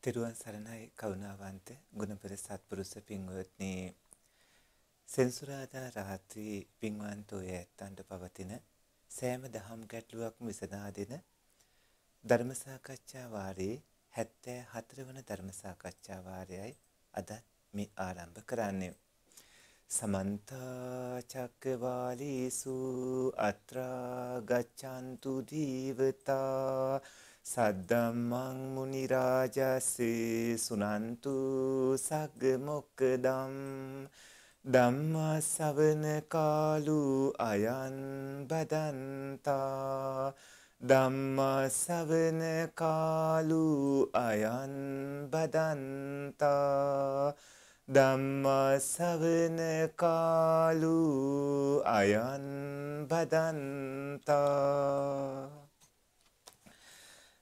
තෙරුවන් සරණයි කරුණාවන්ත ගුණපර සත්පුරුෂ පින්වත්නි සෙන්සුරාදා රාත්‍රී පින්වන්තෝ ඇත්තන්ට පවතින සෑම දහම් ගැටලුවක්ම විසඳා දෙන ධර්ම සාකච්ඡා වාරයේ 74 වන ධර්ම සාකච්ඡා වාරයයි අද මේ ආරම්භ කරන්නේ සමන්ත චක්කවාලීසු අත්‍රා ගච්ඡන්තු දීවතා සද්දම්මං මුනි රාජසේ සුනන්තු සග්ග මොක්කදම් ධම්මා ශවන කාලු අයං බදන්තා ධම්මා ශවන කාලු අයං බදන්තා ධම්මා ශවන කාලු අයං බදන්තා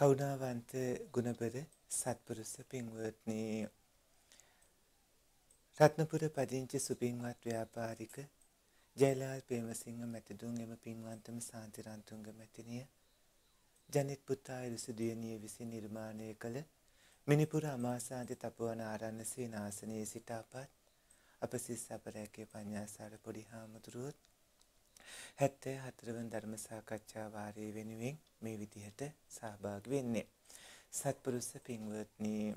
කවුනාවන්ත ගුණබර සත්පුරුස පින්වත්නි රත්නපුර පදිංචි සුපින්වත් ව්‍යාපාරික ජයලාල් ප්‍රේමසිංහ මැතිදුන් එම පින්වන්තම සාන්තිරන්තුංග මැතිනිය ජනිත් පුතා ඉරිසු දියණිය විසින් නිර්මාණය කළ මිනිපුර අමාසාන්ති තපවන ආරණ්‍ය සීනාසනයේ සිට අපත් අප සිස් අපරැකේ පඤ්ඤාසාර පොඩි හාමුදුරුවොත් හැත්තෑ හතරවන් ධර්ම සාකච්ඡා වාරය වෙනුවෙන් මේ විදිහට සහභාග වෙන්නේ. සත්පුරුස්ස පින්වත්නී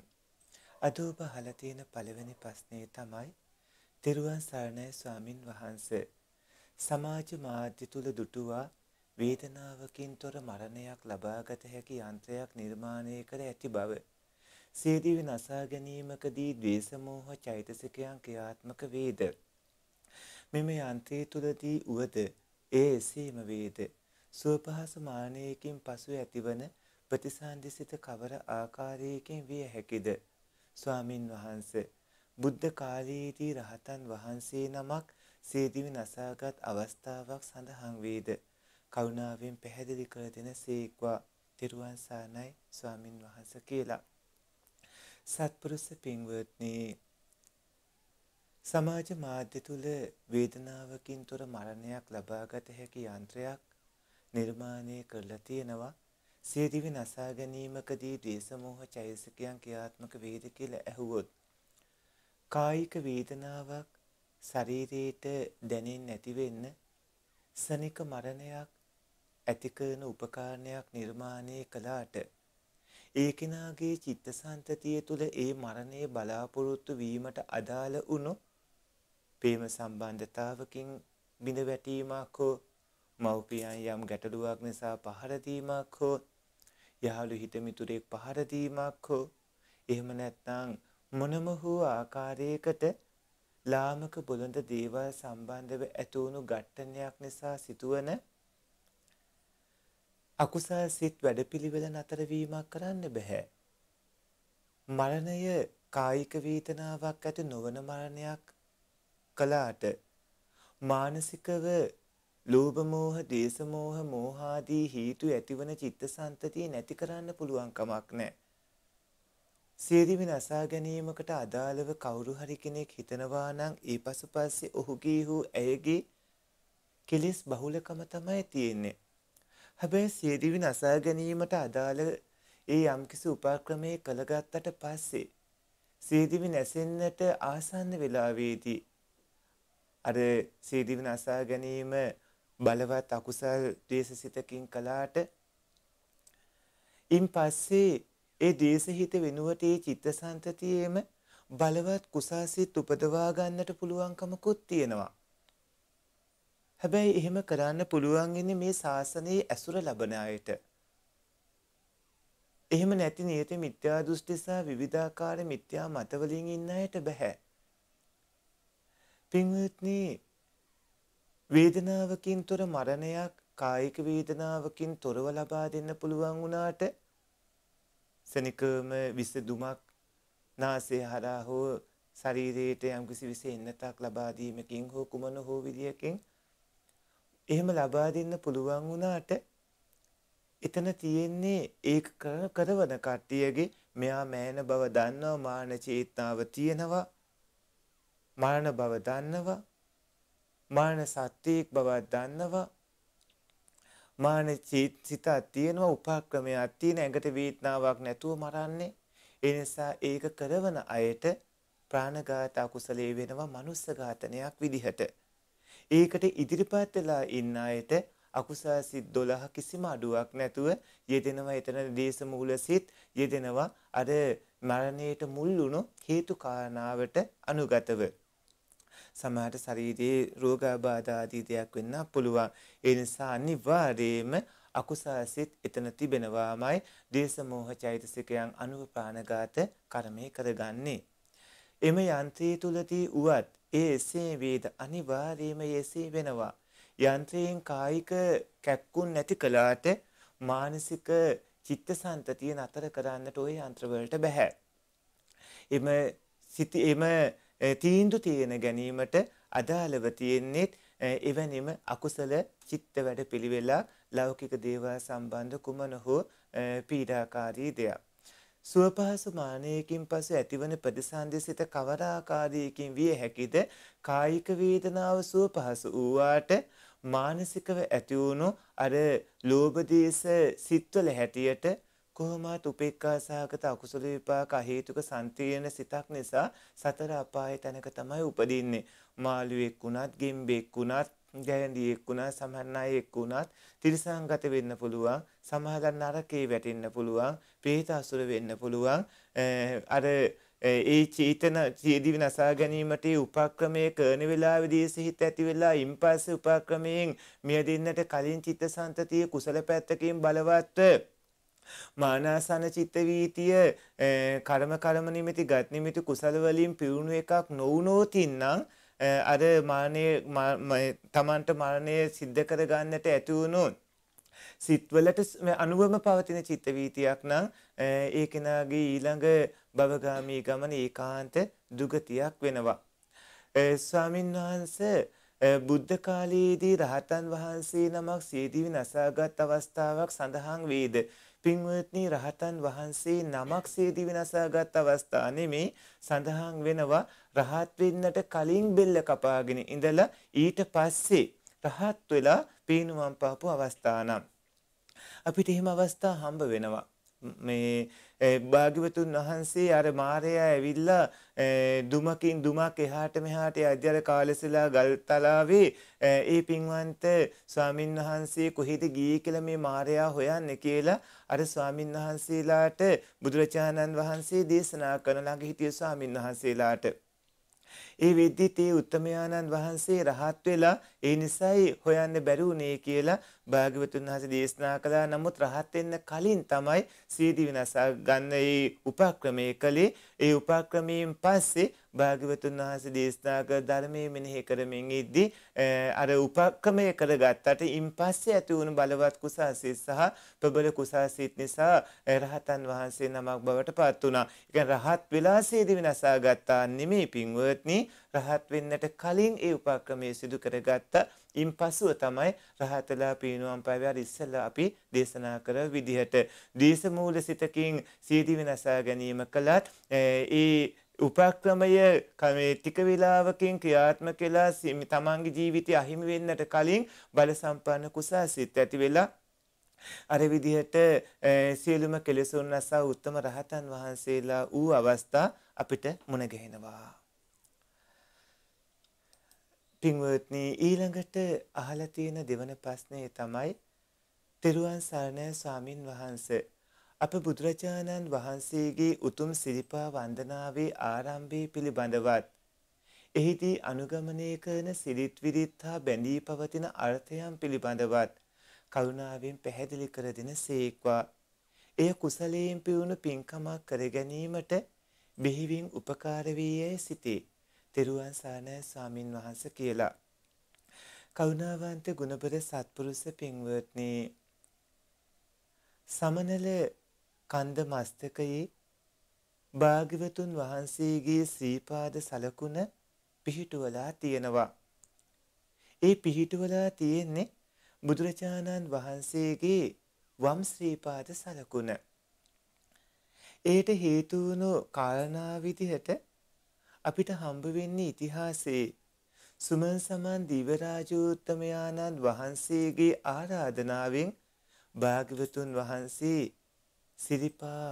අදූප හලතියෙන පළවෙනි ප්‍රශ්නය තමයි තෙරුවන් සරණය ස්වාමින් වහන්ස. සමාජ මාධ්‍ය තුළ දුටුවා වේදනාවකින් තොර මරණයක් ලබාගත හැකි යන්ත්‍රයක් නිර්මාණය කර ඇති බව. සේදීවි නසා ගැනීමකදී ද්වේෂමෝහ චෛතසිකයන් ක්‍රියාත්මක වේද. මෙම යන්ත්‍රය තුලදී උවද ඒ එසේම වේද සුවපහසු මානයකින් පසු ඇතිවන ප්‍රතිසන්දිසිත කවර ආකාරයකින් විය හැකිද ස්වාමින් වහන්ස බුද්ධ කාලයේදී රහතන් වහන්සේ නමක් සේදිවි නසාගත් අවස්ථාවක් සඳහන් වේද කරුණාවෙන් පැහැදිලි කර දෙන සේක්වා තෙරුවන් සානයි ස්වාමින් වහන්ස කියලා සත්පුරුෂ පින්වත්නි සමාජ මාධ්‍ය තුළ වේදනාවකින් තොර මරණයක් ලබාගත හැකි යන්ත්‍රයක් නිර්මාණය කරලා තියෙනවා සියදිවි නසා ගැනීමකදී ද්වේෂමෝහ චෛතසිකයන් ක්‍රියාත්මක වේද කියලා ඇහුවොත් කායික වේදනාවක් ශරීරයට දැනෙන්නේ නැති වෙන්න සනික මරණයක් ඇති කරන උපකරණයක් නිර්මාණය කළාට ඒ කෙනාගේ චිත්තසංතතිය තුළ ඒ මරණය බලාපොරොත්තු වීමට අදාළ වුණොත් ප්‍රේම සම්බන්ධතාවකින් බිඳ වැටීමක් හෝ මව්පියන් යම් ගැටලුවක් නිසා පහර දීමක් හෝ යහළු හිතමිතුරෙක් පහර දීමක් හෝ එහෙම නැත්නම් මොනම හෝ ආකාරයකට ලාමක බොළඳ දේවල් සම්බන්ධව ඇතුණු ඝට්ටනයක් නිසා සිදුවන අකුසල් සිත් වැඩපිළිවෙල නතර වීමක් කරන්න බෑ මරණය කායික වේදනාවක් ඇති නොවන මරණයක් කළාට මානසිකව ලෝභ මෝහ, දේශ මෝහ, මෝහාදී හේතු ඇතිවන චිත්තසංතතිය නැති කරන්න පුළුවන් කමක් නැහැ. සියදිවි නසා ගැනීමකට අදාළව කවුරු හරි කෙනෙක් හිතනවා නම් ඒ පසුපස්සේ ඔහුගේ හෝ ඇයගේ කෙලෙස් බහුලකම තමයි තියෙන්නේ. හැබැයි සියදිවි නසා ගැනීමට අදාළ ඒ යම්කිසි උපක්‍රමයේ කළගත්තට පස්සේ සියදිවි නැසෙන්නට ආසන්න වෙලාවේදී අර සීදිව නසා ගැනීම බලවත් අකුසල් දේශසිතකින් කළාට ඉන් පස්සේ ඒ දේශහිත වෙනුවට ඒ චිත්තසංතතියේම බලවත් කුසාසිත උපදවා ගන්නට පුළුවන්කමකුත් තියෙනවා. හැබැයි එහෙම කරන්න පුළුවන් ඉන්නේ මේ ශාසනයේ ඇසුර ලබන අයට. එහෙම නැති නියත මිත්‍යා දෘෂ්ටි සහ විවිධාකාර මිත්‍යා මතවලින් ඉන්න අයට බෑ. පින්වත්නි වේදනාවකින් තොර මරණයක් කායික වේදනාවකින් තොරව ලබා දෙන්න පුළුවන් වුණාට සෙනිකම විසදුමක් නාසය හරහා හෝ ශරීරයට යම්කිසි විස එන්නතක් ලබා දීමකින් හෝ කුමන හෝ විදියකින් එහෙම ලබා දෙන්න පුළුවන් වුණාට එතන තියෙන්නේ ඒක කරන කට්ටියගේ මෙයා මෑන බව දන්නවා මාන චේතනාව තියෙනවා මරණ බව දන්නවා මරණ සත්‍යයක් බවක් දන්නවා මරණ සිතක් තියෙනවා උපක්‍රමයක් තියෙන ඇඟට වේදනාවක් නැතුව මරන්නේ ඒ නිසා ඒක කරවන අයට ප්‍රාණඝාත අකුසලයේ වෙනවා මනුස්ස ඝාතනයක් විදිහට. ඒකට ඉදිරිපත් වෙලා ඉන්න අයට අකුසල සිත් 12 කිසිම අඩුවක් නැතුව යෙදෙනවා එතන දේශමූල සිත් යෙදෙනවා අර මරණයට මුල් වුණු හේතු කාරණාවට අනුගතව. සමහරට ශරීරයේ රෝගාබාධ ආදී දෙයක් වෙන්න පුළුවන්. ඒ නිසා අනිවාර්යයෙන්ම අකුසලසිත එතන තිබෙනවාමයි දේශ මොහ චෛතසිකයන් අනුව ප්‍රාණඝාත කර්මය කරගන්නේ. එම යන්ත්‍රය තුලදී උවත් ඒ එසේ වේද අනිවාර්යයෙන්ම එසේ වෙනවා. යන්ත්‍රයෙන් කායික කැක්කුම් නැති කළාට මානසික චිත්තසංතතිය නතර කරන්නට ওই යන්ත්‍රවලට බෑ. එම සිත එම තීන්දු තියෙන ගැනීමට අදාළව තියෙන්නේ එවැනිම අකුසල චිත්ත වැඩ පිළිවෙලා ලෞකික දේවල් සම්බන්ධ කුමන හෝ පීඩාකාරී දෙයක්. සුවපහසු මානයකින් පසු ඇතිවන ප්‍රතිසන්දිසිත කවර ආකාරයකින් විය හැකිද කායික වේදනාව සුවපහසු වූවාට මානසිකව ඇති වුණු අර ලෝභ දේශ සිත්වල හැටියට කොහොමත් උපේක්ඛා සහගත අකුසල විපාක හේතුක සන්තිරණ සිතක් නිසා සතර අපායේ තැනක තමයි උපදින්නේ. මාළුවෙක් වුණත්, ගෙම්බෙක් වුණත්, ගැරන්ඩියෙක් වුණත්, සමහරණයෙක් වුණත් තිරිසංගත වෙන්න පුළුවන්, සමහර නරකේ වැටෙන්න පුළුවන්, ප්‍රේත අසුර වෙන්න පුළුවන්. අර ඒ චේතන චේදිවි නසා ගැනීමට උපක්‍රමය කරන වෙලාවේදී සිහිත ඇති වෙලා ඉන්පස්සේ උපක්‍රමයෙන් මියදින්නට කලින් චිත්තසංතතිය කුසල පැත්තකින් බලවත් මානාසන චිත්ත වීතිය කර්ම කර්ම නිමිති ගත් නිමිති කුසල වලින් පිරුණු එකක් නොවුනොත් ඉන්නම් අර මානේ තමන්ට මරණය සිද්ධ කර ගන්නට ඇති වුණොත් සිත්වලට අනුවම පවතින චිත්ත වීතියක් නම් ඒ කෙනාගේ ඊළඟ භවගාමී ගමන ඒකාන්ත දුගතියක් වෙනවා. ස්වාමින් වහන්සේ බුද්ධ කාලයේදී රහතන් වහන්සේ නමක් සියදිවි නසාගත් අවස්ථාවක් සඳහන් වේද පින්වත්නි රහතන් වහන්සේ නමක් සේදි වෙනසාගත් අවස්ථා නෙමේ සඳහන් වෙනවා රහත් වෙන්නට කලින් බෙල්ල කපාගෙන ඉඳලා ඊට පස්සේ රහත් වෙලා පේනුවම් පාපු අවස්ථා නම් අපිට එහෙම අවස්ථා හම්බ වෙනවා මේ භාග්‍යවතුන් වහන්සේ අර මාරයා ඇවිල්ලා දුමකින් දුමක් එහාට මෙහාට යද්දී අර කාලසිලා ගල්තලාවේ ඒ පින්වන්ත ස්වාමින් වහන්සේ කොහෙද ගියේ කියලා මේ මාරයා හොයන්නේ කියලා අර ස්වාමින් වහන්සේලාට බුදුරජාණන් වහන්සේ දේශනා කරන ළඟ හිටිය ස්වාමින් වහන්සේලාට ඒ වෙද්දි තේ උත්තමයාණන් වහන්සේ රහත් වෙලා ඒ නිසායි හොයන්න බැරි වුණේ කියලා භාග්‍යවතුන් වහන්සේ දේශනා කළා. නමුත් රහත් වෙන්න කලින් තමයි සීදී විනාසා ගන්න ඒ උපක්‍රමය කළේ. ඒ උපක්‍රමයෙන් පස්සේ භාග්‍යවතුන් වහන්සේ දේශනා කළ ධර්මයේ මෙනෙහි කරමින් ඉද්දී අර උපක්‍රමය කරගත්තට ඉන්පස්සේ ඇති වුණු බලවත් කුසාසිත සහ ප්‍රබල කුසාසිත නිසා රහතන් වහන්සේ නමක් බවට පත් වුණා. ඒ රහත් වෙලා සීදී විනාසා ගත්තා නෙමෙයි පින්වත්නි රහත් වෙන්නට කලින් ඒ උපක්‍රමයේ සිදු කරගත්තා. ඉන් පසුව තමයි රහතලා පිනුවම් පැවර ඉස්සෙල්ලා අපි දේශනා කර විදිහට දේශමූල සිතකින් සීති වෙනසා ගැනීම කළත් ඒ උපක්‍රමය ටික වේලාවකින් ක්‍රියාත්මක වෙලා තමන්ගේ ජීවිතය අහිමි වෙන්නට කලින් බල සම්පන්න කුසාසිත ඇති වෙලා අර විදිහට සියලුම කෙලෙසුන් නැසා උත්තම රහතන් වහන්සේලා ඌ අවස්ථා අපිට මුණ ගැහෙනවා පින්වත්නි ඊළඟට අහලා තියෙන දෙවන ප්‍රශ්නේ තමයි තෙරුවන් සරණයි ස්වාමින් වහන්සේ අප බුදුරජාණන් වහන්සේගේ උතුම් සිරිපා වන්දනාවේ ආරම්භය පිළිබඳවත් එහිදී අනුගමනය කරන සිරිත් විරිත් හා බැඳී පවතින අර්ථයන් පිළිබඳවත් කරුණාවෙන් පැහැදිලි කර දෙන සේක්වා එය කුසලයෙන් පිරුණු පින්කමක් කර ගැනීමට බෙහිවින් උපකාර වී යයි සිතේ තෙරුවන් සරණයි ස්වාමින් වහන්සේ කියලා. කරුණාවන්ත ගුණපද සත්පුරුෂ පින්වත්නි සමනල කන්ද මස්තකයේ භාග්‍යවතුන් වහන්සේගේ ශ්‍රීපාද සලකුණ පිහිටුවලා තියෙනවා. ඒ පිහිටුවලා තියෙන්නේ බුදුරජාණන් වහන්සේගේ වම් ශ්‍රීපාද සලකුණ. ඒට හේතු වුණු කාරණා විදිහට අපිට හම්බ වෙන්නේ ඉතිහාසයේ සුමන් සමන් දිවරාජෝත්තමයාණන් වහන්සේගේ ආරාධනාවෙන් භාග්‍යවතුන් වහන්සේ සිරිපා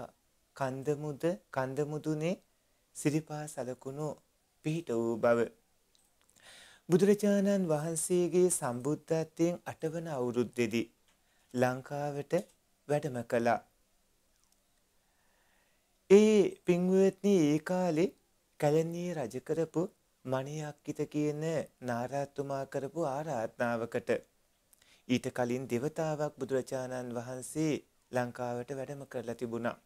කන්දමුද කන්දමුදුනේ සිරිපා සලකුණු පිහිට වූ බව බුදුරජාණන් වහන්සේගේ සම්බුද්ධත්වයෙන් අටවන අවුරුද්දේදී ලංකාවට වැඩම කළා. ඒ පින්වත්නි ඒ කාලේ කැලණියේ රජ කරපු මණියක්කිත කියන නාරාතුමා කරපු ආරාධනාවකට ඊට කලින් දෙවතාවක් බුදුරජාණන් වහන්සේ ලංකාවට වැඩම කරලා තිබුණා.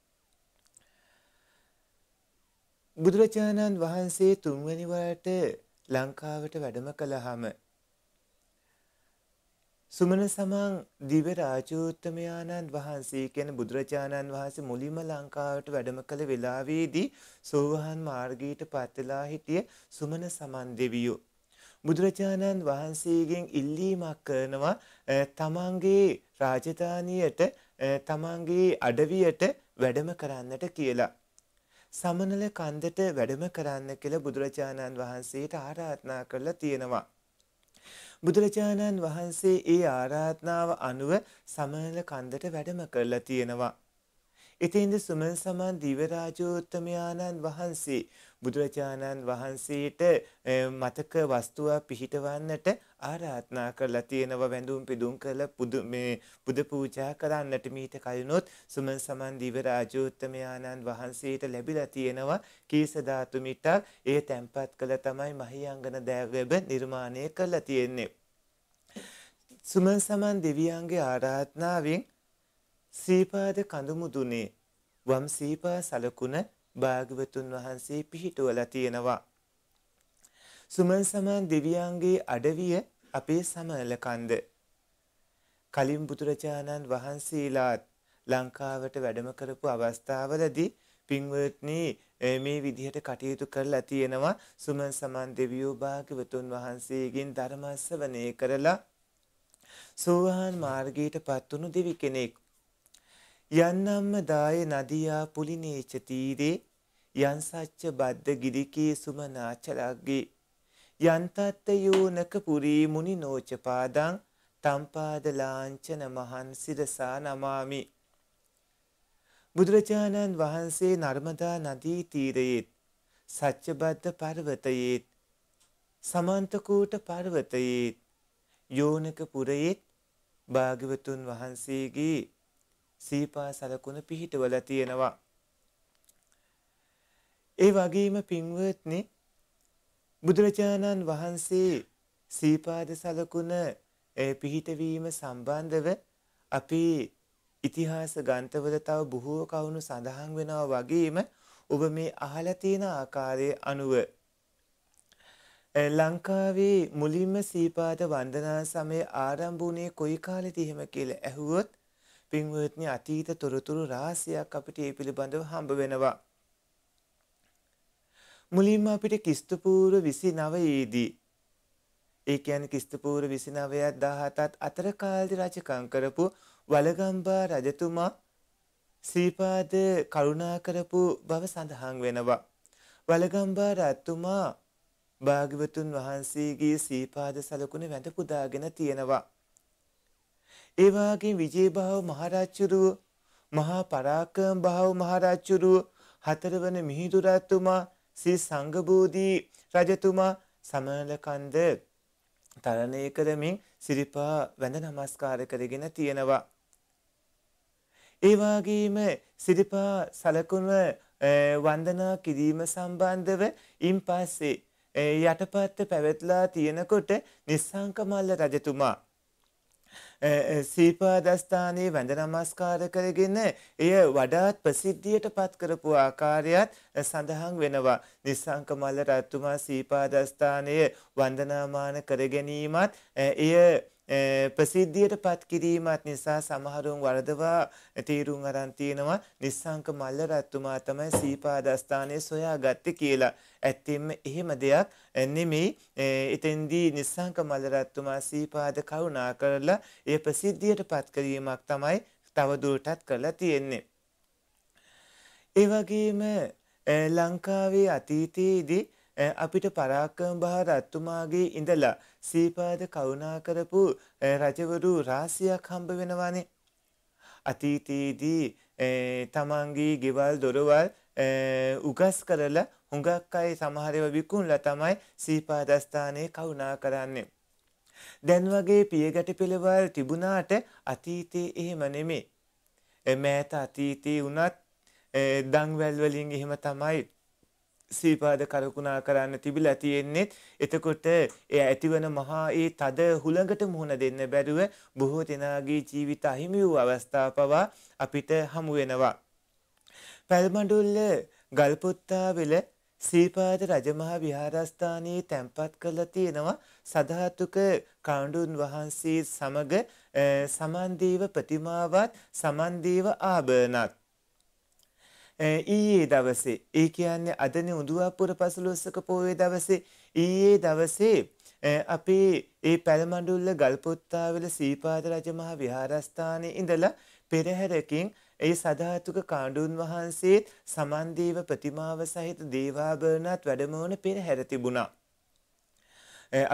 බුදුරජාණන් වහන්සේ තුන්වැනි වරට ලංකාවට වැඩම කළාම සුමන සමන් දිව රාජෝත්තමයාණන් වහන්සේ කියන බුදුරජාණන් වහන්සේ මුලින්ම ලංකාවට වැඩම කළ වෙලාවේදී සෝවහන් මාර්ගයට පත්වලා හිටිය සුමන සමන් දෙවියෝ. බුදුරජාණන් වහන්සේගෙන් ඉල්ලීමක් කරනවා තමන්ගේ රාජධානියට තමන්ගේ අඩවියට වැඩම කරන්නට කියලා. සමනල කන්දට වැඩම කරන්න කියලා බුදුරජාණන් වහන්සේට ආරාධනා කරලා තියෙනවා. බුදුරජාණන් වහන්සේ ඒ ආරාධනාව අනුව සමනල කන්දට වැඩම කරලා තියෙනවා. එතෙන්ද සුමන සමන් දිවරාජෝත්තමයාණන් වහන්සේ බුදුරජාණන් වහන්සේට මතක වස්තුවක් පිහිටවන්නට ආරාධනා කරලා තියෙනවා වැඳුම් පිදුම් කරලා පුදු මේ පුද පූජා කරන්නට මීට කලිනොත් සුමන සමන් දිව රාජෝත්තමයාණන් වහන්සේට ලැබිලා තියෙනවා කීස ධාතු මිටක් ඒ තැන්පත් කළ තමයි මහියංගන දෑවැබ නිර්මාණය කරලා තියෙන්නේ සුමන සමන් දෙවියන්ගේ ආරාධනාවෙන් සීපාද කඳුමුදුනේ වම් සීපා සලකුණ භාග්‍යවතුන් වහන්සේ පිහිටුවලා තියෙනවා. සුමන් සමන් දෙවියන්ගේ අඩවිය අපේ සමනල කන්ද. කලින් බුදුරජාණන් වහන්සේලාත් ලංකාවට වැඩම කරපු අවස්ථාවලදී පින්වත්නි මේ විදිහට කටයුතු කරලා තියෙනවා සුමන් සමන් දෙවියෝ භාග්‍යවතුන් වහන්සේගෙන් ධර්මස්සවණේ කරලා සෝවාන් මාර්ගයට පත්වුණු දෙවි කෙනෙක් යන්නම්ම දාය නදියා පුලිනේච තීරේ යන්සච්ච බද්ද ගිරිකේ සුමනාචලග්ගේ යන්තත්ත යෝනක පුරී මුනි නෝච පාදං තම්පාද ලාංඡන මහන් සිරසා නමාමි බුදුරජාණන් වහන්සේ නර්මදා නදී තීරයේත් සච්චබද්ද පර්වතයේත් සමන්තකූට පර්වතයේත් යෝනක පුරයේත් භාග්‍යවතුන් වහන්සේගේ සීපා සලකුණ පිහිටවල තියෙනවා. ඒ වගේම පින්වත්නි බුදුරජාණන් වහන්සේ සීපාද සලකුණ පිහිටවීම සම්බන්ධව අපි ඉතිහාස ගන්තවල තව බොහෝ කවුණු සඳහන් වෙනවා වගේම ඔබ මේ අහලා තියෙන ආකාරය අනුව ලංකාවේ මුලින්ම සීපාද වන්දනා සමය ආරම්භ වුණේ කොයි කාලෙද එහෙම කියලා ඇහුවොත් පින්වත්නි අතීත තොරතුරු රාශියක් අපිට ඒ පිළිබඳව හම්බ වෙනවා. මුලින්ම අපිට ක්‍රිස්තු පූර්ව 29 දී ඒ කියන්නේ ක්‍රිස්තු පූර්ව 29 17ත් අතර කාලේ රජකම් කරපු වලගම්බා රජතුමා ශ්‍රීපාද කරුණා කරපු බව සඳහන් වෙනවා. වලගම්බා රජතුමා භාග්‍යවතුන් වහන්සේගේ ශ්‍රීපාද සලකුණ වැඳ පුදාගෙන තියෙනවා. ඒ වාගේ විජේභාව මහරජුරුව මහා පරාක්‍රම භාව මහරජුරුව හතරවන මිහිඳුරාතුමා ශ්‍රී සංඝබෝධි රජතුමා සමනලකන්ද තරණය කරමින් සිරිපා වැඳ නමස්කාර කරගෙන තියෙනවා. ඒ වගේම සිරිපා සලකුණ වන්දනා කිරීම සම්බන්ධව ඉන් පස්සේ යටපත් පැවැත්ලා තියෙනකොට නිස්සංක මල්ල රජතුමා සීපාදස්ථානයේ වැඳ නමස්කාර කරගෙන එය වඩාත් ප්‍රසිද්ධියට පත් කරපු ආකාරයත් සඳහන් වෙනවා. නිස්සංක මල්ල රත්තුමා සීපාදස්ථානය වන්දනාමාන කර ගැනීමත් එය ප්‍රසිද්ධියට පත් කිරීමත් නිසා සමහරුන් වරදවා තීරුම් අරන් තිනවා නිස්සංක මල්ල රත්තුමා තමයි සීපාදස්ථානය සොයාගත්තේ කියලා. ඇත්තෙන්ම එහෙම දෙයක් නෙමෙයි. එතෙන්දී නිස්සංක මල්ල රත්තුමා සීපාද කරුණා කරලා ඒ ප්‍රසිද්ධියට පත් කිරීමක් තමයි තවදුරටත් කරලා තියෙන්නේ. ඒ වගේම ලංකාවේ අතීතයේදී අපිට පරාක්‍රම බහ රත්තුමාගේ ඉඳලා සීපාද කරුණා කරපු රජවරු රාසියක් හම්බ වෙනවානේ. අතීතයේදී තමන්ගේ ගෙවල් දොරවල් උගස් කරලා හුඟක් අය සමහරව විකුණලා තමයි සීපාදස්ථානයේ කරුණා කරන්නේ. දැන් වගේ පියගැට පෙළවල් තිබුණාට අතීතයේ එහෙම නෙමේ. මෑත අතීතයේ වුණත් දංවැල් වලින් එහෙම තමයි ශ්‍රීපාද කරුණා කරන්න තිබිලා තියෙන්නේ. එතකොට ඒ ඇතිවන මහා ඒ තද හුලඟට මුහුණ දෙන්න බැරුව බොහෝ දෙනාගේ ජීවිත අහිමි වූ අවස්ථා පවා අපිට හමු වෙනවා. පැල්මඩුල්ල ගල්පොත්තාවෙල ශ්‍රීපාද රජමහා විහාරස්ථානයේ තැන්පත් කරලා තියෙනවා සධාතුක කාණ්ඩුන් වහන්සේ සමග සමන්දීව ප්‍රතිමාවත් සමන්දීව ආභරණත් ඊයේ දවසේ ඒ කියන්නේ අදනේ උඳුවාපුර පසළොස්වක පෝය දවසේ ඊයේ දවසේ අපේ ඒ පැළමඩුල්ල ගල්පොත්තාවල සීපාද රජමහා විහාරස්ථානයේ ඉඳලා පෙරහැරකින් ඒ සදාතුක කාණ්ඩුන් වහන්සේත් සමන්දීව ප්‍රතිමාව සහිත දේවාභරණත් වැඩමවන පෙරහැර තිබුණා.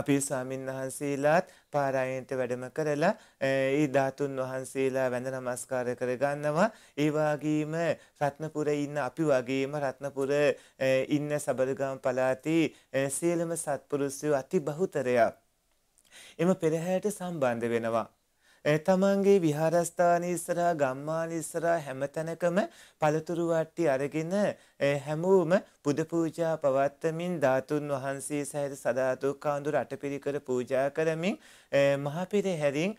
අපි ස්වාමින් වහන්සේලාත් පාරායනට වැඩම කරලා ඒ ධාතුන් වහන්සේලා වැඳ නමස්කාර කරගන්නවා ඒ වගේම රත්නපුරේ ඉන්න අපි වගේම රත්නපුර ඉන්න සබරගම් පළාතේ සියලුම සත්පුරුෂයෝ අති බහුතරයක් එම පෙරහැරට සම්බන්ධ වෙනවා තමන්ගේ විහාරස්ථාන ඉස්සරහා ගම්මාන ඉස්සරහා හැමතැනකම පළතුරු වට්ටි අරගෙන හැමෝම පුද පූජා පවත්වමින් ධාතුන් වහන්සේ සහිත සදාතුකාඳුර අටපිරිකර පූජා කරමින් මහ පෙරහැරින්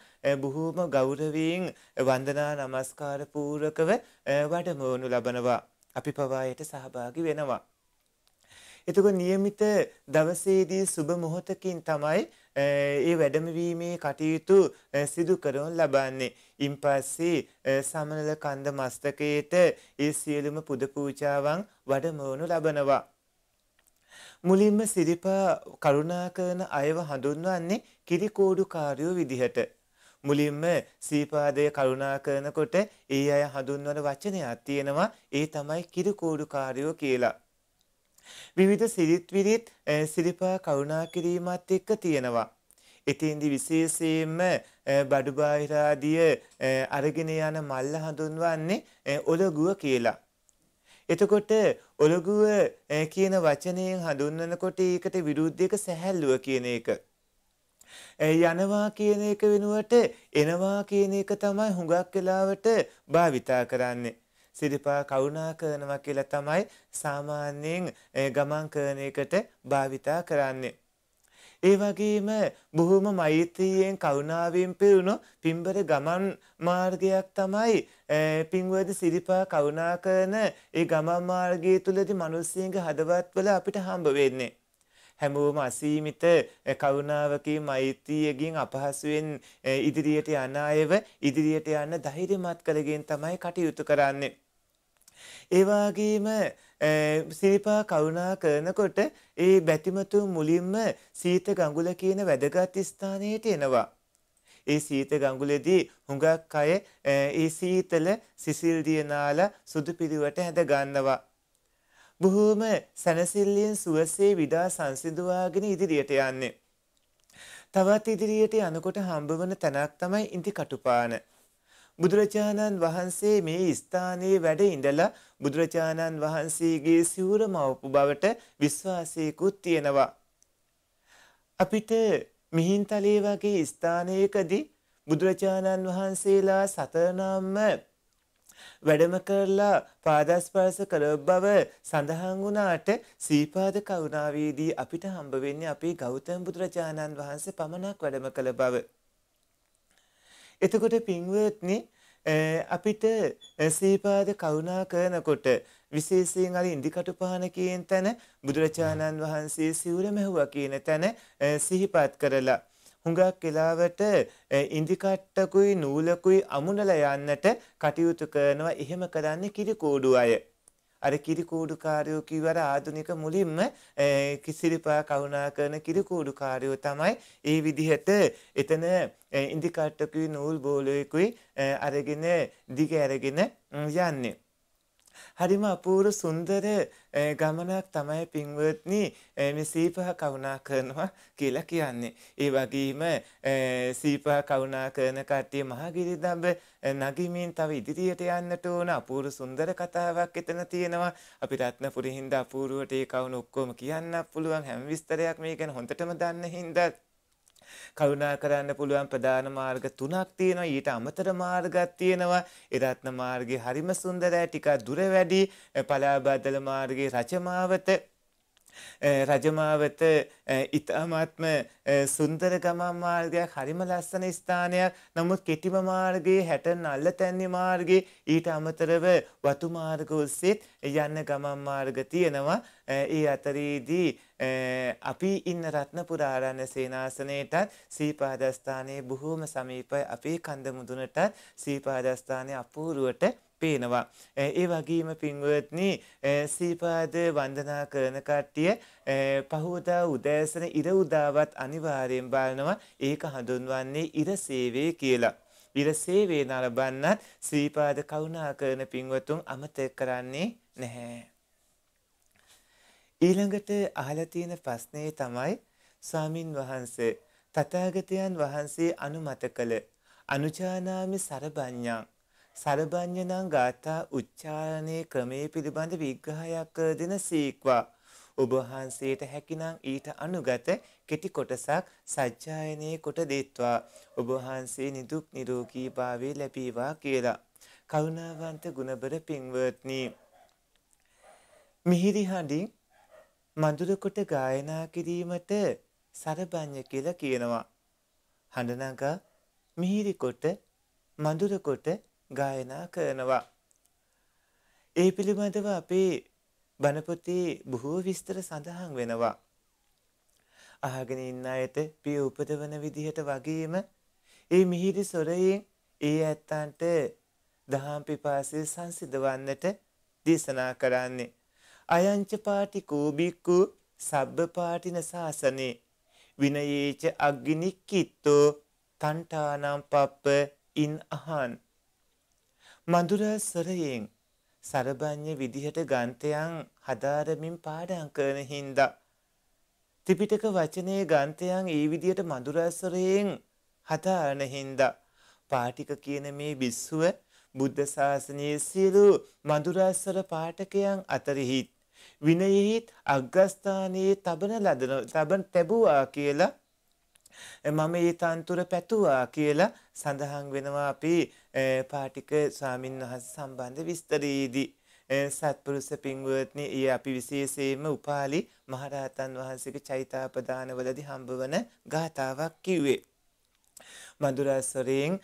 බොහෝම ගෞරවයෙන් වන්දනා නමස්කාර පූර්වකව වැඩමවනු ලබනවා. අපි පවායට සහභාගි වෙනවා. එතකොට નિયમિત දවසේදී සුබ මොහොතකින් තමයි ඒ වැඩමවීමේ කටයුතු සිදු කරනු ලබන්නේ. ඉන් පස්සේ සමනල කන්ද මස්තකයේට ඒ සියලුම පුද පූජාවන් වඩමවනු ලබනවා. මුලින්ම සිරිපා කරුණා කරන අයව හඳුන්වන්නේ කිරිකෝඩුකාරයෝ විදිහට. මුලින්ම සීපාදය කරුණා කරනකොට ඒ අය හඳුන්වන වචනයක් තියෙනවා ඒ තමයි කිරිකෝඩුකාරයෝ කියලා. විවිධ සිරිත් විරිත් සිරිපා කරුණා කිරීමත් එක්ක තියෙනවා. එතෙන්දි විශේෂයෙන්ම බඩු බාහිරාදිය අරගෙන යන මල්ල හඳුන්වන්නේ ඔලගුව කියලා. එතකොට ඔලගුව කියන වචනයෙන් හඳුන්වනකොට ඒකට විරුද්ධ එක සැහැල්ලුව කියන එක. යනවා කියන එක වෙනුවට එනවා කියන එක තමයි හුඟක් වෙලාවට භාවිතා කරන්නේ. සිරිපා කරුණා කරනවා කියලා තමයි සාමාන්‍යයෙන් ගමන් කරන එකට භාවිතා කරන්නේ. ඒ වගේම බොහොම මෛත්‍රියෙන් කරුණාවෙන් පිරුණු පින්බර ගමන් මාර්ගයක් තමයි පින්වද සිරිපා කරුණා කරන ඒ ගමන් මාර්ගය තුලදී මිනිස්සුන්ගේ හදවත්වල අපිට හම්බ වෙන්නේ. හැමෝම අසීමිත කරුණාවකින් මෛත්‍රියකින් අපහසුවෙන් ඉදිරියට යන අයව ඉදිරියට යන්න ධෛර්යමත් කරගෙන තමයි කටයුතු කරන්නේ. ඒ වගේම සිරිපා කරුණා කරනකොට ඒ බැතිමතුන් මුලින්ම සීත ගඟුල කියන වැදගත් ස්ථානයට එනවා. ඒ සීත ගඟුලෙදී හුඟක් අය ඒ සීතල සිසිල් දියනාලා සුදු පිළිවට හැඳ ගන්නවා. බොහෝම සැනසිල්ලෙන් සුවසේ විදා සංසිඳුවාගෙන ඉදිරියට යන්නේ. තවත් ඉදිරියට යනකොට හම්බවන තැනක් තමයි ඉන්ති කටුපාන. බුදුරජාණන් වහන්සේ මේ ස්ථානයේ වැඩ ඉඳලා බුදුරජාණන් වහන්සේගේ සිවුර මවපු බවට විශ්වාසයකුත් තියෙනවා. අපිට මිහින්තලේ වගේ ස්ථානයකදී බුදුරජාණන් වහන්සේලා සතරනම්ම වැඩම කරලා පාදස්පර්ශ කළ බව සඳහන් වුණාට සීපාද කරුණාවේදී අපිට හම්බ වෙන්නේ අපේ ගෞතම බුදුරජාණන් වහන්සේ පමණක් වැඩම කළ බව. එතකොට පින්වත්නි අපිට සීපාද කරුණා කරනකොට විශේෂයෙන් අර ඉන්දිකටු පහන කියන තැන බුදුරජාණන් වහන්සේ සිවුර මැහුවා කියන තැන සිහිපත් කරලා හුඟක් වෙලාවට ඉඳිකට්ටකුයි නූලකුයි අමුණලා යන්නට කටයුතු කරනවා එහෙම කරන්නේ කිරිකූඩු අය. අර කිරිකූඩුකාරයෝ කිව්වර ආධුනික මුලින්ම කිසිරිපා කවුනා කරන කිරිකූඩුකාරයෝ තමයි ඒ විදිහට එතන ඉඳිකට්ටකුයි නූල් බෝලයකුයි අරගෙන දිග අරගෙන යන්නේ. හරිම අපූරු සුන්දර ගමනක් තමයි පින්වත්නි මේ සීපහ කවුනා කරනවා කියලා කියන්නේ. ඒ වගේම සීපහ කවුනා කරන කට්ටිය මහගිරි දඹ නගිමින් තව ඉදිරියට යන්නට ඕන අපූරු සුන්දර කතාවක් එතන තියෙනවා. අපි රත්නපුරින් හින්දා අපූරුවට ඒ කවුණු ඔක්කොම කියන්න පුළුවන් හැම විස්තරයක් මේ ගැන හොඳටම දන්න හින්දා කරුණා කරන්න පුළුවන් ප්‍රධාන මාර්ග තුනක් තියෙනවා ඊට අමතර මාර්ගයක් තියෙනවා එරත්න මාර්ගයේ හරිම සුන්දරයි ටිකක් දුර වැඩි පලාබදල මාර්ගයේ රචමාවත රජමාවත ඉතාමත්ම සුන්දර ගමන් මාර්ගයක් හරිම ලස්සන ස්ථානයක් නමුත් කෙටිම මාර්ගයේ හැට නල්ල තැන්නේ මාර්ගයේ ඊට අමතරව වතු මාර්ග ඔස්සෙත් යන්න ගමන් මාර්ග තියෙනවා ඒ අතරේදී අපි ඉන්න රත්නපුර ආරණ්‍ය සේනාසනයටත් සීපාදස්ථානයේ බොහෝම සමීපයි අපේ කන්ද මුදුනටත් සීපාදස්ථානයේ අපූරුවට පේනවා. ඒ වගේම පින්වත්නි සීපාද වන්දනා කරන කට්ටිය පහෝදා උදෑසන ඉර උදාවත් අනිවාර්යෙන් බලනවා. ඒක හඳුන්වන්නේ ඉර සේවය කියලා. ඉර සේවය නලබන්නත් සීපාද කරුණා කරන පින්වතුන් අමතක කරන්නේ නැහැ. ඊළඟට අහලා තියෙන ප්‍රශ්නේ තමයි ස්වාමින් වහන්සේ තථාගතයන් වහන්සේ අනුමත කළ අනුචානාමි සරබඤ්ඤං සරභඥනං ගාථා උච්චාරණයේ ක්‍රමයේ පිළිබඳ විග්‍රහයක් දෙන සීක්වා. ඔබ වහන්සේට හැකිනම් ඊට අනුගත කෙටි කොටසක් සජ්ජායනයේ කොට දෙත්වා ඔබ වහන්සේ නිදුක් නිරෝගී භාවය ලැබීවා කියලා. කරුණාවන්ත ගුණබර පින්වත්නි. මිහිරි හඬින් මధుර කොට ගායනා කිරීමට සරබඤ්ඤ කියලා කියනවා. හඬ නගා මිහිරි කොට මధుර කොට ගායනා කරනවා. ඒ පිළිබඳව අපේ බණපොතේ බොහෝ විස්තර සඳහන් වෙනවා. අහගෙන ඉන්න අයට පිය උපදවන විදිහට වගේම ඒ මිහිරි සොරයෙන් ඒ ඇත්තන්ට දහම් පිපාසය සංසිදවන්නට දේශනා කරන්නේ. අයංච පාටි කෝබික්කු සබ්බ පාටින ශාසනේ විනයේච අග්ගිනික්කිත්තෝ තණ්ඨානම් පප්ප ඉන් අහන් මధుර ස්වරයෙන් සරබඤ්ඤ විදිහට ගන්තයන් හදාරමින් පාඩම් කරන හින්දා ත්‍රිපිටක වචනේ ගන්තයන් ඒ විදිහට මధుර ස්වරයෙන් හදාරන හින්දා පාටික කියන මේ විස්සුව බුද්ධ ශාසනයේ සියලු මధుර ස්වර පාඨකයන් අතරෙහි විනයෙහි අග්‍රස්ථානයේ තබන ලදන තබන් තැබුවා කියලා මම ඒ තන්තුර පැතුවා කියලා සඳහන් වෙනවා අපේ පාටික ස්වාමින් වහස සම්බන්ධ විස්තරයේදී. සත්පුරුස පින්වත්නි ඒ අපි විශේෂයෙන්ම උපාලි මහරහතන් වහන්සේගේ චෛතාපදානවලදී හම්බවන ගාතාවක් කිව්වේ. මధుරස්වරයෙන්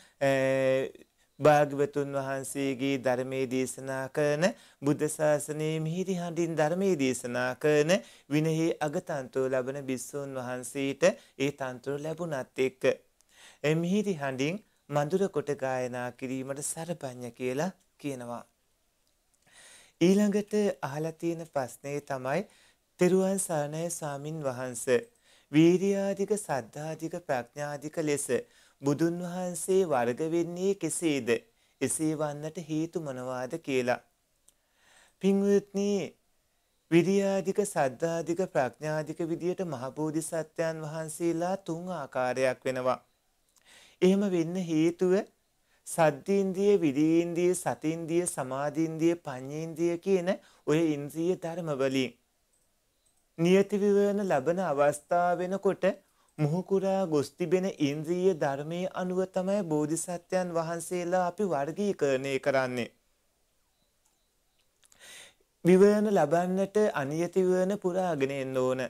භාග්‍යවතුන් වහන්සේගේ ධර්මයේ දේශනා කරන බුද්ධ ශාසනයේ මිහිරි හඬින් ධර්මයේ දේශනා කරන විනෙහි අගතන්තු ලබන බිස්සුන් වහන්සේට ඒ තන්තුර ලැබුණත් එක්ක මිහිරි හඬින් මధుර කොට ගායනා කිරීමට සරපඤ්ඤ කියලා කියනවා. ඊළඟට අහලා තියෙන ප්‍රශ්නේ තමයි තෙරුවන් සරණයි ස්වාමින් වහන්සේ වීරියාධික සද්ධාධික ප්‍රඥාධික ලෙස බුදුන් වහන්සේ වර්ග වෙන්නේ කෙසේද? එසේ වන්නට හේතු මොනවාද කියලා. පින්වත්නි විරියාධික සද්ධාධික ප්‍රඥාධික විදියට මහ බෝධිසත්වයන් වහන්සේලා තුන් ආකාරයක් වෙනවා. එහෙම වෙන්න හේතුව සද්ධීන්දිය, විදීන්දිය, සතින්දිය, සමාධීන්දිය, පඤ්ඤේන්දිය කියන ඔය ඉන්ද්‍රිය ධර්ම වලින් නියති විවරණ ලබන අවස්ථාව වෙනකොට මුහුකුරා ගොස් තිබෙන ඉන්ද්‍රිය ධර්මයේ අනුව තමයි බෝධිසත්වයන් වහන්සේලා අපි වර්ගීකරණය කරන්නේ. විවරණ ලබන්නට අනියති විවරණ පුරාගෙන එන්න ඕන.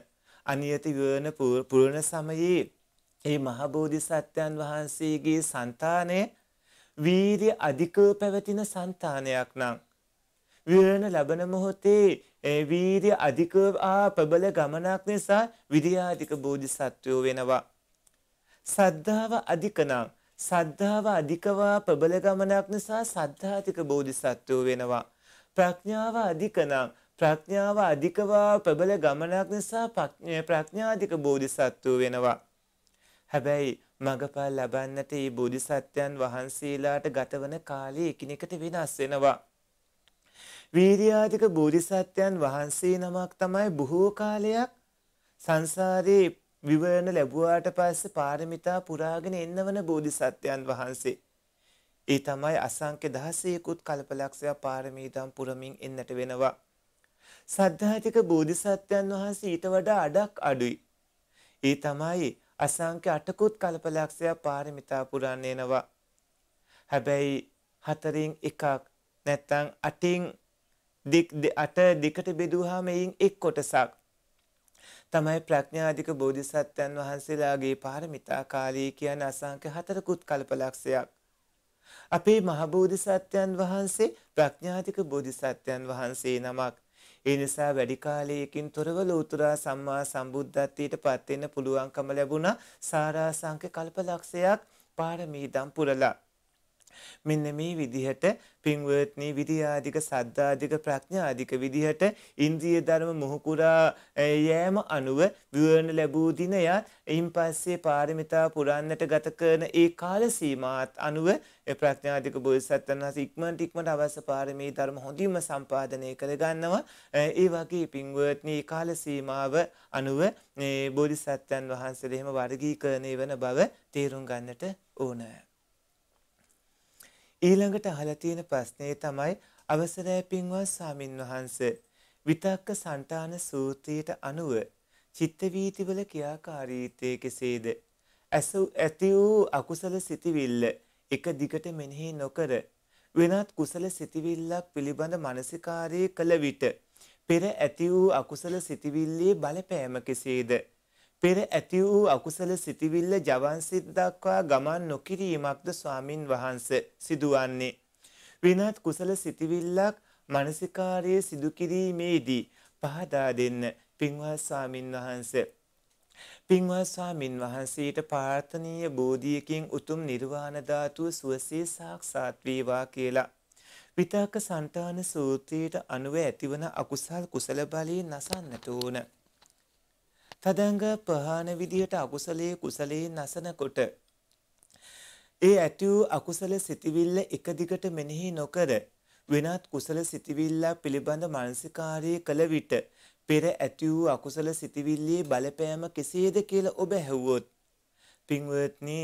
අනියති විවරණ පුරන සමයේ ඒ මහ බෝධිසත්වයන් වහන්සේගේ సంతානය වීර්ය අධිකව පැවතින సంతානයක් නම් විරණ ලබන මොහොතේ ඒ වීර්ය අධිකව ආ ප්‍රබල ගමනක් නිසා විද්‍යාධික බෝධිසත්වයෝ වෙනවා සද්ධාව අධික නම් සද්ධාව අධිකවා ප්‍රබල ගමනක් නිසා සද්ධාතික බෝධිසත්වෝ වෙනවා. ප්‍රඥාව අධික නම් ප්‍රඥාව අධිකවා ප්‍රබල ගමනක් නිසා ප්‍රඥාධික බෝධිසත්වෝ වෙනවා. හැබැයි මඟපල් ලබන්නට ඒ බෝධිසත්වයන් වහන්සේලාට ගතවන කාලය එකිනෙකට වෙනස් වෙනවා. වීර්යාධික බෝධිසත්වයන් වහන්සේ නමක් තමයි බොහෝ කාලයක් සංසාරයේ විවරණ ලැබුවාට පස්සේ පාරමිතා පුරාගෙන එන්නවන බෝධිසත්වයන් වහන්සේ. ඒ තමයි අසංක්‍ය දහසයකුත් කල්පලක්ෂයක් පාරමීදම් පුරමින් එන්නට වෙනවා. සද්ධාතික බෝධිසත්වයන් වහන්සේ ඊට වඩා අඩක් අඩුයි. ඒ තමයි අසංඛ්‍ය අටකුත් කල්පලක්ෂයක් පාරමිතා පුරන්න එනවා. හැබැයි හතරින් එකක් නැත්තම් අටින් දික් අට දිකට බෙදුවාම එයින් එක් කොටසක් තමයි ප්‍රඥාධික බෝධිසත්වයන් වහන්සේලාගේ පාරමිතා කාලී කියන අසංඛ්‍ය හතරකුත් කල්පලක්ෂයක්. අපේ මහ බෝධිසත්වයන් වහන්සේ ප්‍රඥාධික බෝධිසත්වයන් වහන්සේ නමක්. ඒ නිසා වැඩි කාලයකින් තොරව ලෝතුරා සම්මා සම්බුද්ධත්වයට පත් වෙන්න පුළුවන්කම ලැබුණා. සාරාංශක කල්පලක්ෂයක් පාරමී දම් පුරලා මෙන්න මේ විදිහට පින්වත්නි විද්‍යාධික සද්ධාධික ප්‍රඥාධික විදිහට ඉන්ද්‍රිය ධර්ම මොහුකුරා යෑම අනුව විවරණ ලැබූ දිනයත් එයින් පස්සේ පාරමිතා පුරන්නට ගත කරන ඒ කාල සීමාත් අනුව ප්‍රඥාධික බෝසත්ත්වයන් වහන්සේ ඉක්මනට ඉක්මනට අවශ්‍ය පාරමී ධර්ම හොඳින්ම සම්පාදනය කරගන්නවා ඒ වගේ පින්වත්නි කාල සීමාව අනුව බෝධිසත්වයන් වහන්සේලා එහෙම වර්ගීකරණය වන බව තේරුම් ගන්නට ඕනෑ ඊළඟට අහලා තියෙන ප්‍රශ්නේ තමයි අවසරය පින්වත් සාමින් වහන්ස විතක්ක సంతාන සූත්‍රයට අනුව චිත්ත වීතිවල ක්‍රියාකාරීත්වය කෙසේද ඇති වූ අකුසල සිතිවිල්ල එක දිගට මෙනෙහි නොකර වෙනත් කුසල සිතිවිල්ලක් පිළිබඳ මානසිකාරයේ කල විට පෙර ඇති වූ අකුසල සිතිවිල්ලේ බලපෑම කෙසේද පෙර ඇති වූ අකුසල සිතිවිල්ල ජවන් සිත් දක්වා ගමන් නොකිරීමක්ද ස්වාමින් වහන්ස සිදුවන්නේ. වෙනත් කුසල සිතිවිල්ලක් මනසිකාරයේ සිදුකිරීමේදී පහදා දෙන්න පින්වත් ස්වාමින් වහන්ස. පින්වත් ස්වාමින් වහන්සේට ප්‍රාර්ථනීය බෝධියකින් උතුම් නිර්වාණ ධාතුව සුවසේ සාක්ෂාත් වේවා කියලා විතක සන්තාන සූත්‍රයට අනුව ඇතිවන අකුසල් කුසල බලයෙන් නසන්නට ඕන. තදංග ප්‍රහාන විදිහට අකුසලයේ කුසලයේ නසනකොට ඒ ඇති වූ අකුසල සිතිවිල්ල එක දිගට මෙනෙහි නොකර වෙනත් කුසල සිතිවිල්ලා පිළිබඳ මානසිකාරයේ කළ විට පෙර ඇති වූ අකුසල සිතිවිල්ලේ බලපෑම කෙසේද කියලා ඔබ ඇහුවොත් පින්වත්නි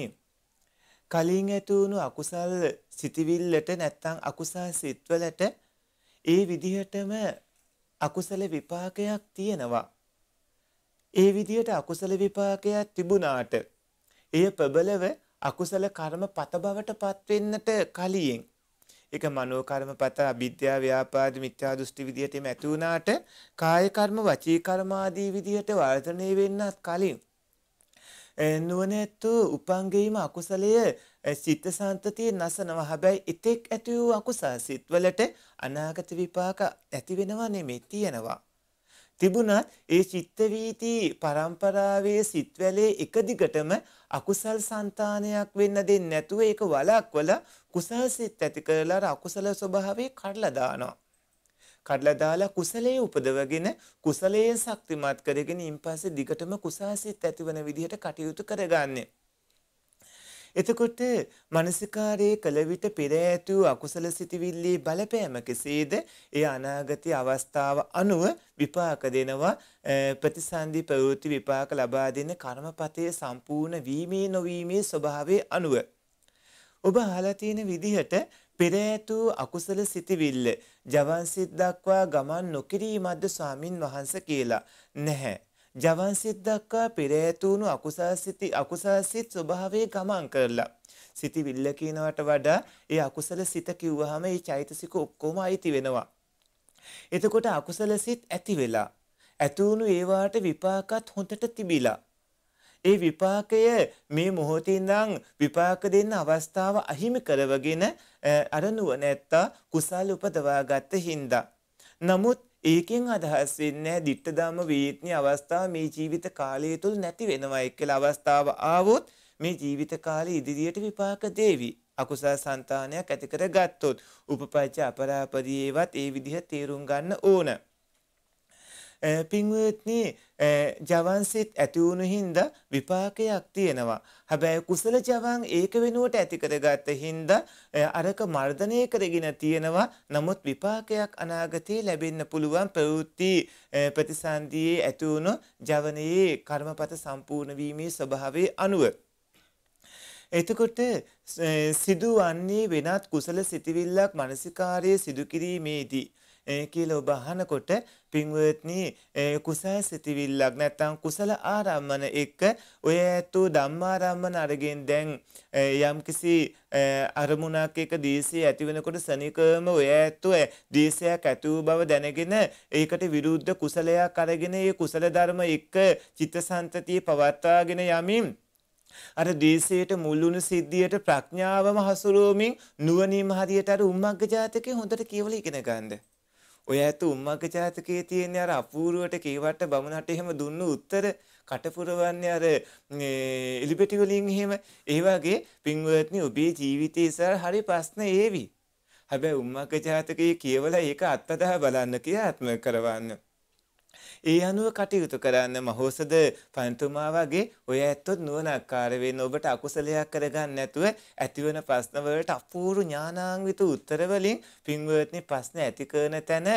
කලින් ඇති වුණු අකුසල් සිතිවිල්ලට නැත්නම් අකුසල් සිත්වලට ඒ විදිහටම අකුසල විපාකයක් තියෙනවා. ඒ විදියට අකුසල විපාකයක් තිබුණාට එය ප්‍රබලව අකුසල කර්ම පත බවට පත්වෙන්නට කලියෙන් එක මනෝ කර්මපත අවිද්‍යාව ව්‍යාපාද මිත්‍යා දෘෂ්ටි විදියට එම ඇති වුණාට කාය කර්ම වචී කර්ම ආදී විදියට වර්ධනය වෙන්නත් කලින් නුවණැත්තු උපංගෙයිම අකුසලය සිත සන්තතිය නසනවා හැබැයි ඉතෙක් ඇති වූ අකුසල් සිත්වලට අනාගත විපාක ඇති වෙනවා නෙමෙයි තියෙනවා තිබුණත් ඒ චිත්ත වීති පරම්පරාවේ සිත්වැලේ එක දිගටම අකුසල් సంతානයක් වෙන්න දෙන්නේ නැතුව ඒක වලක්වල කුසල් සිත් ඇති කරලා අකුසල ස්වභාවේ කඩලා දානවා. කඩලා දාලා කුසලයේ උපදවගෙන කුසලයේ ශක්තිමත් කරගෙන ඉන්පස්සේ දිගටම කුසල් සිත් ඇතිවන විදිහට කටයුතු කරගන්නේ. එතකොට මනසිකාරයේ කළ විට පෙර ඇති වූ අකුසල සිතිවිල්ලේ බලපෑම කෙසේද? ඒ අනාගතයේ අවස්ථාව අනුව විපාක දෙනවා ප්‍රතිසන්දි ප්‍රවෘත්ති විපාක ලබා දෙන කර්මපතේ සම්පූර්ණ වීමේ නොවීමේ ස්වභාවය අනුව ඔබ අහලා තියෙන විදිහට පෙර ඇතු අකුසල සිතිවිල්ල ජවන් සිත් දක්වා ගමන් නොකිරීමක්ද ස්වාමින් වහන්සේ කියලා නැහැ ජවන් සිත් දක්වා පෙරෑතුණු අකුසල් සිති අකුසල් සිත් ස්වභාවයේ ගමන් කරලා සිතිවිල්ල කියනවට වඩා ඒ අකුසල සිත කිව්වහම ඒ චෛතසික ඔක්කොම අයිති වෙනවා. එතකොට අකුසල සිත් ඇති වෙලා ඇතුණු ඒවාට විපාකත් හොඳට තිබිලා ඒ විපාකය මේ මොහොතේ ඉඳන් විපාක දෙන්න අවස්ථාව අහිමි කරවගෙන අර නුවණැත්තා කුසල් උපදවාගත්ත හින්දා. නමුත් ඒකෙන් අදහස් වෙන්නේ ditta dhamma වේත්නි අවස්ථාව මේ ජීවිත කාලය තුල නැති වෙනවා එක්කල අවස්ථාව ආවොත් මේ ජීවිත කාලේ ඉදිරියට විපාක දෙවි. අකුසල් సంతානයක් ඇති කරගත්තොත් උපපච්ච අපරාපදීේවත් ඒ විදිහ තේරුම් ගන්න ඕන. පින්වත්නි ජවන් සිත් ඇති වුණු හින්දා විපාකයක් තියෙනවා. හැබැයි කුසල ජවන් ඒක වෙනුවට ඇති කරගත්ත හින්දා අරක මර්ධනය කරගෙන තියෙනවා. නමුත් විපාකයක් අනාගතේ ලැබෙන්න පුළුවන් ප්‍රවෘත්ති ප්‍රතිසන්දියේ ඇති වුණු ජවනයේ කර්මපත සම්පූර්ණ වීමේ ස්වභාවය අනුව එතකොට සිදුවන්නේ වෙනත් කුසල සිතිවිල්ලක් මානසිකාරයේ සිදු කිරීමේදී කියලා ඔබ අහනකොට පින්වත්නි කුසල් සිතිවිල්ලක් නැත්නම් කුසල ආරම්මන එක්ක ඔය ඇතු ධම්මාරම්මන අරගෙන දැන් යම්කිසි අරමුණක් එක දේශය ඇති වෙනකොට සනිකම ඔය ඇතු දේශයක් ඇති බව දැනගෙන ඒකට විරුද්ධ කුසලයක් අරගෙන ඒ කුසල ධර්ම එක්ක චිත්තසංතතිය පවත්වාගෙන යමින් අර දේශයට මුල්ලුණු සිද්ධියට ප්‍රඥාවම හසුරුවමින් නුවණීම හරියට අර උම්මග්ග ජාතකේ හොඳට කියවලා ඉගෙන ගන්න. ඔය ඇත උම්මක ජාතකයේ තියෙන අර අපූර්වට කේවට බමුණට එහෙම දුන්නු උත්තර කටපුරවන්නේ අර එලිපෙටි වලින් එහෙම ඒ වගේ පින්වත්නි ඔබේ ජීවිතයේ සර හරි ප්‍රශ්න ඒවි. හැබැයි උම්මක ජාතකයේ කියවලා ඒක අත්දැක බලන්න ක්‍රියාත්මක කරවන්න. ඒ අනුව කටයුතු කරන්න මහෝසද පන්තුමා වගේ ඔය ඇත්තොත් නුවණක්කාර වෙන්න ඔබට අකුසලයක් කරගන්න නැතුව ඇතිවන ප්‍රශ්න වලට අපූර්ව ඥානාන්විත උත්තර වලින් පින්වත්නි ප්‍රශ්න ඇති කරන තැන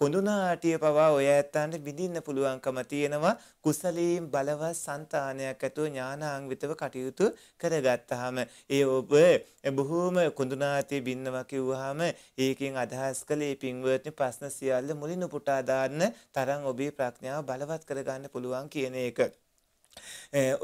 කොඳුනාටිය පවා ඔය ඇත්තන්ට විඳින්න පුළුවන්කම තියෙනවා කුසලීම් බලවත් సంతානයක් ඇතුව ඥානාංවිතව කටයුතු කරගත්තාම ඒ ඔබ බොහෝම කොඳුනාටිය බින්නවා කිව්වහම ඒකෙන් අදහස් කළේ පින්වත්නි ප්‍රශ්න සියල්ල මුලින් උපුටා දාන්න තරම් ඔබේ ප්‍රඥාව බලවත් කරගන්න පුළුවන් කියන එක.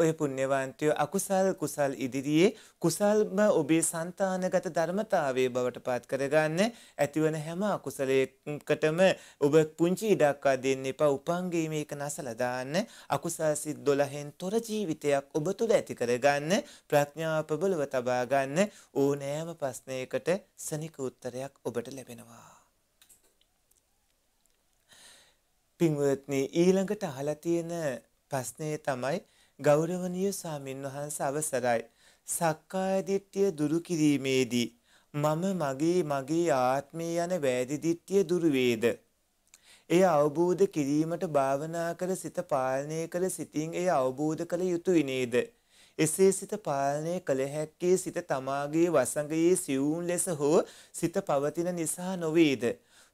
ඔය පුණ්‍යවන්තයෝ අකුසල් කුසල් ඉදිරියේ කුසල්ම ඔබේ సంతානගත ධර්මතාවයේ බවට පත් කරගන්න ඇතිවන හැම අකුසලයකටම ඔබ පුංචි ඉඩක් දෙන්න එපා උපංගේ මේක නැසලා දාන්න අකුසල් සිත් 12න් තොර ජීවිතයක් ඔබ තුල ඇති කරගන්න ප්‍රඥාව ප්‍රබලව තබා ගන්න ඕනෑම ප්‍රශ්නයකට සනික උත්තරයක් ඔබට ලැබෙනවා පින්වත්නි ඊළඟට අහලා තියෙන ප්‍රශ්නය තමයි ගෞරවනීය ස්වාමින්වහන්ස අවසරයි. සක්කාය දිට්ඨිය දුරු කිරීමේදී මම මගේ මගේ ආත්මය යන වැරදි දිට්ඨිය දුරු වේද? එය අවබෝධ කිරීමට භාවනා කර සිත පාලනය කර සිතින් එය අවබෝධ කළ යුතුය නේද? එසේ සිත පාලනය කළ හැක්කේ සිත තමාගේ වසඟයේ සියුම් ලෙස හෝ සිත පවතින නිසා නොවේද?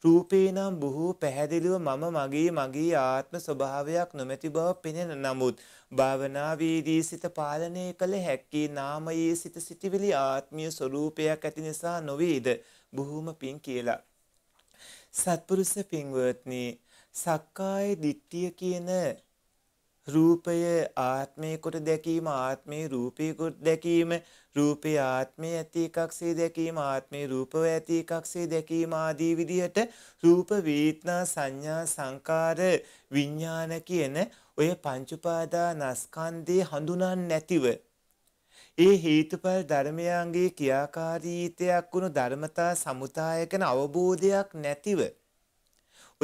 රූපේනම් බොහෝ පැහැදිලිව මම මගේ මගේ ආත්ම ස්වභාවයක් නොමැති බව පෙනෙන නමුත් භාවනාවේදී සිත පාලනය කළ හැක්කේ නාමයේ සිත සිටිවිලි ආත්මීය ස්වરૂපයක් ඇති නිසා නොවේද බොහෝම පින් කියලා සත්පුරුෂ පින්වත්නි සක්කාය දිට්ඨිය කියන රූපය ආත්මය කොට දැකීම ආත්මයේ රූපය කොට දැකීම රූපය ආත්මය ඇති එකක්සේ දැකීම ආත්මේ රූපව ඇති එකක්සේ දැකීම ආදී විදිහට රූප වේදනා සංඥා සංකාර විඥාන කියන ඔය පංච උපාදානස්කන්ධේ හඳුනන්නේ නැතිව ඒ හේතුඵල ධර්මයන්ගේ ක්‍රියාකාරීත්වයක් වුණු ධර්මතා සමුදායකන අවබෝධයක් නැතිව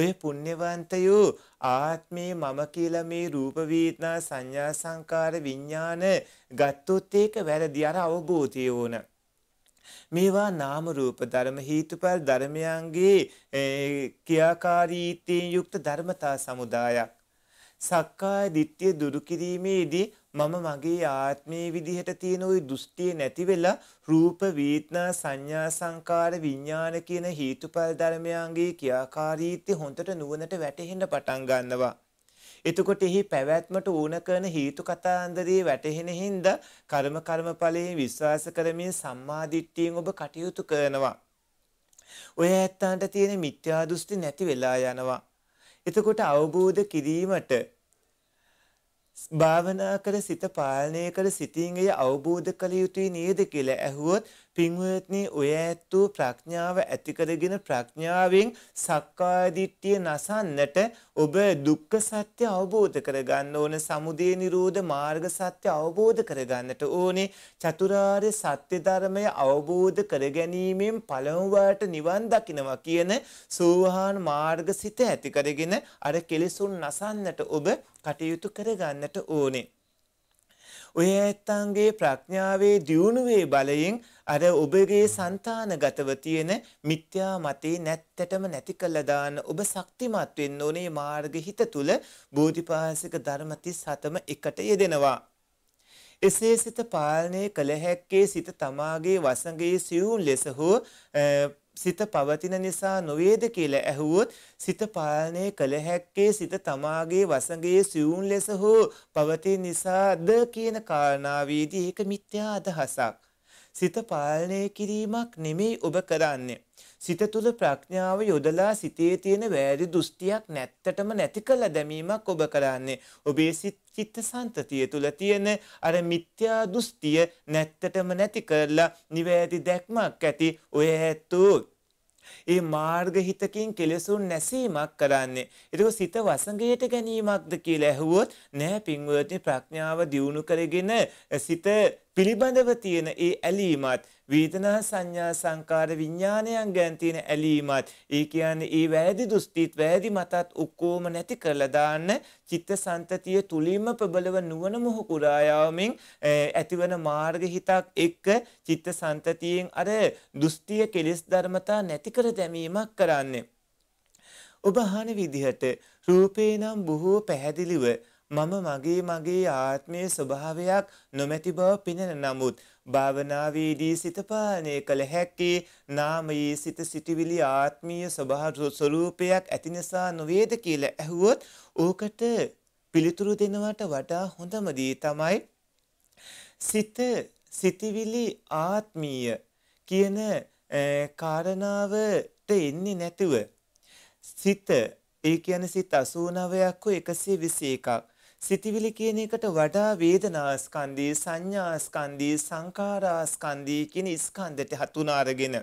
ඔය පුණ්‍යවන්තයෝ ආත්මේ මම කියලා මේ රූප වේදනා සංඥා සංකාර විඥාන ගත්තොත් ඒක වැරදි අර අවබෝධය ඕන. මේවා නාම රූප ධර්ම හේතුඵල ධර්මයන්ගේ ක්‍රියාකාරීත්වයෙන් යුක්ත ධර්මතා සමුදායක්. සක්කාය දිට්ඨිය දුරු කිරීමේදී මම මගේ ආත්මයේ විදිහට තියෙන ওই දෘෂ්ටිය නැති වෙලා රූප වේදනා සංඥා සංකාර විඥාන කියන හේතුඵල ධර්මයන්ගේ ක්‍රියාකාරීත්වය හොඳට නුවණට වැටහෙන්න පටන් ගන්නවා. එතකොට එහි පැවැත්මට ඕන කරන හේතු කතාන්දරයේ වැටහෙන හින්දා කර්ම කර්මඵලයේ විශ්වාස කරමින් සම්මාදිට්ඨියෙන් ඔබ කටයුතු කරනවා. ඔය ඇත්තන්ට තියෙන මිත්‍යා දෘෂ්ටි නැති වෙලා යනවා. එතකොට අවබෝධ කිරීමට භාවනා කර සිත පාලනය කර සිතින් එය අවබෝධ කළ යුතුයි නේද කියලා ඇහුවොත් පින්වත්නි ඔය ඇත්තු ප්‍රඥාව ඇතිකරගෙන ප්‍රඥාවෙන් සක්කාදිට්ඨිය නසන්නට ඔබ දුක්ඛ සත්‍ය අවබෝධ කරගන්න ඕන සමුදය නිරෝධ මාර්ග සත්‍ය අවබෝධ කරගන්නට ඕනේ චතුරාර්ය සත්‍ය ධර්මය අවබෝධ කරගැනීමෙන් පළමුවට නිවන් දකිනවා කියන සෝවාන් මාර්ග සිත ඇතිකරගෙන අර කෙලෙසුන් නසන්නට ඔබ කටයුතු කරගන්නට ඕනේ ඔය ඇත්තන්ගේ ප්‍රඥාවේ දියුණුවේ බලයෙන් අර ඔබගේ సంతානගතව තියෙන මිත්‍යා මතේ නැත්තටම නැති කළා දාන්න ඔබ ශක්තිමත් වෙන්න ඕනේ මාර්ග හිත තුල බෝධිපාසික ධර්ම 37ම එකට යෙදෙනවා. එසේ සිත පාලනය කළ හැක්කේ සිත තමාගේ වසඟේ සියුම් ලෙස හෝ සිත පවතින නිසා නොවේද කියලා ඇහුවොත් සිත පාලනය කළ හැක්කේ සිත තමාගේ වසඟයේ සියුම් ලෙස හෝ පවතින නිසාද කියන කාරණාවේදී ඒක මිත්‍යා අදහසක්. සිත පාලනය කිරීමක් නෙමෙයි ඔබ කරන්නේ. සිත තුළ ප්‍රඥාව යොදලා සිතේ තියෙන වැරදි දෘෂ්ටියක් නැත්තටම නැති කළ දැමීමක් ඔබ කරන්නේ. ඔබේ චිත්ත සංතතිය තුළ තියෙන අර මිත්‍යා දෘෂ්ටිය නැත්තටම නැති කරලා නිවැරදි දැක්මක් ඇති ඔය ඇත්තෝ ඒ මාර්ග හිතකින් කෙලෙසුන් නැසීමක් කරන්නේ. ඒක සිත වසඟයට ගැනීමක්ද කියලා ඇහුවොත් නෑ පින්වත්නි ප්‍රඥාව දියුණු කරගෙන සිත පිළිබඳව තියෙන ඒ ඇලීමත් වේදනා සංඥා සංකාර විඥානයන් ගැන තියෙන ඇලීමත් ඒ කියන්නේ ඒ වැරදි දෘෂ්ටිත් වැරදි මතත් ඔක්කොම නැති කරලා දාන්න චිත්තසංතතිය තුලින්ම ප්‍රබලව නුවණ මොහු කුරා යාමෙන් ඇතිවන මාර්ග හිතක් එක්ක චිත්තසංතතියෙන් අර දෘෂ්ටිය කෙලෙස් ධර්මතා නැති කර දැමීමක් කරන්නේ ඔබ අහන විදිහට රූපේ නම් බොහෝ පැහැදිලිව මම මගේ මගේ ආත්මයේ ස්වභාවයක් නොමැති බව පෙනෙන නමුත් භාවනාවේදී සිත පාලනය කළ හැක්කේ නාමයේ සිත සිටිවිලි ආත්මීය ස්වභාව ස්වરૂපයක් ඇති නිසා නොවේද කියලා ඇහුවොත් ඕකට පිළිතුරු දෙනවට වඩා හොඳම දේ තමයි සිත සිටිවිලි ආත්මීය කියන කාරණාවට එන්නේ නැතුව සිත ඒ කියන්නේ සිත 89ක් හෝ 121ක් සිතිවිලි කියන එකට වඩා වේදනා ස්කන්ධී, සංඥා ස්කන්ධී, සංඛාරා ස්කන්ධී කියන ස්කන්ධට හතුන අරගෙන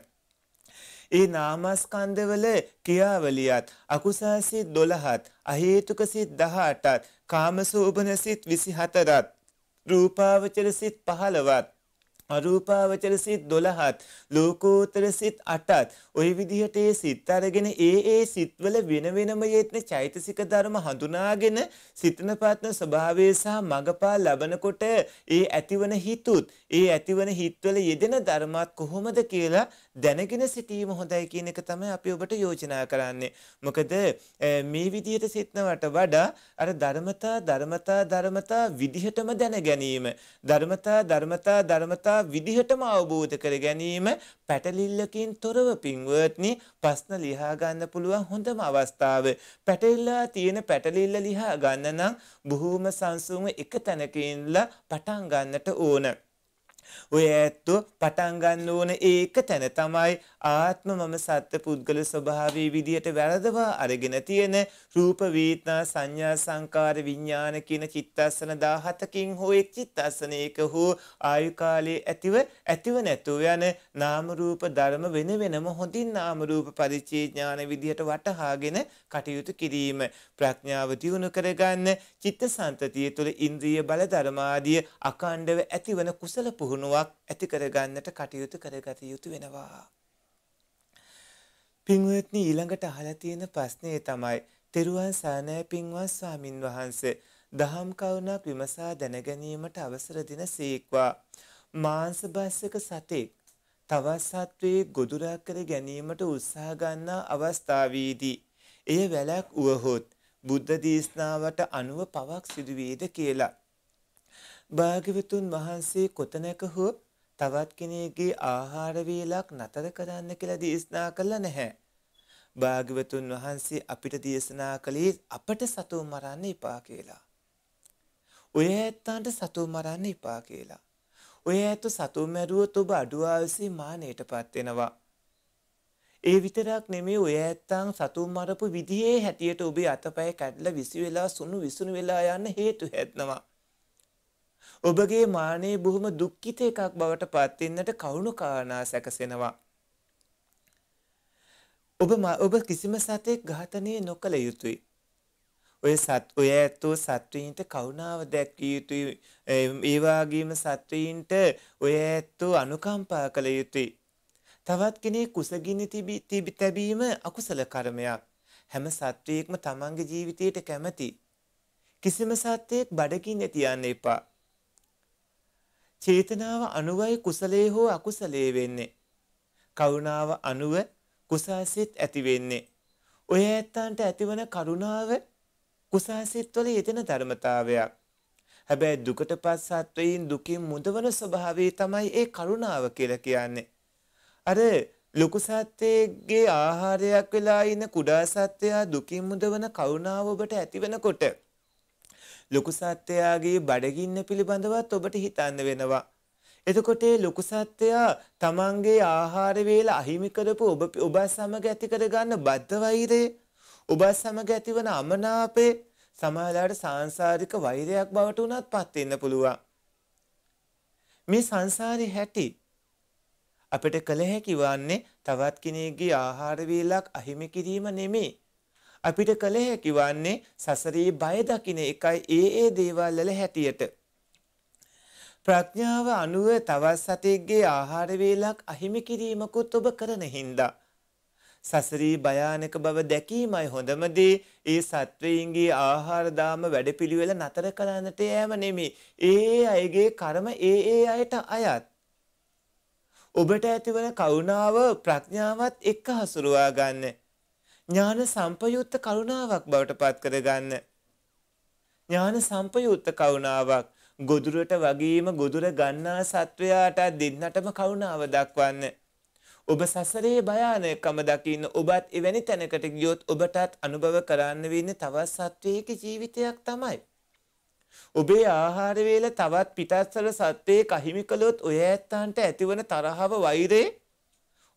ඒ නාමස්කන්ධවල ක්‍රියාවලියත් අකුසාසිත 12ත්, අහේතුක සිත් 18ත්, කාමසෝබන සිත් 24ත්, රූපාවචර සිත් 15ත් අරූපාවචර සිත් 12ත් ලෝකෝත්තර සිත් 8ත් ওই විදිහට ඒ සිත් අරගෙන ඒ ඒ සිත්වල වෙන වෙනම යෙත්න චෛතසික ධර්ම හඳුනාගෙන සිතන පාත්න ස්වභාවය සහ මගපා ලබනකොට ඒ ඇතිවන හිතුත් ඒ ඇතිවන හිත්වල යෙදෙන ධර්මات කොහොමද කියලා දැනගෙන සිටීම හොඳයි කියන එක තමයි අපි ඔබට යෝජනා කරන්නේ. මොකද මේ විදිහට සිටනවට වඩා අර ධර්මතා ධර්මතා ධර්මතා විදිහටම දැන ගැනීම ධර්මතා ධර්මතා ධර්මතා විදිහටම අවබෝධ කර ගැනීම පැටලිල්ලකින් තොරව පින්වත්නි ප්‍රශ්න ලියා ගන්න පුළුවන් හොඳම අවස්ථාව. පැටලිලා තියෙන පැටලිල්ල ලියා ගන්න නම් බොහෝම සංසුන්ව එක තැනක ඉඳලා පටන් ගන්නට ඕන. ඔය ඇත්තෝ පටන් ගන්න ඕන ඒක තැන තමයි ආත්ම මම සත්ත්ව පුද්ගල ස්වභාවයේ විදියට වැළඳවා අරගෙන තියෙන රූප වේදනා සංඥා සංකාර විඥාන කියන චිත්තස්සන 17කින් හෝ එක් චිත්තස්සනයක හෝ ආයු කාලයේ ඇතිව ඇතිව නැතුව යන නාම රූප ධර්ම වෙන වෙනම හොඳින් නාම රූප පරිචේ ඥාන විදියට වටහාගෙන කටයුතු කිරීම ප්‍රඥාව දියුණු කරගන්න චිත්තසංතතිය තුළ ඉන්ද්‍රිය බල ධර්මාදී අකණ්ඩව ඇතිවන කුසල පුහුණු පුහුණුවක් ඇති කරගන්නට කටයුතු කරගත යුතු වෙනවා. පින්වත්නි ඊළඟට අහලා තියෙන ප්‍රශ්නේ තමයි තෙරුවන් සානෑ පින්වත් ස්වාමින් වහන්සේ දහම් කරුණක් විමසා දැනගැනීමට අවසර දෙන සීක්වා මාංශ බස්සක සතෙක් තවත් සත්වයේ ගොදුරා කර ගැනීමට උත්සාහ ගන්නා අවස්ථාවේදී එය වැලක් වුවහොත් බුද්ධ දේශනාවට අනුව පවක් සිදුවේද කියලා භාග්‍යවතුන් වහන්සේ කොතැනක හෝ තවත් කෙනෙකුගේ ආහාර වේලක් නතර කරන්න කියලා දේශනා කළා නැහැ. භාග්‍යවතුන් වහන්සේ අපිට දේශනා කළේ අපට සතුව මරන්න එපා කියලා. ඔය ඇත්තන්ට සතුව මරන්න එපා කියලා. ඔය ඇත්ත සතුව මැරුවොත් ඔබ අඩු ආයුෂේ මානෙටපත් වෙනවා. ඒ විතරක් නෙමේ ඔය ඇත්තන් සතුව මරපු විදිහේ හැටියට ඔබේ අතපය කැඩලා විසි වෙලා සුණු විසුණු වෙලා යන්න හේතු හැදනවා. ඔබගේ මානයේ බොහොම දුක්ඛිත එකක් බවට පත් වෙන්නට කවුණු කාරණා සැකසෙනවා. ඔබ ඔබ කිසිම සතෙක් ඝාතනය නොකළ යුතුයි. ඔය සත් ඔය ඇත්තෝ සත්වීන්ට කරුණාව දැක්විය යුතුයි. ඒ වගේම සත්වීන්ට ඔය ඇත්තෝ අනුකම්පා කළ යුතුයි. තවත් කෙනෙක් කුසගින්න තිබී තැබීම අකුසල කර්මයක්. හැම සත්වයෙක්ම තමන්ගේ ජීවිතයට කැමති. කිසිම සත්වයෙක් බඩගින්න තියන්න එපා. චේතනාව අනුවයි කුසලයේ හෝ අකුසලයේ වෙන්නේ. කරුණාව අනුව කුසාසිත ඇති වෙන්නේ. ඔය ඇත්තන්ට ඇතිවන කරුණාව කුසාසිත වල යෙදෙන ධර්මතාවයක්. හැබැයි දුකට පස්සත්වයින් දුකින් මුදවන ස්වභාවය තමයි ඒ කරුණාව කියලා කියන්නේ. අර ලොකු සත්‍යයේ ආහාරයක් වෙලා ඉන්න කුඩා සත්‍යයා දුකින් මුදවන කරුණාව ඔබට ඇතිවෙනකොට ලොකු සත්වයාගේ බඩගින්න පිළිබඳවත් ඔබට හිතන්න වෙනවා. එතකොට ඒ ලොකු සත්වයා තමන්ගේ ආහාර වේල අහිමි කරපු ඔබ ඔබ සමග ඇති කරගන්න බද්ධ වෛරය ඔබ සමග ඇතිවන අමනාපේ සමාලාට සංසාරික වෛරයක් බවට වුණත් පත් වෙන්න පුළුවන්. මේ සංසාරේ හැටි අපිට කළ හැකි වන්නේ තවත් කෙනෙකුගේ ආහාර වේලක් අහිමි කිරීම නෙමෙයි. අපිට කළ හැකි වන්නේ සසරේ බය දකින එකයි ඒ ඒ දේවල් වල හැටියට. ප්‍රඥාව අනුව තවත් සතෙක්ගේ ආහාර වේලක් අහිමි කිරීමකුත් ඔබ කරන හින්දා සසරී භයානක බව දැකීමයි හොඳම දේ ඒ සත්වයින්ගේ ආහාර දාම වැඩපිළිවෙල නතර කරන්නට යෑම නෙමෙයි. ඒ අයගේ කර්ම ඒ ඒ අයට අයත්. ඔබට ඇතිවන කරුණාව ප්‍රඥාවත් එක්ක හසුරුවා ගන්න. ඥාන සම්පයුත්ත කරුණාවක් බවට පත් කරගන්න. ඥාන සම්පයුත්ත කරුණාවක් ගොදුරට වගේම ගොදුර ගන්නා සත්වයාට දෙන්නටම කරුණාව දක්වන්න. ඔබ සසරේ භයානකම දකින්න ඔබත් එවැනි තැනකට ගියොත් ඔබටත් අනුභව කරන්න වෙන්නේ තවත් සත්වයක ජීවිතයක් තමයි. ඔබේ ආහාර වේල තවත් පිටස්සල සත්වයක අහිමි කළොත් ඔය ඇත්තන්ට ඇතිවන තරහව වෛරේ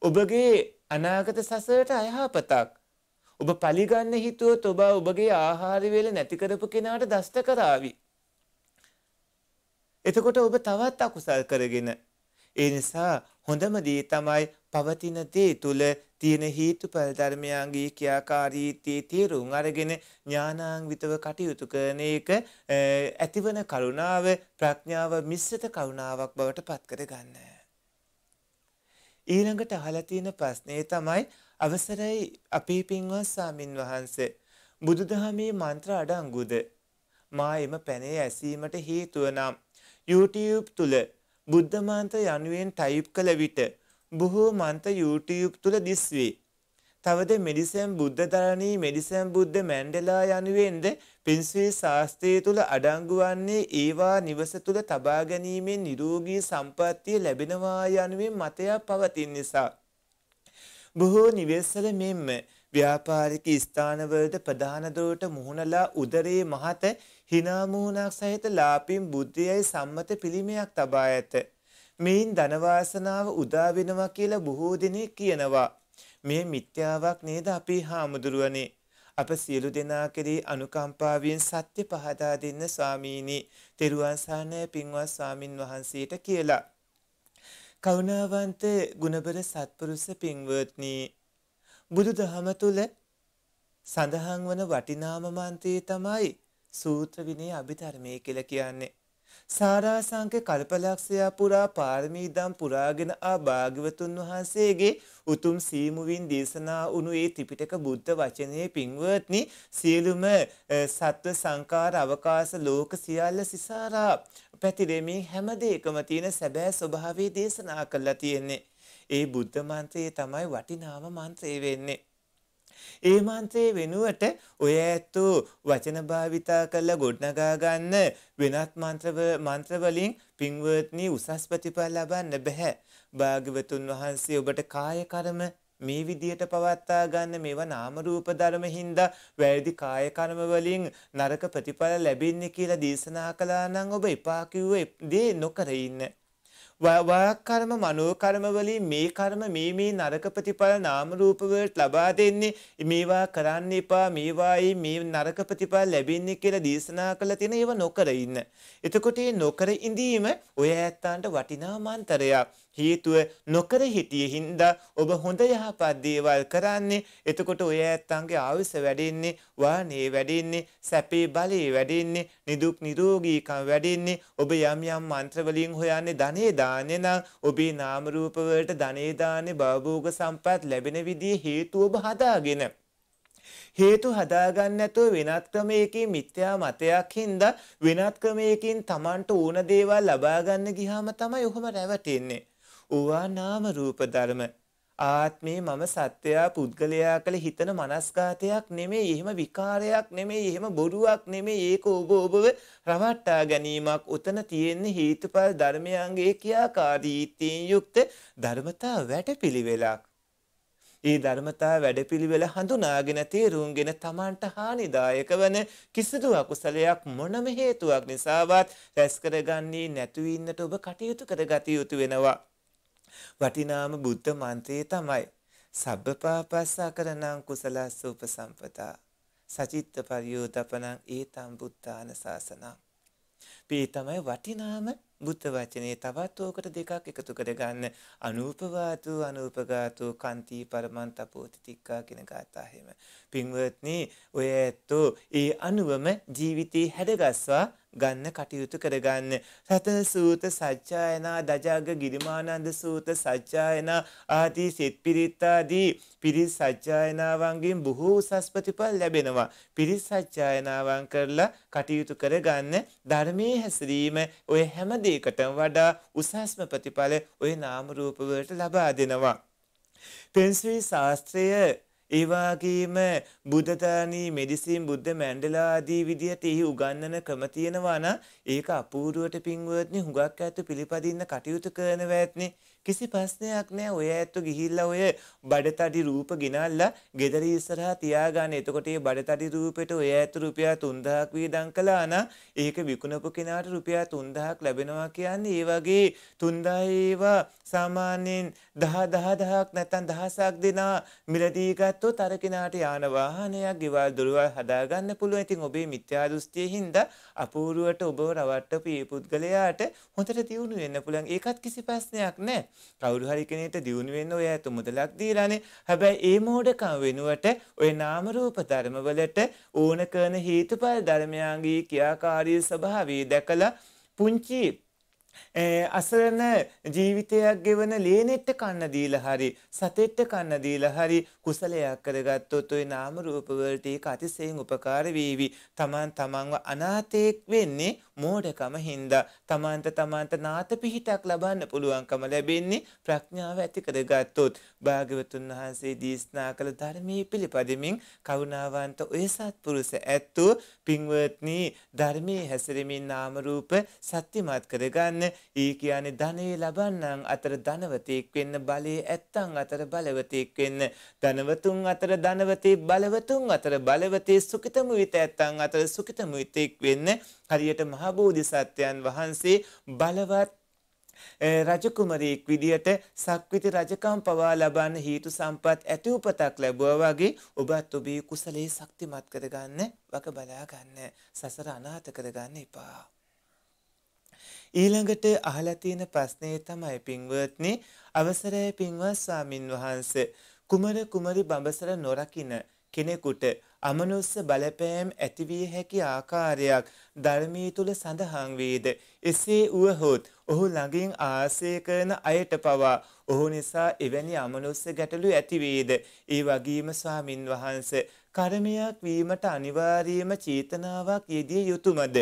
ඔබගේ අනාගත සසරට අයහපතක්. ඔබ පලිගන්න හිතුවොත් ඔබ ඔබගේ ආහාරවේල නැති කරපු කෙනාට දෂ්ට කරාවි. එතකොට ඔබ තවත් අකුසල් කරගෙන. ඒ නිසා හොඳම දේ තමයි පවතින දේ තුල තියෙන හේතුඵල ධර්මයන්ගේ ක්‍රියාකාරීත්වයේ තේරුම් අරගෙන ඥානාන්විතව කටයුතු කරන එක ඇතිවන කරුණාව ප්‍රඥාව මිශ්‍රිත කරුණාවක් බවට පත් කරගන්නයි. ඊළඟට අහලා තියෙන ප්‍රශ්නේ තමයි අවසරයි අපේ පින්වත් සාමින් වහන්සේ බුදුදහමේ මන්ත්‍ර අඩංගුද මා එම පැනේ ඇසීමට හේතුව නම් YouTube තුල බුද්ධ මන්ත්‍ර යනුවෙන් ටයිප් කළ විට බොහෝ මන්ත්‍ර YouTube තුල දිස්වේ තවද මෙඩිසම් බුද්ධධරණී මෙඩිසම් බුද්ධ මැන්ඩලා යනුවෙන්ද පින්ස්වී ශාස්ත්‍රය තුළ අඩංගු වන්නේ ඒවා නිවස තුළ තබා ගැනීමෙන් නිරෝගී සම්පත්තිය ලැබෙනවා යනුවෙන් මතයක් පවතින නිසා. බොහෝ නිවෙස්වල මෙන්ම ව්‍යාපාරික ස්ථානවලද ප්‍රධාන දොරට මුහුණලා උදරයේ මහත හිනාමුහුණක් සහිත ලාපින් බුද්ධියයි සම්මත පිළිමයක් තබා ඇත. මෙයින් ධනවාසනාව උදා වෙනවා කියලා බොහෝ දෙනෙක් කියනවා. මේ මිත්‍යාවක් නේද අපි හාමුදුරුවනේ. අප සියලු දෙනා කෙරේ අනුකම්පාවෙන් සත්‍ය පහදා දෙන්න ස්වාමීනි. තෙරුවන් සරණයි පින්වත් ස්වාමින් වහන්සේට කියලා. කරුණාවන්ත ගුණබර සත්පුරුෂ පින්වත්නි. බුදුදහම තුල සඳහන් වන වටිනාම මන්ත්‍රය තමයි සූත්‍ර විනය අභිධර්මයේ කියලා කියන්නේ. සාරාසංක කල්පලක්ෂයා පුරා පාරමීදම් පුරාගෙන ආ භාග්‍යවතුන් වහන්සේගේ උතුම් සීමුවින් දේශනා වුණු ඒ ත්‍රිපිටක බුද්ධ වචනයේ පින්වත්නි සියලුම සත්ව සංකාර අවකාශ ලෝක සියල්ල සිසාරා පැතිරෙමින් හැම දෙයකම තියෙන සැබෑ ස්වභාවය දේශනා කළා තියෙන්නේ. ඒ බුද්ධ මන්ත්‍රයේ තමයි වටිනාම මන්ත්‍රය වෙන්නේ. ඒ මන්ත්‍රයේ වෙනුවට ඔය ඇත්තෝ වචන භාවිතා කරලා ගොඩනගා ගන්න වෙනත් මන්ත්‍රව මන්ත්‍රවලින් පින්වත්නි උසස් ප්‍රතිඵල ලබන්න බෑ. භාග්‍යවතුන් වහන්සේ ඔබට කාය කර්ම මේ විදියට පවත්තා ගන්න මේවා නාම රූප ධර්ම හින්දා වැරදි කාය කර්ම වලින් නරක ප්‍රතිඵල ලැබෙන්නේ කියලා දේශනා කළා නම් ඔබ එපා කිව්වේ දේ නොකර ඉන්න. වයක් කර්ම මනෝ කර්ම වලින් මේ කර්ම මේ මේ නරක ප්‍රතිඵල නාම රූප වලට ලබා දෙන්නේ මේවා කරන්න එපා මේවායි මේ නරක ප්‍රතිඵල ලැබෙන්නේ කියලා දේශනා කළා තියෙන ඒව නොකර ඉන්න. එතකොට මේ නොකර ඉඳීම ඔය ඇත්තන්ට වටිනා මන්තරයක්. හේතුව නොකර හිටියේ හින්දා ඔබ හොඳ යහපත් දේවල් කරන්නේ එතකොට ඔය ඇත්තන්ගේ ආයුෂ වැඩෙන්නේ වානේ වැඩෙන්නේ සැපේ බලේ වැඩෙන්නේ නිදුක් නිරෝගීකම් වැඩෙන්නේ ඔබ යම් යම් මන්ත්‍ර වලින් හොයන්නේ ධනේ දාන්නේ නම් ඔබේ නාම රූප වලට ධනේ දාන්නේ භවභෝග සම්පත් ලැබෙන විදිහේ හේතු ඔබ හදාගෙන හේතු හදාගන්න නැතුව වෙනත් ක්‍රමයකින් මිත්‍යා මතයක් හින්දා වෙනත් ක්‍රමයකින් Tamanට ඕන දේවල් ලබා ගන්න ගියාම තමයි ඔහොම රැවටෙන්නේ ඕවා නාම රූප ධර්ම. ආත්මේ මම සත්‍යයා පුද්ගලයා කළ හිතන මනස්ගතයක් නෙමේ එහෙම විකාරයක් නෙමේ එහෙම බොරුවක් නෙමේ ඒක ඔබ ඔබව රවට්ටා ගැනීමක් උතන තියෙන්නේ හේතුඵල ධර්මයන්ගේ කියාකාරීත්වයෙන් යුක්ත ධර්මතා වැටපිළිවෙලක්. ඒ ධර්මතා වැඩපිළිවෙල හඳුනාගෙන තේරුම්ගෙන තමන්ට හානිදායක වන කිසිදු අකුසලයක් මොනම හේතුවක් නිසාවත් රැස් කරගන්නේ නැතුව ඉන්නට ඔබ කටයුතු කරගත යුතු වෙනවා. වටිනාම බුද්ධ මන්ත්‍රයේ තමයි සබ්බපාපස්සකරණං කුසලස්ස උපසම්පදා සචිත්ත පරියෝතපනං ඒතම් බුත්තාන සාසනං මේ තමයි වටිනාම බුද්ධ වචනේ තවත් ඕකට දෙකක් එකතු කරගන්න අනූපවාතු අනූපගාතු කන්ති පරමන් තපෝති තික්කා කියන ගාථා හැම පින්වත්නි ඔය ඇත්තෝ ඒ අනුවම ජීවිතේ හැඩගස්වා ගන්න කටයුතු කරගන්න. සතන සූත සච්ඡායනා දජාග ගිරිමානන්ද සූත සච්ඡායනා ආදී සෙත් පිරිත්තාදී පිරිස් සච්ඡායනාවන්ගෙන් බොහෝ උසස් ප්‍රතිඵල ලැබෙනවා. පිරිස් සච්ඡායනාවන් කරලා කටයුතු කරගන්න ධර්මයේ හැසිරීම ඔය හැම දෙයකටම වඩා උසස්ම ප්‍රතිඵල ඔය නාම රූප වලට ලබා දෙනවා. පෙන්සුයි ශාස්ත්‍රය ඒවාගේම බුද්ධතානී මෙඩිසින් බුද්ධ මැන්ඩලාදී විදිහට එහි උගන්නන ක්‍රම තියෙනවා නම් ඒක අපූර්වට පින්වත්නි හුඟක් ඇතු පිළිපදින්න කටයුතු කරනවා ඇතනේ කිසි ප්‍රශ්නයක් නෑ ඔය ඇත්තු ගිහිල්ලා ඔය බඩතඩි රූප ගෙනල්ලා ගෙදර ඉස්සරහා තියාගන්න. එතකොට මේ බඩතඩි රූපෙට ඔය ඇත්තු රුපියල් 3000ක් වීදම් කළා නම් ඒක විකුණපු කෙනාට රුපියල් 3000ක් ලැබෙනවා කියන්නේ ඒ වගේ 3000 ඒවා සාමාන්‍යයෙන් 10 10000ක් නැත්නම් දහසක් දෙනා මිලදී ගත්තොත් අර කෙනාට යාන වාහනයක්, ගෙවල් දොරවල් හදාගන්න පුළුවන්. ඉතින් ඔබේ මිත්‍යා දෘෂ්ටියේ හින්දා අපූර්වට ඔබව රවට්ටපු මේ පුද්ගලයාට හොඳට දියුණු වෙන්න පුළුවන්. ඒකත් කිසි ප්‍රශ්නයක් නෑ. කවුරු හරි කෙනෙට දියුණු වෙන්න ඔය ඇතු මුදලක් දීලානේ. හැබැයි ඒ මෝඩකම් වෙනුවට ඔය නාම රූප ධර්මවලට ඕන කරන හේතුඵල ධර්මයන්ගේ ක්‍රියාකාරී ස්වභාවය දැකලා පුංචි අසරණ ජීවිතයක් ගෙවන ලේනෙට්ට කන්න දීලා හරි සතෙට්ට කන්න දීලා හරි කුසලයක් කරගත්තොත් ওই නාම රූප වලට ඒක අතිශයින් උපකාර වේවි. Taman tamanwa අනාථයෙක් වෙන්නේ මෝඩකම හින්දා තමන්ට තමන්ට නාත පිහිටක් ලබන්න පුළුවන්කම ලැබෙන්නේ ප්‍රඥාව ඇති කරගත්තොත් භාග්‍යවතුන් වහන්සේ දේශනා කළ ධර්මයේ පිළිපදෙමින් කරුණාවන්ත ඔය සත්පුරුෂ ඇත්තෝ පින්වත්නි ධර්මයේ හැසිරෙමින් නාම රූප සත්‍යමත් කරගන්න ඒ කියන්නේ ධනෙ ලබන්නන් අතර ධනවතෙක් වෙන්න බලයේ ඇත්තන් අතර බලවතෙක් වෙන්න ධනවතුන් අතර ධනවතේ බලවතුන් අතර බලවතේ සුඛිත මුවිත ඇත්තන් අතර සුඛිත මුවිතෙක් වෙන්න හරියට මහ බෝධිසත්වයන් වහන්සේ බලවත් රජකුමරයෙක් විදියට සක්විති රජකම් පවා ලබන්න හේතු සම්පත් ඇති උපතක් ලැබුවා වගේ ඔබත් ඔබේ කුසලයේ ශක්තිමත් කරගන්න වක බලා ගන්න සසර අනාථ කරගන්න එපා ඊළඟට අහලා තියෙන ප්‍රශ්නේ තමයි පින්වත්නි අවසරය පින්වත් ස්වාමින් වහන්සේ කුමර කුමරි බඹසර නොරකින කෙනෙකුට අමනුස්ස බලපෑම් ඇතිවිය හැකි ආකාරයක් ධර්මී තුල සඳහන් වේද. එසේ වුවහොත් ඔහු ළඟින් ආශ්‍රය කරන අයට පවා ඔහු නිසා එවැනි අමනුස්ස ගැටලු ඇතිවේද. ඒ වගේම ස්වාමින් වහන්ස කර්මයක් වීමට අනිවාර්යම චේතනාවක් යෙදිය යුතුයමද?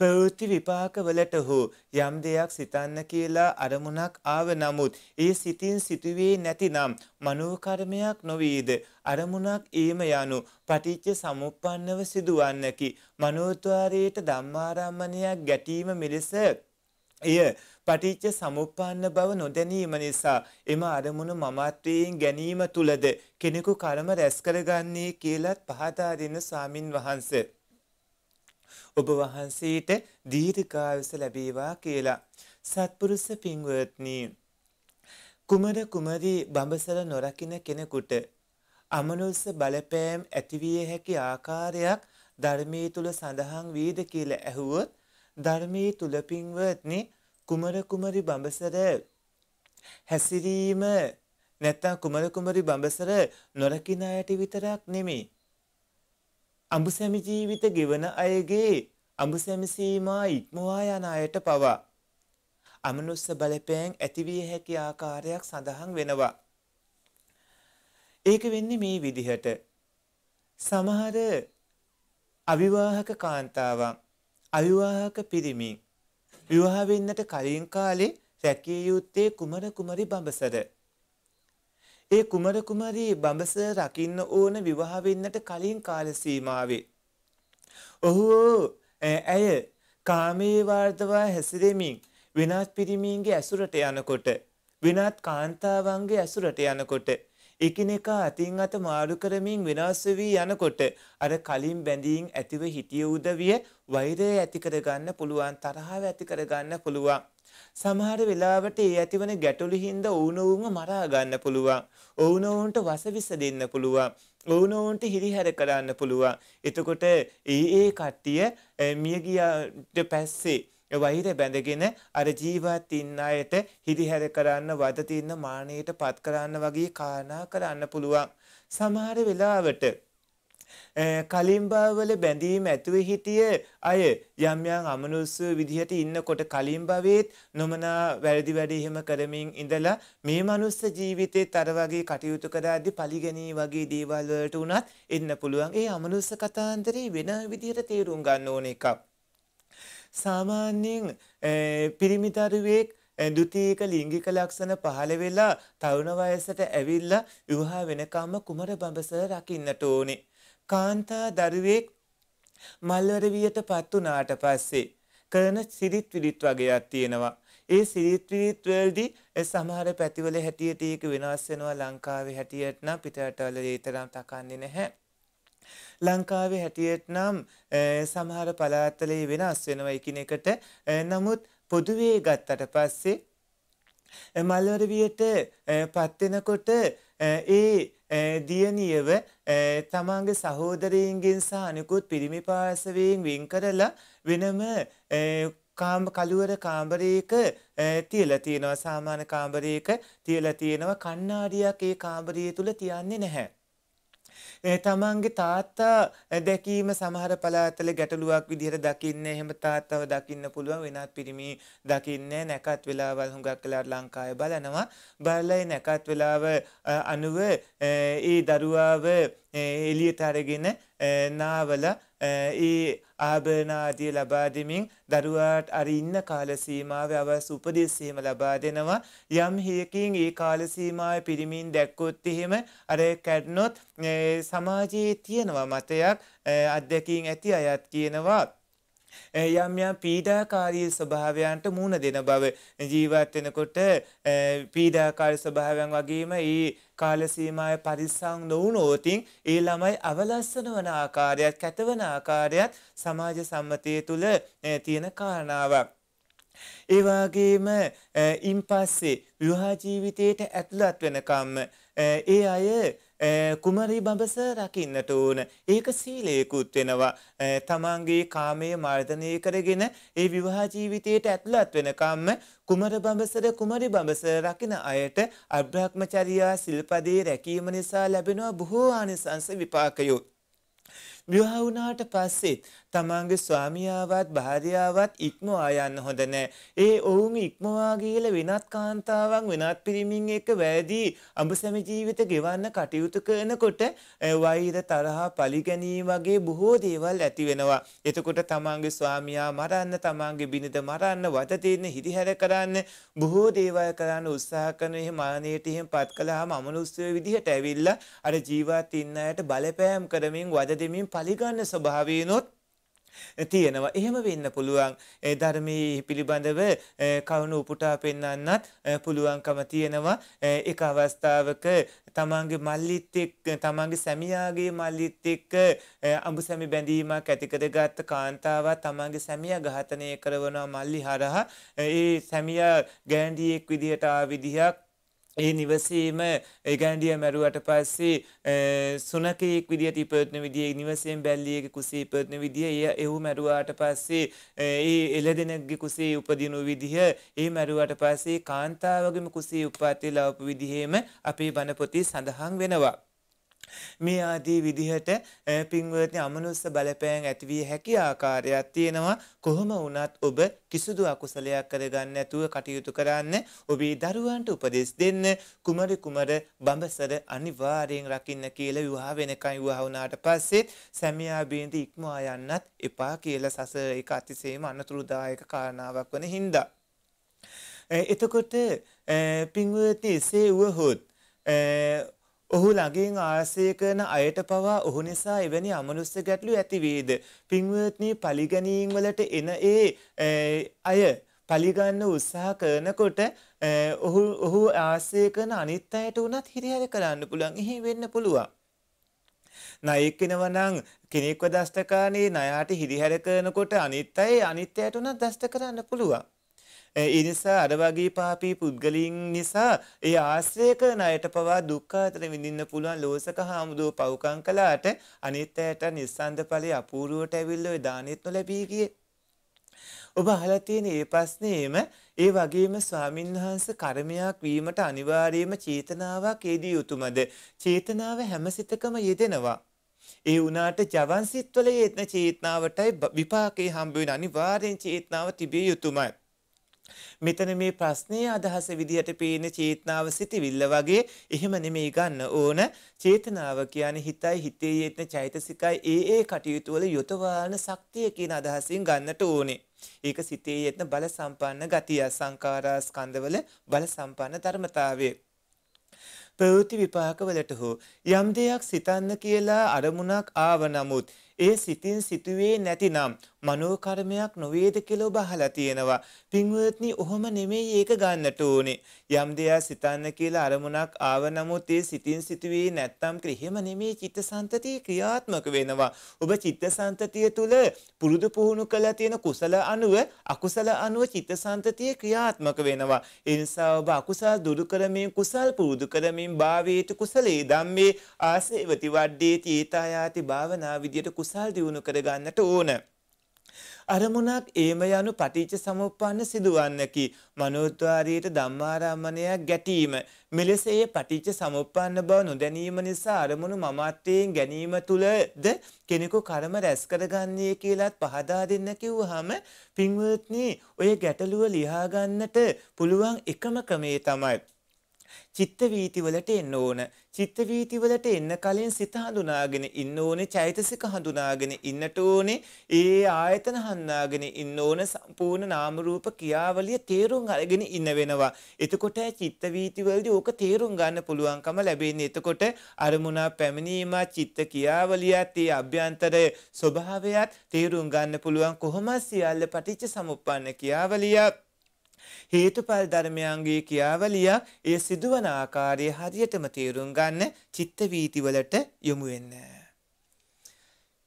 ප්‍රවෘත්ති විපාකවලට හෝ යම් දෙයක් සිතන්න කියලා අරමුණක් ආව නමුත් ඒ සිතින් සිටුවේ නැතිනම් මනෝකර්මයක් නොවේද අරමුණක් ඒම යනු පටිච්ච සමුප්පන්නව සිදුවන්නකි මනෝද්වාරයේට ධම්මාරම්මණයක් ගැටීම මෙලෙස එය පටිච්ච සමුප්පන්න බව නොදැනීම නිසා එම අරමුණු මමත්වයෙන් ගැනීම තුලද කෙනෙකු කර්ම රැස් කරගන්නේ කියලත් පහදා දෙන ස්වාමින් වහන්සේ ඔබ වහන්සේට දීර්ඝායුෂ ලැබේවා කියලා. සත්පුරුෂ පින්වත්නි කුමර කුමරි බඹසල නොරකින කෙනෙකුට අමනුස්ස බලපෑම් ඇතිවිය හැකි ආකාරයක් ධර්මයේ තුල සඳහන් වේද කියලා ඇහුවොත් ධර්මයේ තුල පින්වත්නි කුමර කුමරි බඹසර හැසිරීම නැත්තම් කුමර කුමරි බඹසර නොරකින අයට විතරක් නෙමෙයි අඹුසැමි ජීවිත ගෙවන අයගේ අඹුසැමි සීමා ඉක්මවා යන අයට පවා අමනුස්ස බලපෑම් ඇතිවිය හැකි ආකාරයක් සඳහන් වෙනවා. ඒක වෙන්නේ මේ විදිහට. සමහර අවිවාහක කාන්තාවන් අවිවාහක පිරිමි විවාහ වෙන්නට කලින් කාලේ රැකිය යුත්තේ කුමර කුමරි බඹසර ඒ කුමර කුමරී බඹස රකින්න ඕන විවාහ වෙන්නට කලින් කාල සීමාවේ. ඔහු ඇය කාමයේ වර්ධවා හැසිරෙමින් වෙනත් පිරිමීන්ගේ ඇසුරට යනකොට වෙනත් කාන්තාවන්ගේ ඇසුරට යනකොට එකිනෙකා අතින් අත මාරු කරමින් වෙනස් වී යනකොට අර කලින් බැඳීන් ඇතිව හිටිය උදවිය වෛරය ඇති කරගන්න පුළුවන් තරහව ඇති කරගන්න පුළුවන් සමහර වෙලාවට ඒ ඇතිවන ගැටලු හින්දා ඕනෝවුන්ව මරා ගන්න පුළුවන්. ඕනෝවුන්ට වසවිස දෙන්න පුළුවන්. ඕනෝවුන්ට හිරිහැර කරන්න පුළුවන්. එතකොට ඒ ඒ කට්ටිය මිය ගියාට පස්සේ වෛර බැඳගෙන අර ජීවත් ඉන්න අයට හිරිහැර කරන්න වද තින්න මානෙයට පත් කරන්න වගේ කාරණා කරන්න පුළුවන්. සමහර වෙලාවට කලින් භවවල බැඳීම ඇතුව හිටිය අය යම් යම් අමනුස්ස විදිහට ඉන්නකොට කලින් භවෙත් නොමනා වැරදි වැඩ එහෙම කරමින් ඉඳලා මේ මනුස්ස ජීවිතේ තර වගේ කටයුතු කරද්දී පරිගණී වගේ දේවල් වලට උනත් එන්න පුළුවන්. ඒ අමනුස්ස කතාන්තරේ වෙන විදිහට තේරුම් ගන්න ඕන එකක්. සාමාන්‍යයෙන් පිරිමි දරුවෙක් දුතියක ලිංගික ලක්ෂණ පහළ වෙලා තරුණ වයසට ඇවිල්ලා විවාහ වෙනකම්ම කුමර බඹසර රකින්නට ඕනේ. කාන්තා දරුවෙක් මල්වරවියට පත් වුණාට පස්සේ කරන සිරිත් විරිත් වගේක් තියෙනවා. ඒ සිරිත් විරිත් වලදී සමහර පැතිවල හැටියට ඒක වෙනස් වෙනවා ලංකාවේ හැටියට නම් පිටරටවල ඒ තරම් තකන්නේ නැහැ. ලංකාවේ හැටියට නම් සමහර පළාත්වල වෙනස් වෙනවා එකිනෙකට. නමුත් පොදුවේ ගත්තට පස්සේ මල්වරවියට පත් වෙනකොට ඒ දියණියව තමන්ගේ සහෝදරයින්ගෙන් සහ අනිකුත් පිරිමි පාර්ශවයෙන් වෙන් කරලා වෙනම කාම කළුවර කාමරයක තියලා තියෙනවා සාමාන්‍ය කාමරයක තියලා තියෙනවා කණ්ණාඩියක් ඒ කාමරය තුල තියන්නේ නැහැ තමන්ගේ තාත්තා දැකීම සමහර පලාතල ගැටලුවක් විදිහට දකින්න එහෙම තාත්තව දකින්න පුළුවන් වෙනත් පිරිමි දකින්නේ නැකත් වෙලාවල් හුඟක් වෙලාවට ලංකාවේ බලනවා බලලා නැකත් වෙලාව අනුව ඒ දරුවාව එළියට අරගෙන නාවල ඒ ආභරණ ආදී ලබා දෙමින් දරුවාට අර ඉන්න කාල සීමාවේ අවශ්‍ය උපදෙස් එහෙම ලබා දෙනවා යම් හේකින් ඒ කාල සීමාවේ පිරිමින් දැක්කොත් එහෙම අර කැඩනොත් සමාජයේ තියෙනවා මතයක් අධ්‍යක්ීන් ඇති අයත් කියනවා යම් යම් පීඩාකාරී ස්වභාවයන්ට මුහුණ දෙන බව ජීවත් වෙනකොට පීඩාකාරී ස්වභාවයන් වගේම ඒ කාල සීමාවේ පරිස්සම් නොවුනොතින් ඒ ළමයි අවලස්සන වන ආකාරයත් කැතවන ආකාරයත් සමාජ සම්මතයේ තුල තියෙන කාරණාවක්. ඒ වගේම ඉන් පස්සේ විවාහ ජීවිතයට ඇතුළත් වෙනකම් ඒ අය කුමරි බඹස රකින්නට ඕන. ඒක සීලයකුත් වෙනවා. තමන්ගේ කාමයේ මර්ධනය කරගෙන ඒ විවාහ ජීවිතයට ඇතුළත් වෙනකම්ම කුමර බඹසර කුමරි බඹස රකින අයට අබ්‍රහ්මචර්යා සිල්පදේ රැකීම නිසා ලැබෙනවා බොහෝ ආනිසංස විපාකයෝ. විවාහ වුණාට පස්සෙත් තමන්ගේ ස්වාමියාවත් භාර්යාවත් ඉක්මවා යන්න හොඳ නෑ. ඒ ඔවුන් ඉක්මවා ගිහලා වෙනත් කාන්තාවන් වෙනත් පිරිමින් එක්ක වැදී අඹසැම ජීවිත ගෙවන්න කටයුතු කරනකොට වෛර තරහ පරිගැනීම වගේ බොහෝ දේවල් ඇති වෙනවා. එතකොට තමන්ගේ ස්වාමියා මරන්න, තමන්ගේ බිනද මරන්න, වද දෙන්න, හිරිහැර කරන්න බොහෝ දේවල් කරන්න උත්සාහ කරන එහෙම මානයට එහෙම පත් කළාම අමනුෂ්‍ය විදිහට ඇවිල්ලා අර ජීවත් ඉන්න අයට බලපෑම් කරමින් වද දෙමින් පරිගන්න ස්වභාවයනොත් තියෙනවා. එහෙම වෙන්න පුළුවන්. ධර්මයේ පිළිබඳව කරුණු උපුටා පෙන්වන්නත් පුළුවන්කම තියෙනවා. එක අවස්ථාවක තමන්ගේ මල්ලිත් එක්ක තමන්ගේ සැමියාගේ මල්ලිත් එක්ක අඹුසැමි බැඳීමක් ඇති කරගත් කාන්තාවක් තමන්ගේ සැමියා ඝාතනය කරනවා මල්ලි හරහා ඒ සැමියා ගෑන්ඩියෙක් විදිහට ආ විදිහක් ඒ නිවසේම ඒගැන්ඩිය මැරුවට පස්සේ සුනකයෙක් විදිිය තිපටන විදිිය නිවසෙන් බැල්ලියක කුසේ පටන විදිිය එය එහු මැරුවාට පස්සේ ඒ එල දෙනක්ගේ කුසේ උපදිනු විදිහ ඒ මැරුවට පස්සේ කාන්තාවගේම කුසේ උපාතය ලවපු විදිහේම අපේ බණපොති සඳහන් වෙනවා. මේ ආදී විදිහට පින්වත්නි අමනුස්ස බලපෑම් ඇති විය හැකි ආකාරයක් තියෙනවා කොහොම වුණත් ඔබ කිසිදු අකුසලයක් කරගන්න නැතුව කටයුතු කරන්න ඔබේ දරුවන්ට උපදෙස් දෙන්න කුමරි කුමර බඹසර අනිවාර්යෙන් රකින්න කියලා විවාහ වෙනකන් විවාහ වුණාට පස්සේ සැමියා බිඳ ඉක්මවා යන්නත් එපා කියලා සසර එක අතිශයම අනතුරුදායක කාරණාවක් වන හින්දා එතකොට පින්වත්නි එසේ වුවහොත් ඔහු ළඟින් ආශ්‍රය කරන අයට පවා ඔහු නිසා එවැනි අමනුෂ්‍ය ගැටලු ඇතිවේද. පින්වත්නි පලිගැනීම් වලට එන ඒ අය පලිගන්න උත්සාහ කරනකොට ඔහු ඔහු ආශ්‍රය කරන අනිත් අයට උනත් හිරිහැර කරන්න පුළුවන්. එහෙ වෙන්න පුළුවන්. ණයෙක් වෙනවනම් කෙනෙක්ව දෂ්ට කරන්නේ ණයාට හිරිහැර කරනකොට අනිත් අය අනිත් අයට උනත් දෂ්ට කරන්න පුළුවන්. එනිසා අරවගේ පාපී පුද්ගලින් නිසා ඒ ආශ්‍රය කරන අයට පවා දුක්ඛාතර විඳින්න පුළුවන් ලෝසක හාමුදුරුවෝ පවුකම් කළාට අනිත් අයට නිස්සන්ද ඵලයේ අපූර්වවට ඇවිල්ලා ඒ දානෙත් නොලැබී ගියේ. ඔබ අහලා තියෙන ඒ ප්‍රශ්නේම ඒ වගේම ස්වාමින්වහන්සේ කර්මයක් වීමට අනිවාර්යයෙන්ම චේතනාවක් යෙදිය යුතුමද? චේතනාව හැම සිතකම යෙදෙනවා. ඒ වුණාට ජවන් සිත්වල යෙදෙන චේතනාවටයි විපාකේ හම්බ වෙන අනිවාර්යෙන් චේතනාව තිබිය යුතුමයි. මෙතන මේ ප්‍රශ්නයේ අදහස විදිහට පේන චේතනාව සිටිවිල්ල වගේ එහෙම නෙමෙයි ගන්න ඕන. චේතනාව කියන්නේ හිතයි හිතේ යෙදෙන චෛතසිකයි ඒ ඒ කටයුතු වල යොතවාන ශක්තිය කියන අදහසින් ගන්නට ඕනේ. ඒක සිතේ යෙදෙන බල සම්පන්න ගතිය සංඛාරා ස්කන්ධවල බල සම්පන්න ධර්මතාවය. ප්‍රවෘත්ති විපාකවලට හෝ යම් දෙයක් සිතන්න කියලා අරමුණක් ආව නමුත් ඒ සිතින් සිටුවේ නැතිනම් මනෝකර්මයක් නොවේද කියලා ඔබ අහලා තියෙනවා. පින්වත්නි, ඔහොම නෙමෙයි ඒක ගන්නට ඕනේ. යම් දෙයක් සිතන්න කියලා අරමුණක් ආව නමුත් ඒ සිතින් සිටුවේ නැත්තම් ක්‍රෙහෙම නෙමෙයි චිත්තසංතතිය ක්‍රියාත්මක වෙනවා. ඔබ චිත්තසංතතිය තුළ පුරුදු පුහුණු කළා තියෙන කුසල අණුව අකුසල අණුව චිත්තසංතතිය ක්‍රියාත්මක වෙනවා. ඒ නිසා ඔබ අකුසල් දුරු කරමින් කුසල් පුරුදු කරමින් භාවීට කුසලේ ධම්මේ ආසේවති වඩ්ඩේති ඒතායාති භාවනා විදියට කුසල් දියුණු කරගන්නට ඕන. අරමුණක් ඒම යනු පටිච්ච සමුප්පන්න සිදුවන්නකි. මනෝද්වාරයට ධම්මාරාමණයක් ගැටීම. මෙලෙස ඒ පටිච්ච සමුප්පන්න බව නොදැනීම නිසා අරමුණු මමත්වයෙන් ගැනීම තුළද කෙනෙකු කරම රැස් කරගන්නේ කියලාත් පහදා දෙන්න කිව්වහම පින්වත්නි ඔය ගැටලුව ලියාගන්නට පුළුවන් එකම ක්‍රමේ තමයි. චිත්ත වීතිවලට එන්න ඕන. චිත්ත වීතිවලට එන්න කලින් සිත හඳුනාගෙන ඉන්න ඕනේ, චෛතසික හඳුනාගෙන ඉන්නට ඕනේ, ඒ ආයතන හඳුනාගෙන ඉන්න ඕන සම්පූර්ණ නාම රූප ක්‍රියාවලිය තේරුම් අරගෙන ඉන්න වෙනවා. එතකොට චිත්ත වීතිවලදී ඕක තේරුම් ගන්න පුළුවන්කම ලැබෙන්නේ. එතකොට අරමුණා පැමිණීම, චිත්ත ක්‍රියාවලියත්, ඒ අභ්‍යන්තර ස්වභාවයත් තේරුම් ගන්න පුළුවන් කොහොම සියල්ල පටිච්ච සමුප්පන්න ක්‍රියාවලියක් හේතුඵල ධර්මයන්ගේ කියාවලිය ඒ සිදුවන ආකාරය හරියටම තේරුම් ගන්න චිත්ත වීතිවලට යොමු වෙන්න.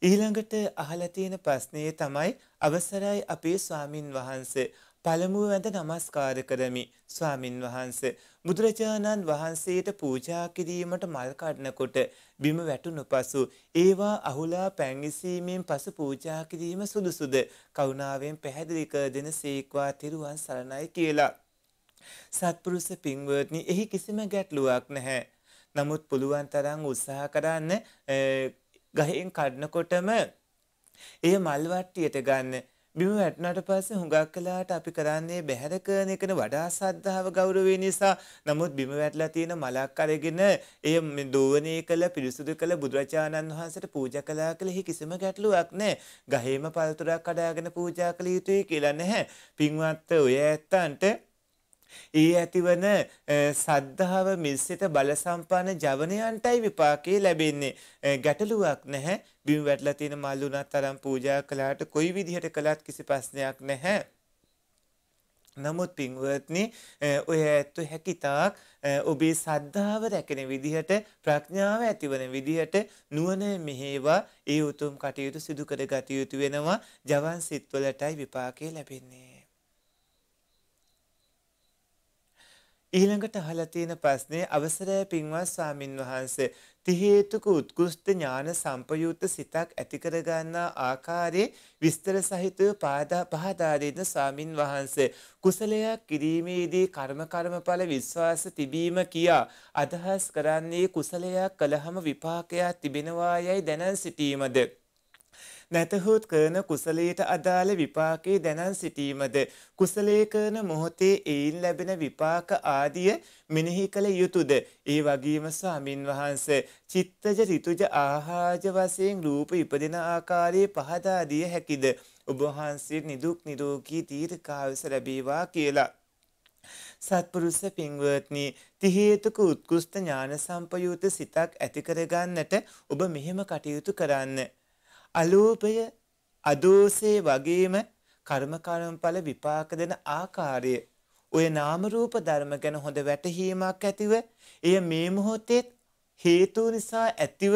ඊළඟට අහලා තියෙන ප්‍රශ්නේ තමයි අවසරයි අපේ ස්වාමින් වහන්සේ පළමුුව වැඳ නමස්කාර කරමි ස්වාමින් වහන්ස. බුදුරජාණන් වහන්සේට පූජා කිරීමට මල්කඩනකොට බිම වැටුණු පසු. ඒවා අහුලා පැංගිසීමෙන් පසු පූජා කිරීම සුදුසුද කවුණාවෙන් පැහැදිලික දෙන සේක්වා තිරුවන් සරණයි කියලා. සත්පුරුස පින්වර්ත්නි එහි කිසිම ගැටලුවක් නැහැ. නමුත් පුළුවන් තරං උත්සාහ කරන්න ගහෙන් කඩනකොටම එය මල්වට්ටියට ගන්න බිම වැටනට පස්සේ හුඟක් කලාට අපි කරන්නේ බැහැර කරන එකන වඩා සද්ධාව ගෞරවේ නිසා නමුත් බිම වැටලා තියෙන මලක් අරගෙන එය දෝවනය කළ පිරිසුදු කළ බුදුරජාණන් වහන්සට පූජ කලා කළ එහි කිසිම ගැටලුවක් නෑ ගහේම පල්තුරක් කඩාගෙන පූජා කළ යුතුයි කියලා නැහැ පින්වත් ඔය ඇත්තන්ට ඒ ඇතිවන සද්ධාව මිශ්‍රිත බල සම්පන්න ජවනයන්ටයි විපාකේ ලැබෙන්නේ ගැටලුවක් නැහැ බිම් වැටලා තියෙන මල් උනත් තරම් පූජා කළාට කොයි විදිහට කළත් කිසි ප්‍රශ්නයක් නැහැ. නමුත් පින්වත්නි ඔය ඇත්තු හැකිතාක් ඔබේ සද්ධාව රැකෙන විදිහට ප්‍රඥාව ඇතිවන විදිහට නුවණ මෙහෙවා ඒ උතුම් කටයුතු සිදු කර ගත යුතු වෙනවා ජවන් සිත්වලටයි විපාකේ ලැබෙන්නේ ඊළඟට අහලා තියෙන ප්‍රශ්නේ අවසරය පින්වත් ස්වාමින් වහන්සේ තිහේතුක උත්කෘෂ්ට ඥාන සම්පයුත්ත සිතක් ඇති කරගන්නා ආකාරයේ විස්තර සහිතව පාදා පහදා දෙන ස්වාමින් වහන්සේ කුසලයක් කිරීමේදී කර්ම කර්මඵල විශ්වාස තිබීම කියා අදහස් කරන්නේ කුසලයක් කළහම විපාකයක් තිබෙනවා යයි දැන සිටීමද නැතහොත් කරන කුසලයට අදාළ විපාකේ දැනන් සිටීමද කුසලේ කරන මොහොතේ එයින් ලැබෙන විපාක ආදිය මෙනෙහි කළ යුතුයද ඒ වගේම ස්වාමින් වහන්සේ චිත්තජ ඍතුජ ආහාජ වශයෙන් රූප ඉපදෙන ආකාරයේ පහදා දිය හැකිද ඔබ වහන්සේ නිදුක් නිරෝගී දීර්ඝායුෂ ලැබේවා කියලා සත්පුරුෂ පින්වත්නි තිහේතුක උත්කෘෂ්ඨ ඥාන සම්පයුත සිතක් ඇති කරගන්නට ඔබ මෙහෙම කටයුතු කරන්න අලෝභය අදෝසේ වගේම කර්ම කර්මඵල විපාක දෙන ආකාරය ඔය නාම රූප ධර්ම ගැන හොඳ වැටහීමක් ඇතිව එය මේ මොහොතේ හේතු නිසා ඇතිව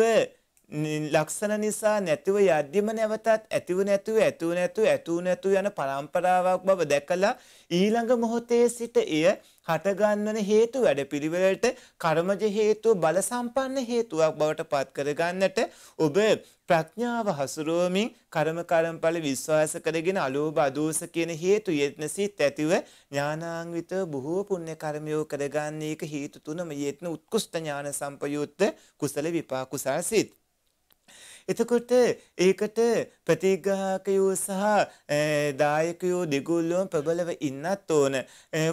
ලක්ෂණ නිසා නැතිව යද්දිම නැවතත් ඇතිව නැතුව ඇතුව නැතුව ඇතුව නැතුව යන පරම්පරාවක් බව දැකලා ඊළඟ මොහොතේ සිට එය හටගන්වන හේතු වැඩපිළිවෙලට කර්මජ හේතුව බල සම්පන්න හේතුවක් බවට පත් කරගන්නට ඔබ ප්‍රඥාව හසුරුවමින් කර්ම කර්මඵල විශ්වාස කරගෙන අලෝභ අදෝස කියන හේතු යෙත්න සිත් ඇතිව ඥානාන්විතව බොහෝ පුණ්‍ය කර්මයෝ කරගන්නේක හේතු තුනම යෙත්න උත්කෘෂ්ඨ ඥාන සම්පයුත්ත කුසල විපාක කුසල් සිත් එතකොට ඒකට ප්‍රතිග්‍රාහකයෝ සහ දායකයෝ දෙගොල්ලොම ප්‍රබලව ඉන්නත් ඕන.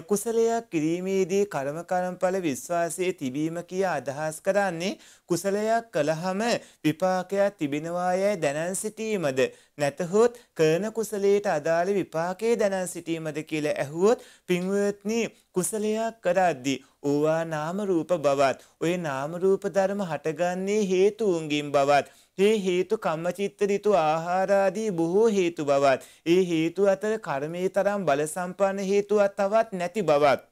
කුසලයක් කිරීමේදී කර්ම කර්මඵල විශ්වාසයේ තිබීම කියා අදහස් කරන්නේ කුසලයක් කළහම විපාකයක් තිබෙනවා යයි දැනන් සිටීමද නැතහොත් කරන කුසලයට අදාළ විපාකයේ දැනන් සිටීමද කියලා ඇහුවොත් පින්වත්නි කුසලයක් කරද්දී ඕවා නාම රූප බවත් ওই නාම රූප ධර්ම හටගන්නේ හේතුන්ගින් බවත් ඒ හේතු කම්මචිත්ත ඍතු ආහාරාදී බොහෝ හේතු බවත් ඒ හේතු අතර කර්මයේ තරම් බල සම්පන්න හේතුවක් තවත් නැති බවත්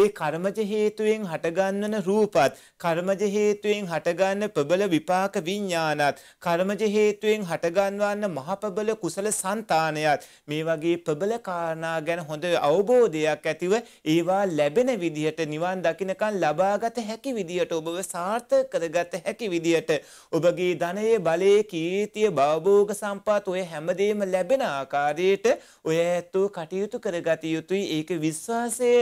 ඒ කර්මජ හේතුවෙන් හටගන්නන රූපත් කර්මජ හේතුවෙන් හටගන්න ප්‍රබල විපාක විඥානත් කර්මජ හේතුවෙන් හටගන්වන්න මහපබල කුසල సంతානයත් මේ වගේ ප්‍රබල කාරණා ගැන හොඳ අවබෝධයක් ඇතිව ඒවා ලැබෙන විදිහට නිවන් දකින්නකන් ලබාගත හැකි විදිහට ඔබව සාර්ථක කරගත හැකි විදිහට ඔබගේ ධනයේ බලයේ කීර්තිය භවභෝග සම්පත් ඔය හැමදේම ලැබෙන ආකාරයට ඔය ඇත්තෝ කටයුතු කරගත යුතුයි ඒක විශ්වාසය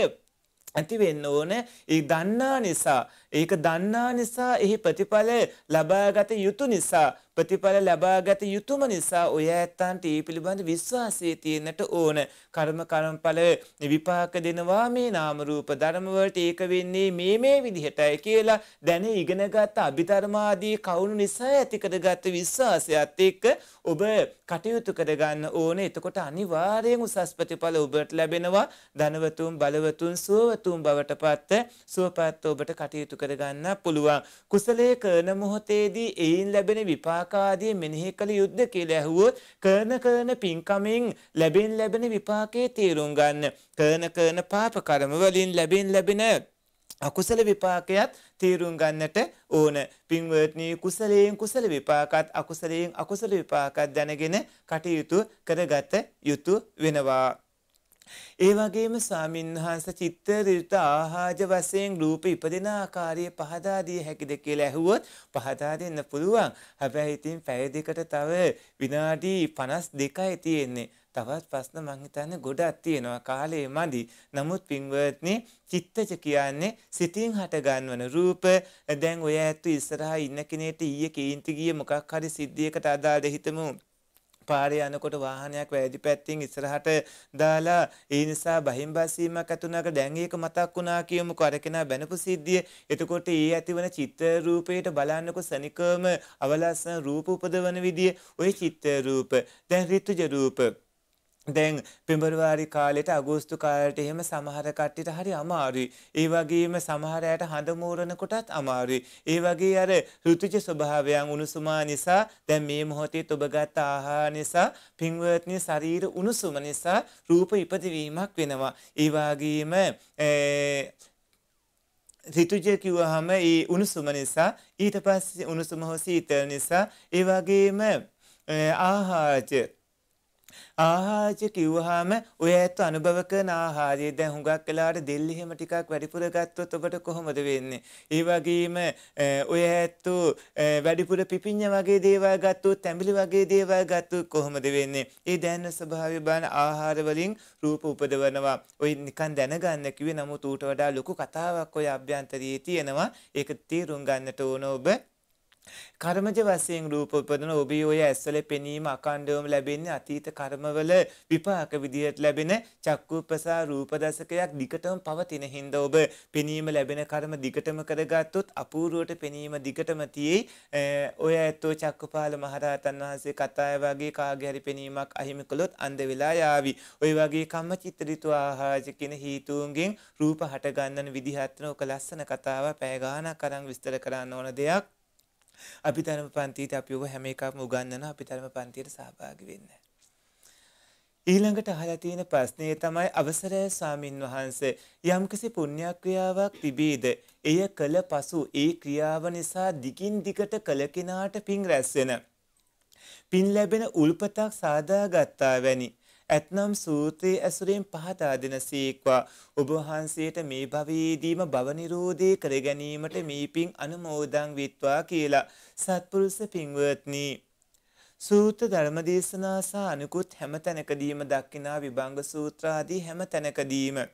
ඇති වෙන්න ඕන ඒ දන්නා නිසා ඒක දන්නා නිසා එහි ප්‍රතිඵල ලබාගත යුතු නිසා ප්‍රතිඵල ලබාගත යුතුම නිසා ඔය ඇත්තන්ට ඒ පිළිබඳ විශ්වාසය තියෙන්නට ඕන කර්ම කරම්ඵල විපාක දෙනවා මේ නාමරූප ධර්මවලට ඒක වෙන්නේ මේ මේ විදිහටයි කියලා දැන ඉගෙනගත් අභිධර්මාදී කවුණු නිසා ඇතිකරගත් විශ්වාසයත් එක්ක ඔබ කටයුතු කරගන්න ඕන එතකොට අනිවාර්යෙන් උසස් ප්‍රතිඵල ඔබට ලැබෙනවා ධනවතුන් බලවතුන් සුවවතුන් බවට පත්ත සුවපත් ඔබට කටයුතු කරගන්න පුළුවන් කුසලයේ කරන මොහොතේදී එයින් ලැබෙන විපාක ආකාරයේ මෙනෙහි කළ යුද්ධ කියලා ඇහුවොත් කරන කරන පින්කමෙන් ලැබෙන ලැබෙන විපාකයේ තේරුම් ගන්න කරන කරන පාප කර්ම වලින් ලැබෙන ලැබෙන අකුසල විපාකයත් තේරුම් ගන්නට ඕන පින්වත්නි කුසලයෙන් කුසල විපාකත් අකුසලයෙන් අකුසල විපාකත් දැනගෙන කටයුතු කරගත යුතු වෙනවා ඒ වගේම ස්වාමින්වහන්ස චිත්ත ඍත ආහාජ වශයෙන් රූප ඉපදෙන ආකාරය පහදා දිය හැකිද කියලා ඇහුවොත් පහදා දෙන්න පුළුවන්. හැබැයි ඉතින් පැය දෙකට තව විනාඩි 52යි තියෙන්නේ. තවත් ප්‍රශ්න මං හිතන්නේ ගොඩක් තියෙනවා කාලේ මදි. නමුත් පින්වත්නි චිත්තජ කියන්නේ සිතින් හට ගන්නවන රූප. දැන් ඔය ඇත්තු ඉස්සරහා ඉන්න කෙනෙක්ට ඊයේ කේන්ති ගිය මොකක් හරි සිද්ධියකට අදාළ හිතමු පාරේ යනකොට වාහනයක් වැරදි පැත්තෙන් ඉස්සරහට දාලා ඒ නිසා බහිම්බාසීමක් ඇතුණාක දැන් ඒක මතක් වුණා කියමුකෝ අර කෙනා බැනපු සිද්ධිය. එතකොට ඒ ඇතිවන චිත්ත රූපයට බලන්නකො සනිකවම අවලස්සන රූප උපදවන විදිය ওই චිත්ත රූප දැන් ඍතුජ රූප දැන් පෙබරවාරි කාලෙට අගෝස්තු කාලට එහෙම සමහර කට්ටිට හරි අමාරුයි. ඒ වගේම සමහරයට හඳමූරණ කොටත් අමාරුයි. ඒ වගේ අර ෘතුජ ස්වභාවයන් උණුසුමා නිසා දැන් මේ මොහොතේ ඔබ ගත්ත ආහාර නිසා පින්වත්නි ශරීර උණුසුම නිසා රූප ඉපදවීමක් වෙනවා. ඒ වගේම ඍතුජය කිව්වහම ඒ උණුසුම නිසා ඊට පස්සේ උණුසුම හොසීතල නිසා ඒ වගේම ආහාරජ ආහාරය කිව්වහම ඔය ඇත්ත අනුභව කරන ආහාරය දැන් හුඟක් වෙලාවට දෙල්ලි හැම ටිකක් වැඩිපුර ගත්තොත් ඔබට කොහොමද වෙන්නේ? ඒ වගේම ඔය ඇත්ත වැඩිපුර පිපිඤ්ඤ වගේ දේවල් ගත්තොත්, තැඹිලි වගේ දේවල් ගත්තොත් කොහොමද වෙන්නේ? ඒ දැනන ස්වභාවය බලන ආහාර වලින් රූප උපදවනවා. ඔය නිකන් දැනගන්න කිව්වේ නමුත් ඌට වඩා ලොකු කතාවක් ඔය අභ්‍යන්තරයේ තියෙනවා. ඒක තීරුම් ගන්නට ඕන ඔබ. කර්මජ වශයෙන් රූප උපදන ඔබේ ඔය ඇස්වල පෙනීම අකණ්ඩවම ලැබෙන්නේ අතීත කර්මවල විපාක විදිහට ලැබෙන චක්කුපසා රූප දශකයක් දිගටම පවතින හින්දා ඔබ පෙනීම ලැබෙන කර්ම දිගටම කරගත්තොත් අපූර්වට පෙනීම දිගටම තියේ ඔය ඇත්තෝ චක්කපාල මහරහතන් වහන්සේ කතාය වගේ කාගේ හරි පෙනීමක් අහිමි කළොත් අන්ධ වෙලා යාවි. ඔය වගේ කම්මචිත්ත ඍතු ආහාජ කියන හීතුන්ගෙන් රූප හට ගන්නන විදිහත් නෝක ලස්සන කතාව පැය ගාණක් අරන් විස්තර කරන්න ඕන දෙයක්. අපි ධර්ම පන්තියට අපිව හැම එකක්ම උගන්වන අපි ධර්ම පන්තියට සහභාගී වෙන්න. ඊළඟට අහලා තියෙන ප්‍රශ්නේ තමයි අවසරය ස්වාමින් වහන්සේ යම්කිසි පුණ්‍ය ක්‍රියාවක් තිබීද එය කළ පසු ඒ ක්‍රියාව නිසා දිගින් දිගට කළ කෙනාට පින් රැස් වෙන. පින් ලැබෙන උල්පතක් සාදා ගත්තා වැනි ඇත්නම් සූත්‍රයේ ඇසුරෙන් පහදා දෙන සීක්වා ඔබ වහන්සේට මේ භවයේදීම භව නිරෝධය කර ගැනීමට මේ පිං අනුමෝදන් විත්වා කියලා සත්පුරුෂ පින්වත්නි සූත්‍ර ධර්මදේශනා සහ අනිකුත් හැම තැනකදීම දක්ිනා විභංග සූත්‍රාදී හැම තැනකදීම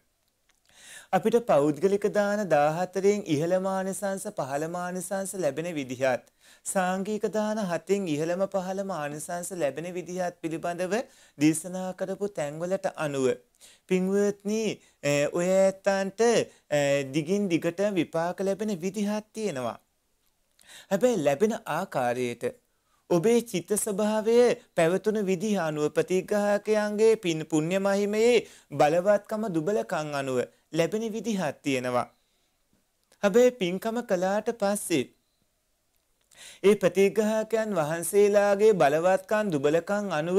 අපිට පෞද්ගලික දාන 14න් ඉහළම ආනිසංස පහළම ආනිසංස ලැබෙන විදිහත් සාංගික දාන 7න් ඉහළම පහළම ආනිසංස ලැබෙන විදිහත් පිළිබඳව දේශනා කරපු තැන්වලට අනුව පින්වත්නි ඔය ඇත්තන්ට දිගින් දිගට විපාක ලැබෙන විදිහක් තියෙනවා හැබැයි ලැබෙන ආකාරයට ඔබේ චිත්ත ස්වභාවය පැවතුණු විදිහ අනුව ප්‍රතිග්‍රාහකයන්ගේ පින් පුණ්‍ය මහිමයේ බලවත්කම දුබලකම් අනුව ලැබෙන විදිහක් තියෙනවා. හැබැයි පින්කම කළාට පස්සේ ඒ ප්‍රතිග්‍රාහකයන් වහන්සේලාගේ බලවත්කම් දුබලකම් අනුව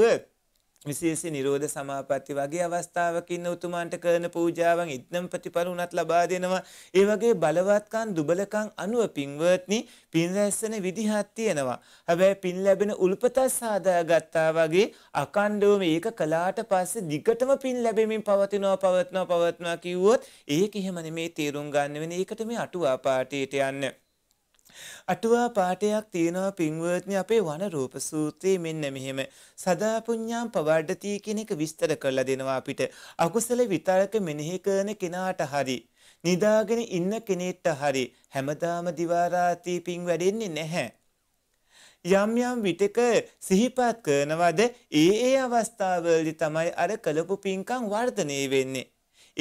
විශේෂ නිරෝධ සමාපatti වගේ අවස්ථාවක ඉන්න උතුමන්ට කරන පූජාවන් ඉදනම් ප්‍රතිඵල උනත් ලබා දෙනවා. ඒ වගේ බලවත්කම් දුබලකම් අනුව පින්වත්නි පින් රැස්සන විදිහක් තියෙනවා. හැබැයි පින් ලැබෙන උල්පතත් සාදාගත්තා වගේ අකණ්ඩව මේක කළාට පස්සේ දිගටම පින් ලැබෙමින් පවතිනවා පවත්නවා පවත්නවා කිව්වොත් ඒක එහෙම නෙමේ තේරුම් ගන්න වෙන. ඒකට මේ අටුවා පාටියට යන්නේ අටුවා පාඨයක් තියෙනවා පින්වත්නි අපේ වන රූප සූත්‍රයේ මෙන්න මෙහෙම සදා පුඤ්ඤම් පවඩති කියන එක විස්තර කරලා දෙනවා අපිට. අකුසල විතරක මෙනෙහි කරන කෙනාට හරි නිදාගෙන ඉන්න කෙනෙක්ට හරි හැමදාම දිවා රාත්‍රී පින් වැඩෙන්නේ නැහැ. යම් යම් විටක සිහිපත් කරනවද ඒ ඒ අවස්ථාවලදී තමයි අර කළපු පින්කම් වර්ධනය වෙන්නේ.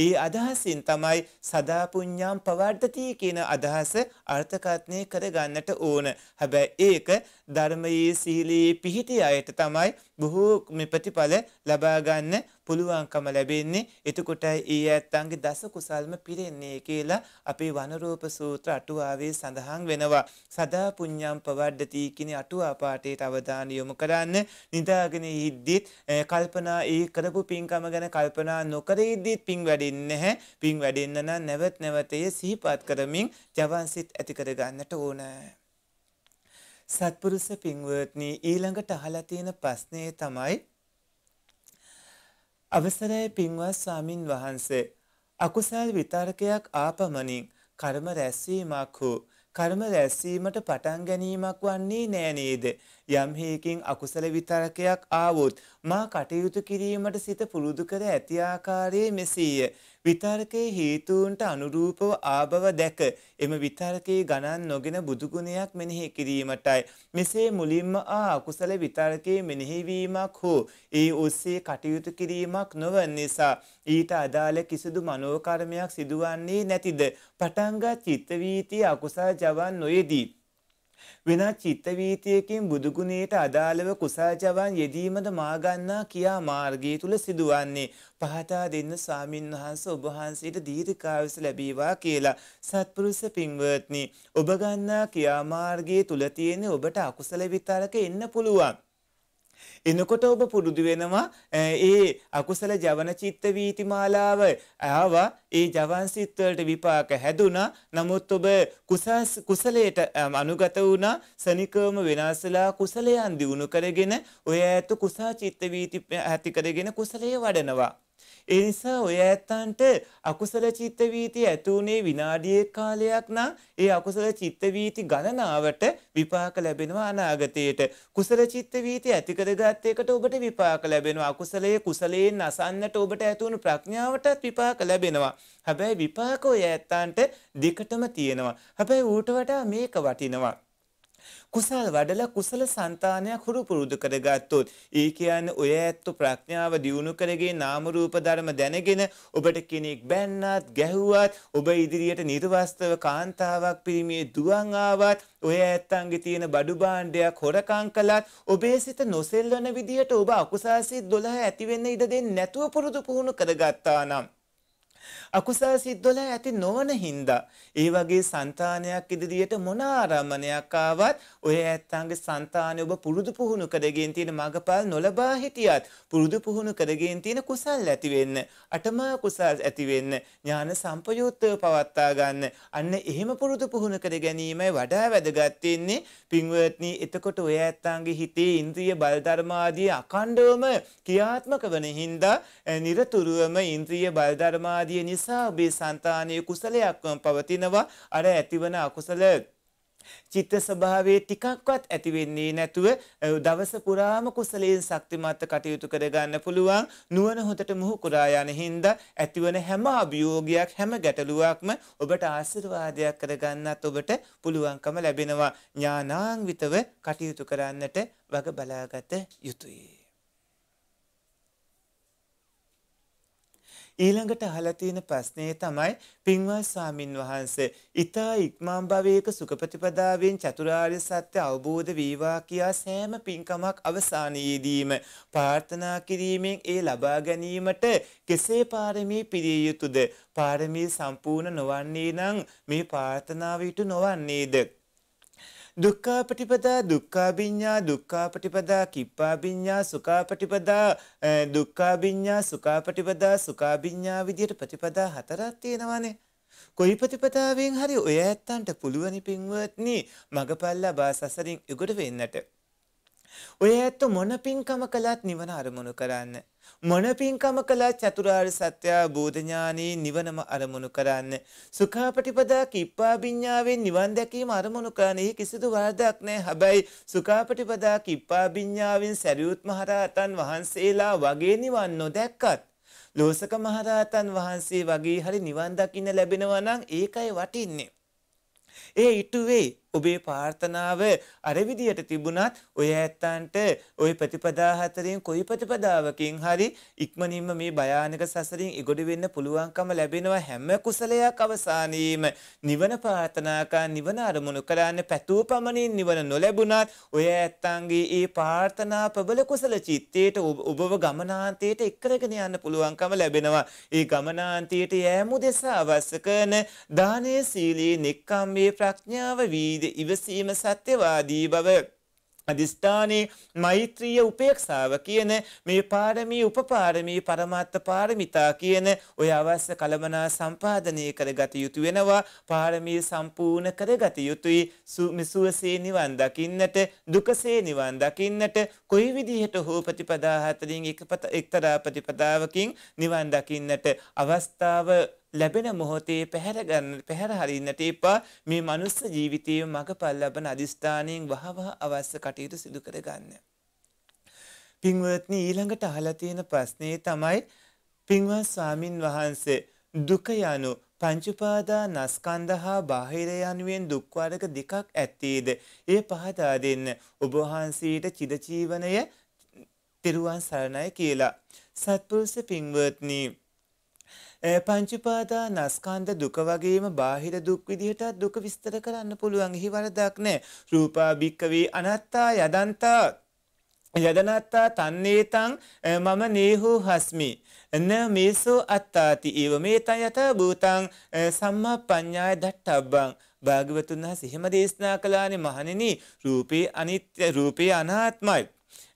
ඒ අදහසින් තමයි සදාපුඤ්ඤම් පවර්ධති කියන අදහස අර්ථකථනය කරගන්නට ඕන. හැබැයි ඒක ධර්මයේ සීලයේ පිහිටිය අයට තමයි බොහෝ මේ ප්‍රතිඵල ලබා ගන්න පුළුවන්කම ලැබෙන්නේ. එතකොට ඒ ඇත්තන්ගේ දස කුසල්ම පිරෙන්නේ කියලා අපේ වනරූප සූත්‍ර අටුවාවේ සඳහන් වෙනවා. සදා පුඤ්ඤම් පවද්දති කියන අටුවා පාඩේට අවධානය යොමු කරන්න. නිදාගෙන ඉද්දිත් කල්පනා ඒ කරපු පින්කම ගැන කල්පනා නොකර ඉද්දිත් පින් වැඩෙන්නේ නැහැ. පින් වැඩෙන්න නම් නැවත නැවතේ සිහිපත් කරමින් ජවන් සිත් ඇති කර ගන්නට ඕනේ. සත්පුරුෂ පින්වත්නි ඊළඟට අහලා තියෙන ප්‍රශ්නේ තමයි අවසරයි පින්වත් ස්වාමින් වහන්සේ අකුසල් විතරකයක් ආපමණින් කර්ම රැස්වීමක් හෝ කර්ම රැස්වීමට පටන් ගැනීමක් වන්නේ නෑ නේද යම් හේකින් අකුසල විතරකයක් ආවොත් මා කටයුතු කිරීමට සිත පුරුදු කර ඇති ආකාරයේ මෙසීය විතර්කයේ හේතුන්ට අනුරූපව ආභව දැක එම විතර්කයේ ගණන් නොගෙන බුදුගුණයක් මෙනෙහි කිරීමටයි. මෙසේ මුලින්ම ආ අකුසල විතර්කයේ මෙනෙහිවීමක් හෝ ඒ ඔස්සේ කටයුතු කිරීමක් නොවන් නිසා ඊට අදාළ කිසිදු මනෝකර්මයක් සිදුවන්නේ නැතිද. පටන්ගත් චිත්තවීතිය අකුසල් ජවන් නොයේදී. වෙනා චිත්ත වීතියකින් බුදු ගුණයට අදාළව කුසල් ජවන් යෙදීමද මාගන්නා කියා මාර්ගය තුල සිදුවන්නේ පහතා දෙන්න ස්වාමින් වහන්සේ ඔබ වහන්සේට දීර්ඝායුෂ ලැබීවා කියලා සත්පුරුෂ පින්වත්නි ඔබ ගන්නා කියා මාර්ගය තුල තියෙන ඔබට අකුසල විතරක එන්න පුළුවන් එනකොට ඔබ පුරුදු වෙනවා ඒ අකුසල ජවන චිත්ත වීතිමාලාව ආවා ඒ ජවන් සිත් වලට විපාක හැදුනා නමුත් ඔබ කුසස් කුසලයට අනුගත වුණා සනිකවම වෙනස්ලා කුසලයන් දිනු කරගෙන ඔය ඇතු කුසා චිත්ත වීති ඇති කරගෙන කුසලයේ වඩනවා ඒ නිසා ඔය ඇත්තන්ට අකුසල චිත්ත වීති ඇතුනේ විනාඩියේ කාලයක් නම් ඒ අකුසල චිත්ත වීති ගණනාවට විපාක ලැබෙනවා අනාගතයේට. කුසල චිත්ත වීති ඇති කරගත් එකට ඔබට විපාක ලැබෙනවා. අකුසලයේ කුසලයෙන් අසන්නට ඔබට ඇති වුණු ප්‍රඥාවටත් විපාක ලැබෙනවා. හැබැයි විපාක ඔය ඇත්තන්ට දිකටම තියෙනවා. හැබැයි ඌට වඩා මේක වටිනවා. කුසල් වඩලා කුසල సంతානයක් හුරු පුරුදු කරගත්තොත් ඒ කියන්නේ ඔය ඇත්ත ප්‍රඥාව දියුණු කරගේ නාම රූප ධර්ම දැනගෙන ඔබට කෙනෙක් බැන්නත් ගැහුවත් ඔබ ඉදිරියට නිර්වස්තව කාන්තාවක් පිරිමියේ දුවන් ආවත් ඔය ඇත්තන්ගේ තියෙන බඩු භාණ්ඩයක් හොරකම් කළත් ඔබේ සිත නොසෙල්වන විදිහට ඔබ අකුසාසී 12 ඇති වෙන්න ඉඩ දෙන්නේ නැතුව පුරුදු පුහුණු කරගත්තා නම් අකුසල් සිද්ධවල ඇති නොවන හින්දා ඒ වගේ సంతානයක් ඉදිරියට මොන ආරම්මණයක් ආවත් ඔය ඇත්තන්ගේ సంతානය ඔබ පුරුදු පුහුණු කරගෙන තියෙන මඟපල් නොලබා හිටියත් පුරුදු පුහුණු කරගෙන තියෙන කුසල් ඇති වෙන්න අටමා කුසල් ඇති වෙන්න ඥාන සම්පයුත්තව පවත්වා ගන්න අන්න එහෙම පුරුදු පුහුණු කර ගැනීමයි වඩා වැදගත් වෙන්නේ පින්වත්නි එතකොට ඔය ඇත්තන්ගේ හිතේ ඉන්ද්‍රිය බල ධර්මාදී අඛණ්ඩවම ක්‍රියාත්මක වෙන හින්දා නිරතුරුවම ඉන්ද්‍රිය බල ධර්මාදී වැඩිය නිසා ඔබේ సంతානයේ කුසලයක්ම පවතිනවා අර ඇතිවන අකුසල චිත්ත ස්වභාවයේ ටිකක්වත් ඇති වෙන්නේ නැතුව දවස පුරාම කුසලයෙන් ශක්තිමත් කටයුතු කරගන්න පුළුවන් නුවණ හොතට මුහු කුරා යන හින්දා ඇතිවන හැම අභියෝගයක් හැම ගැටලුවක්ම ඔබට ආශිර්වාදයක් කරගන්නත් ඔබට පුළුවන්කම ලැබෙනවා ඥානාන්විතව කටයුතු කරන්නට වග බලාගත යුතුයි ඊළඟට අහලා තියෙන ප්‍රශ්නේ තමයි පින්වත් ස්වාමින් වහන්සේ ඊතා ඉක්මන් භවයක සුඛපතිපදාවෙන් චතුරාර්ය සත්‍ය අවබෝධ වේවා කියා සෑම පින්කමක් අවසානයේදීම ප්‍රාර්ථනා කිරීමෙන් ඒ ලබා ගැනීමට කෙසේ පාරමී පිරිය යුතුද පාරමී සම්පූර්ණ නොවන්නේ නම් මේ ප්‍රාර්ථනාව ඉටු නොවන්නේද දුක්ඛාපටිපදා දුක්ඛාභිඤ්ඤා දුක්ඛාපටිපදා කිප්පාභිඤ්ඤා සුඛාපටිපදා දුක්ඛාභිඤ්ඤා සුඛාපටිපදා සුඛාභිඤ්ඤා විදියට ප්‍රතිපදා හතරක් තියෙනවානේ. කොයි ප්‍රතිපදාවෙන් හරි ඔය ඇත්තන්ට පුළුවනි පින්වත්නි මගපල්ලා බාසසරින් යුගට වෙන්නට. ඔය ඇත්ත මොන පින්කම කළත් නිවන අරමුණු කරන්න. මොන පින්කම කළා චතුරාර්ය සත්‍ය බෝධ ඥානී නිවනම අරමුණු කරන්න. සුඛාපටිපදා කිප්පාබිඤ්ඤාවෙන් නිවන් දැකීම අරමුණු කරන එහි කිසිදු වරදක් නැහැ. හැබැයි සුඛාපටිපදා කිප්පාබිඤ්ඤාවෙන් සරියුත් මහරහතන් වහන්සේලා වගේ නිවන් නොදැක්කත් ලෝසක මහරහතන් වහන්සේ වගේ හරි නිවන් දකින්න ලැබෙනවා නම් ඒකයි වටින්නේ. ඒ ඊට වේ ඔබේ ප්‍රාර්ථනාව අර විදියට තිබුණත් ඔය ඇත්තන්ට ওই ප්‍රතිපදා හතරෙන් කොයි ප්‍රතිපදාවකින් හරි ඉක්මනින්ම මේ භයානක සසරින් ඉගොඩ වෙන්න පුළුවන්කම ලැබෙනවා හැම කුසලයක් අවසානයේම නිවන ප්‍රාර්ථනා කරන නිවන අරමුණු කරන්න පැතුව පමණින් නිවන නොලැබුණත් ඔය ඇත්තන්ගේ ඒ ප්‍රාර්ථනා ප්‍රබල කුසල චිත්තයට ඔබව ගමනාන්තයට එක්කරගෙන යන්න පුළුවන්කම ලැබෙනවා ඒ ගමනාන්තයට යෑම දෙස අවශ්‍ය කරන දානය සීලී නික්කම් මේ ප්‍රඥාව වීද ඉවසීම සත්‍යවාදී බව අධිස්ථානයේ මෛත්‍රිය උපේක්ෂාව කියන මේ පාරමී උපපාරමී පරමාත්ත පාරමිතා කියන ඔය අවශ්‍ය කළමනා සම්පාදනය කරගත යුතු වෙනවා පාරමී සම්පූර්ණ කරගත යුතුයි මිසුවසේ නිවන් දකින්නට දුකසේ නිවන් දකින්නට කොයි විදිහට හෝ ප්‍රතිපදා හතරින් එක්තරා ප්‍රතිපදාවකින් නිවන් දකින්නට අවස්ථාව ලැබෙන මොහොතේ පැහැර ගන්න පැහැර හරින්නට එපා මේ මනුස්ස ජීවිතයේ මඟපල් ලබන අදිස්ථානයෙන් වහවහ අවශ්‍ය කටයුතු සිදු කරගන්න. පින්වත්නි ඊළඟට අහලා තියෙන ප්‍රශ්නේ තමයි පින්වත් ස්වාමින් වහන්සේ දුක යනු පංචඋපාදා නස්කන්ධ හා බාහිර යනුවෙන් දුක් වර්ග දෙකක් ඇත්තේද? ඒ පහදා දෙන්න ඔබ වහන්සේට චිදජීවනය තෙරුවන් සරණයි කියලා. සත්පුරුෂ පින්වත්නි පංචුපාදා නස්කන්ද දුක වගේම බාහිර දුක් විදිහට දුක විස්තර කරන්න පුළුවන් එහි වරදක් නෑ රූපා භික්කවේ අනත්තා යදන්තා යදනත්තා තන්නේතං මම නේහෝ හස්මි න මේසෝ අත්තාති ඒව මේ තන් යත භූතං සම්මා පඤ්ඤාය දට්ඨබ්බං භාග්‍යවතුන් වහන්සේ එහෙම දේශනා කළානේ මහණෙනි රූපේ අනිත්‍ය රූපේ අනාත්මයි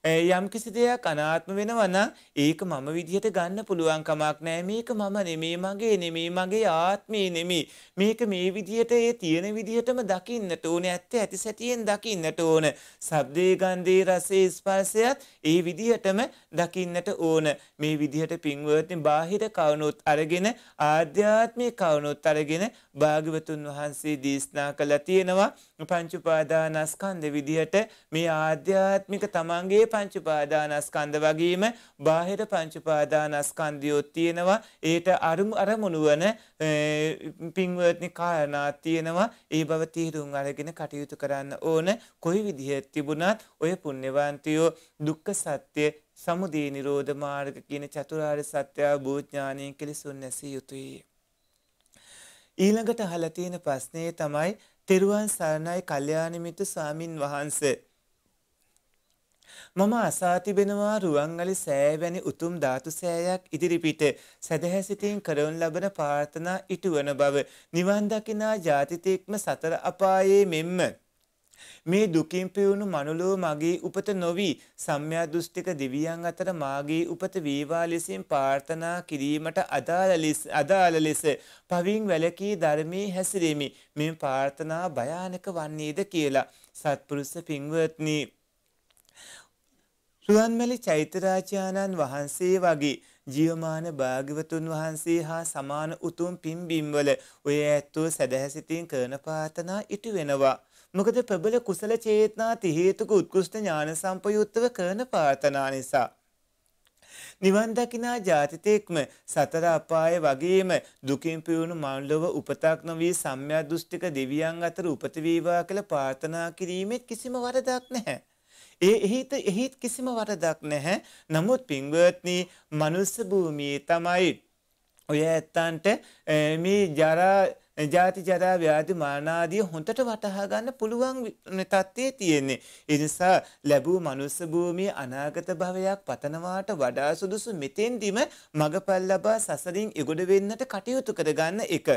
යම්කිසි දෙයක් අනාත්ම වෙනවනම් ඒක මම විදිහට ගන්න පුළුවන් කමක් නෑ මේක මම නෙමේ මගේ නෙමේ මගේ ආත්මේ නෙමේ මේක මේ විදිහට ඒ තියෙන විදිහටම දකින්නට ඕන ඇත්ත ඇති සැටියෙන් දකින්නට ඕන ශබ්දේ ගන්ධේ රසේ ස්පර්ශයත් ඒ විදිහටම දකින්නට ඕන මේ විදිහට පින්වත්නි බාහිර කවුණොත් අරගෙන ආධ්‍යාත්මික කවුණොත් අරගෙන භාග්‍යවතුන් වහන්සේ දේශනා කළා තියෙනවා පංච උපාදානස්කන්ධ විදිහට මේ ආධ්‍යාත්මික තමන්ගේ පංචුපාදානස්කන්ද වගේම බාහිර පංචුපාදානස්කන්දියොත් තියෙනවා ඒට අරුම් අරමුණුවන පින්වර්ත්නි කාරණාත් තියෙනවා ඒ බව තීරුම් අරගෙන කටයුතු කරන්න ඕන කොයි විදිහ තිබුණත් ඔය පුුණ්‍යවන්තයෝ දුක්ක සත්‍යය සමුදී නිරෝධ මාර්ග කියන චතුරාර් සත්‍යයා භූඥානයෙන් කෙලිසුන් නැසී යුතුයි. ඊළඟට හලතියන ප්‍රශ්නය තමයි තෙරුවන් සරණයි කල්්‍යයානමිතු ස්වාමින් වහන්සේ. මම අසා තිබෙනවා රුවන්වැලි සෑවැනි උතුම් ධාතු සෑයක් ඉදිරිපිට සැදැහැසිතින් කරවන ලබන ප්‍රාර්ථනා ඉටුවන බව නිවන් දකිනා ජාතිතෙක්ම සතර අපායේ මෙන්ම මේ දුකින් පියුණු මනුලෝ මගේ උපත නොවි සම්‍යා දෘෂ්ටික දෙවියන් අතර මාගේ උපත වේවා ලෙසින් ප්‍රාර්ථනා කිරීමට අදාළ ලෙස අදාළ ලෙස පවින් වැලකී ධර්මයේ හැසිරෙමි මෙම ප්‍රාර්ථනා භයානක වන්නේද කියලා සත්පුරුෂ පින්වත්නි රුවන්මැලි චෛත්‍යරාජානන් වහන්සේ වගේ ජීවමාන භාග්‍යවතුන් වහන්සේ හා සමාන උතුම් පිම්බිම්වල ඔය ඇත්තෝ සැදැහැසිතින් කරන පාතනා ඉටු වෙනවා. මොකද ප්‍රබල කුසල චේතනා තිහේතුක උත්කෘෂ්ට ඥාන සම්පයුත්තව කරන පාර්ථනා නිසා. නිවන් දකිනා ජාතිතෙක්ම සතර අපාය වගේම දුකින් පිරුණු මනුලොව උපතක් නොවී සම්‍යා දෘෂ්ටික දෙවියන් අතර උපත වේවා කියලා ප්‍රාර්ථනා කිරීමෙත් කිසිම වරදක් නැහැ. ඒ එහිත එහිත් කිසිම වරදක් නැහැ. නමුත් පින්වත්නි, මනුස්ස භූමියේ තමයි ඔය ඇත්තන්ට මේ ජරා ජාති ජරා ව්‍යාධි මරණාදී හොඳට වටහා ගන්න පුළුවන් තත්ත්වයේ තියෙන්නේ. ඒ නිසා ලැබූ මනුස්ස භූමියේ අනාගත භවයක් පතනවාට වඩා සුදුසු මෙතෙන්දිම මගපල් ලබා සසරින් එගොඩ වෙන්නට කටයුතු කරගන්න එක.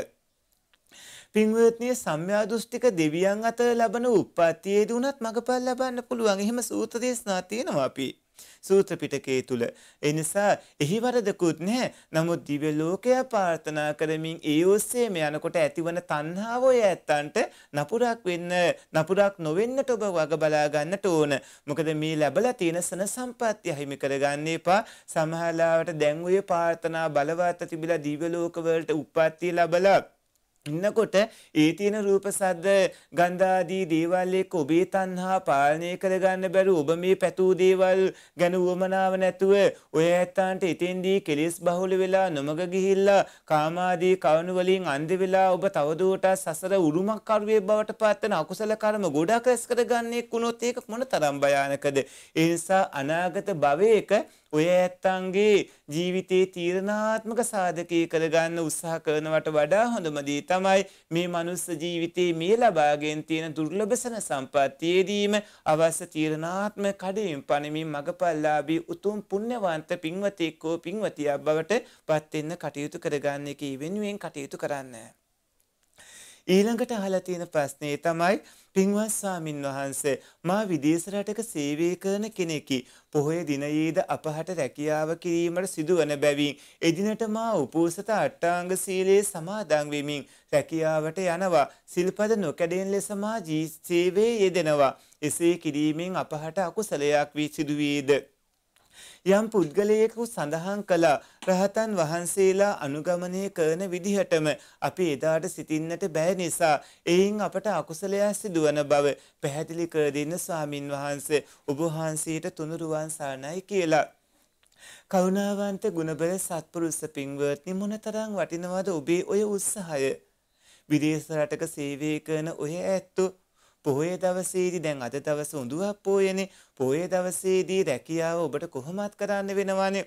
පින්වත්නි සම්්‍යාදෘෂ්ටික දෙවියන් අතර ලබන උප්පත්තියේදී උනත් මගපල් ලබන්න පුළුවන්. එහෙම සූත්‍ර දේශනා තියෙනවා අපි. සූත්‍ර පිටකයේ තුල. ඒ නිසා එහි වරදකුත් නැහැ. නමුත් දිව්‍ය ලෝකය ප්‍රාර්ථනා කරමින් ඒ ඔස්සේම යනකොට ඇතිවන තණ්හාව ඔය ඇත්තන්ට නපුරක් වෙන්න නපුරක් නොවෙන්නට ඔබ වග බලා ගන්නට ඕන. මොකද මේ ලැබලා තියෙන සන සම්පත්තිය හිමි කරගන්න එපා. සමහරවිට දැන් ඔය ප්‍රාර්ථනා බලවත් තිබිලා දිව්‍ය ලෝක වලට උප්පත්ති ලැබලා ඉන්නකොට ඒ තියෙන රූප සද්ද ගන්ධාදී දේවල් එක්ක ඔබේ තණ්හා පාලනය කරගන්න බැරි ඔබ මේ පැතූ දේවල් ගැන උවමනාව නැතුව ඔය ඇත්තන්ට එතෙන්දී කෙලෙස් බහුල වෙලා නොමග ගිහිල්ලා කාමාදී කවණු වලින් අන්ධ වෙලා ඔබ තවදුරටත් සසර උරුමක් කරුවේ බවට පත්වන අකුසල කර්ම ගොඩක් රැස් කරගන්නෙක් වුණොත් ඒක මොන තරම් භයානකද ඒ නිසා අනාගත භවයක ඔය ඇත්තන්ගේ ජීවිතයේ තීරණාත්මක සාධකී කරගන්න උත්සාහ කරනවට වඩා හොඳමදී තමයි මේ මනුස්ස ජීවිතයේ මේ ලබාගෙන් තියෙන දුර්ලභසන සම්පත්තියේදීම අවශ්‍ය තීරණාත්ම කඩයෙන් පණමින් මගපල්ලාබී උතුම් පුණ්‍යවන්ත පින්වතෙක් හෝ පින්වතියක් බවට පත්වෙන්න කටයුතු කරගන්න එක වෙනුවෙන් කටයුතු කරන්න. ඊළඟට අහලා තියෙන ප්‍රශ්නේ තමයි පින්වත් සාමින් වහන්සේ මා විදේශ රටක සේවය කරන කෙනෙකි. පොහොය දිනයේද අපහට රැකියාව කිරීමට සිදුවන බැවින් එදිනට මා උපෝසත අට්ටාංග සීලයේ සමාදන් වෙමින් රැකියාවට යනවා. සිල්පද නොකඩෙන් ලෙස මා ජී සේවයේ යෙදෙනවා. එසේ කිරීමෙන් අපහට අකුසලයක් වී සිදුවේද? යම් පුද්ගලයෙකු සඳහන් කළා රහතන් වහන්සේලා අනුගමනය කරන විදිහටම අපි එදාට සිටින්නට බෑ නිසා එයින් අපට අකුසලයක් සිදුවන බව පැහැදිලි කර දෙන්න ස්වාමින් වහන්සේ ඔබ වහන්සේට තුනුරුවන් සරණයි කියලා කරුණාවන්ත ගුණබල සත්පුරුෂ පින්වත්නි මොනතරම් වටිනවද ඔබේ ඔය උත්සාහය? විදේශ රටක සේවය කරන ඔය ඇත්තෝ පොහේ දවසේදී දැන් අද දවස උඳුවක් පෝයනේ පොහේ දවසේදී රැකියාව ඔබට කොහොමත් කරන්න වෙනවානේ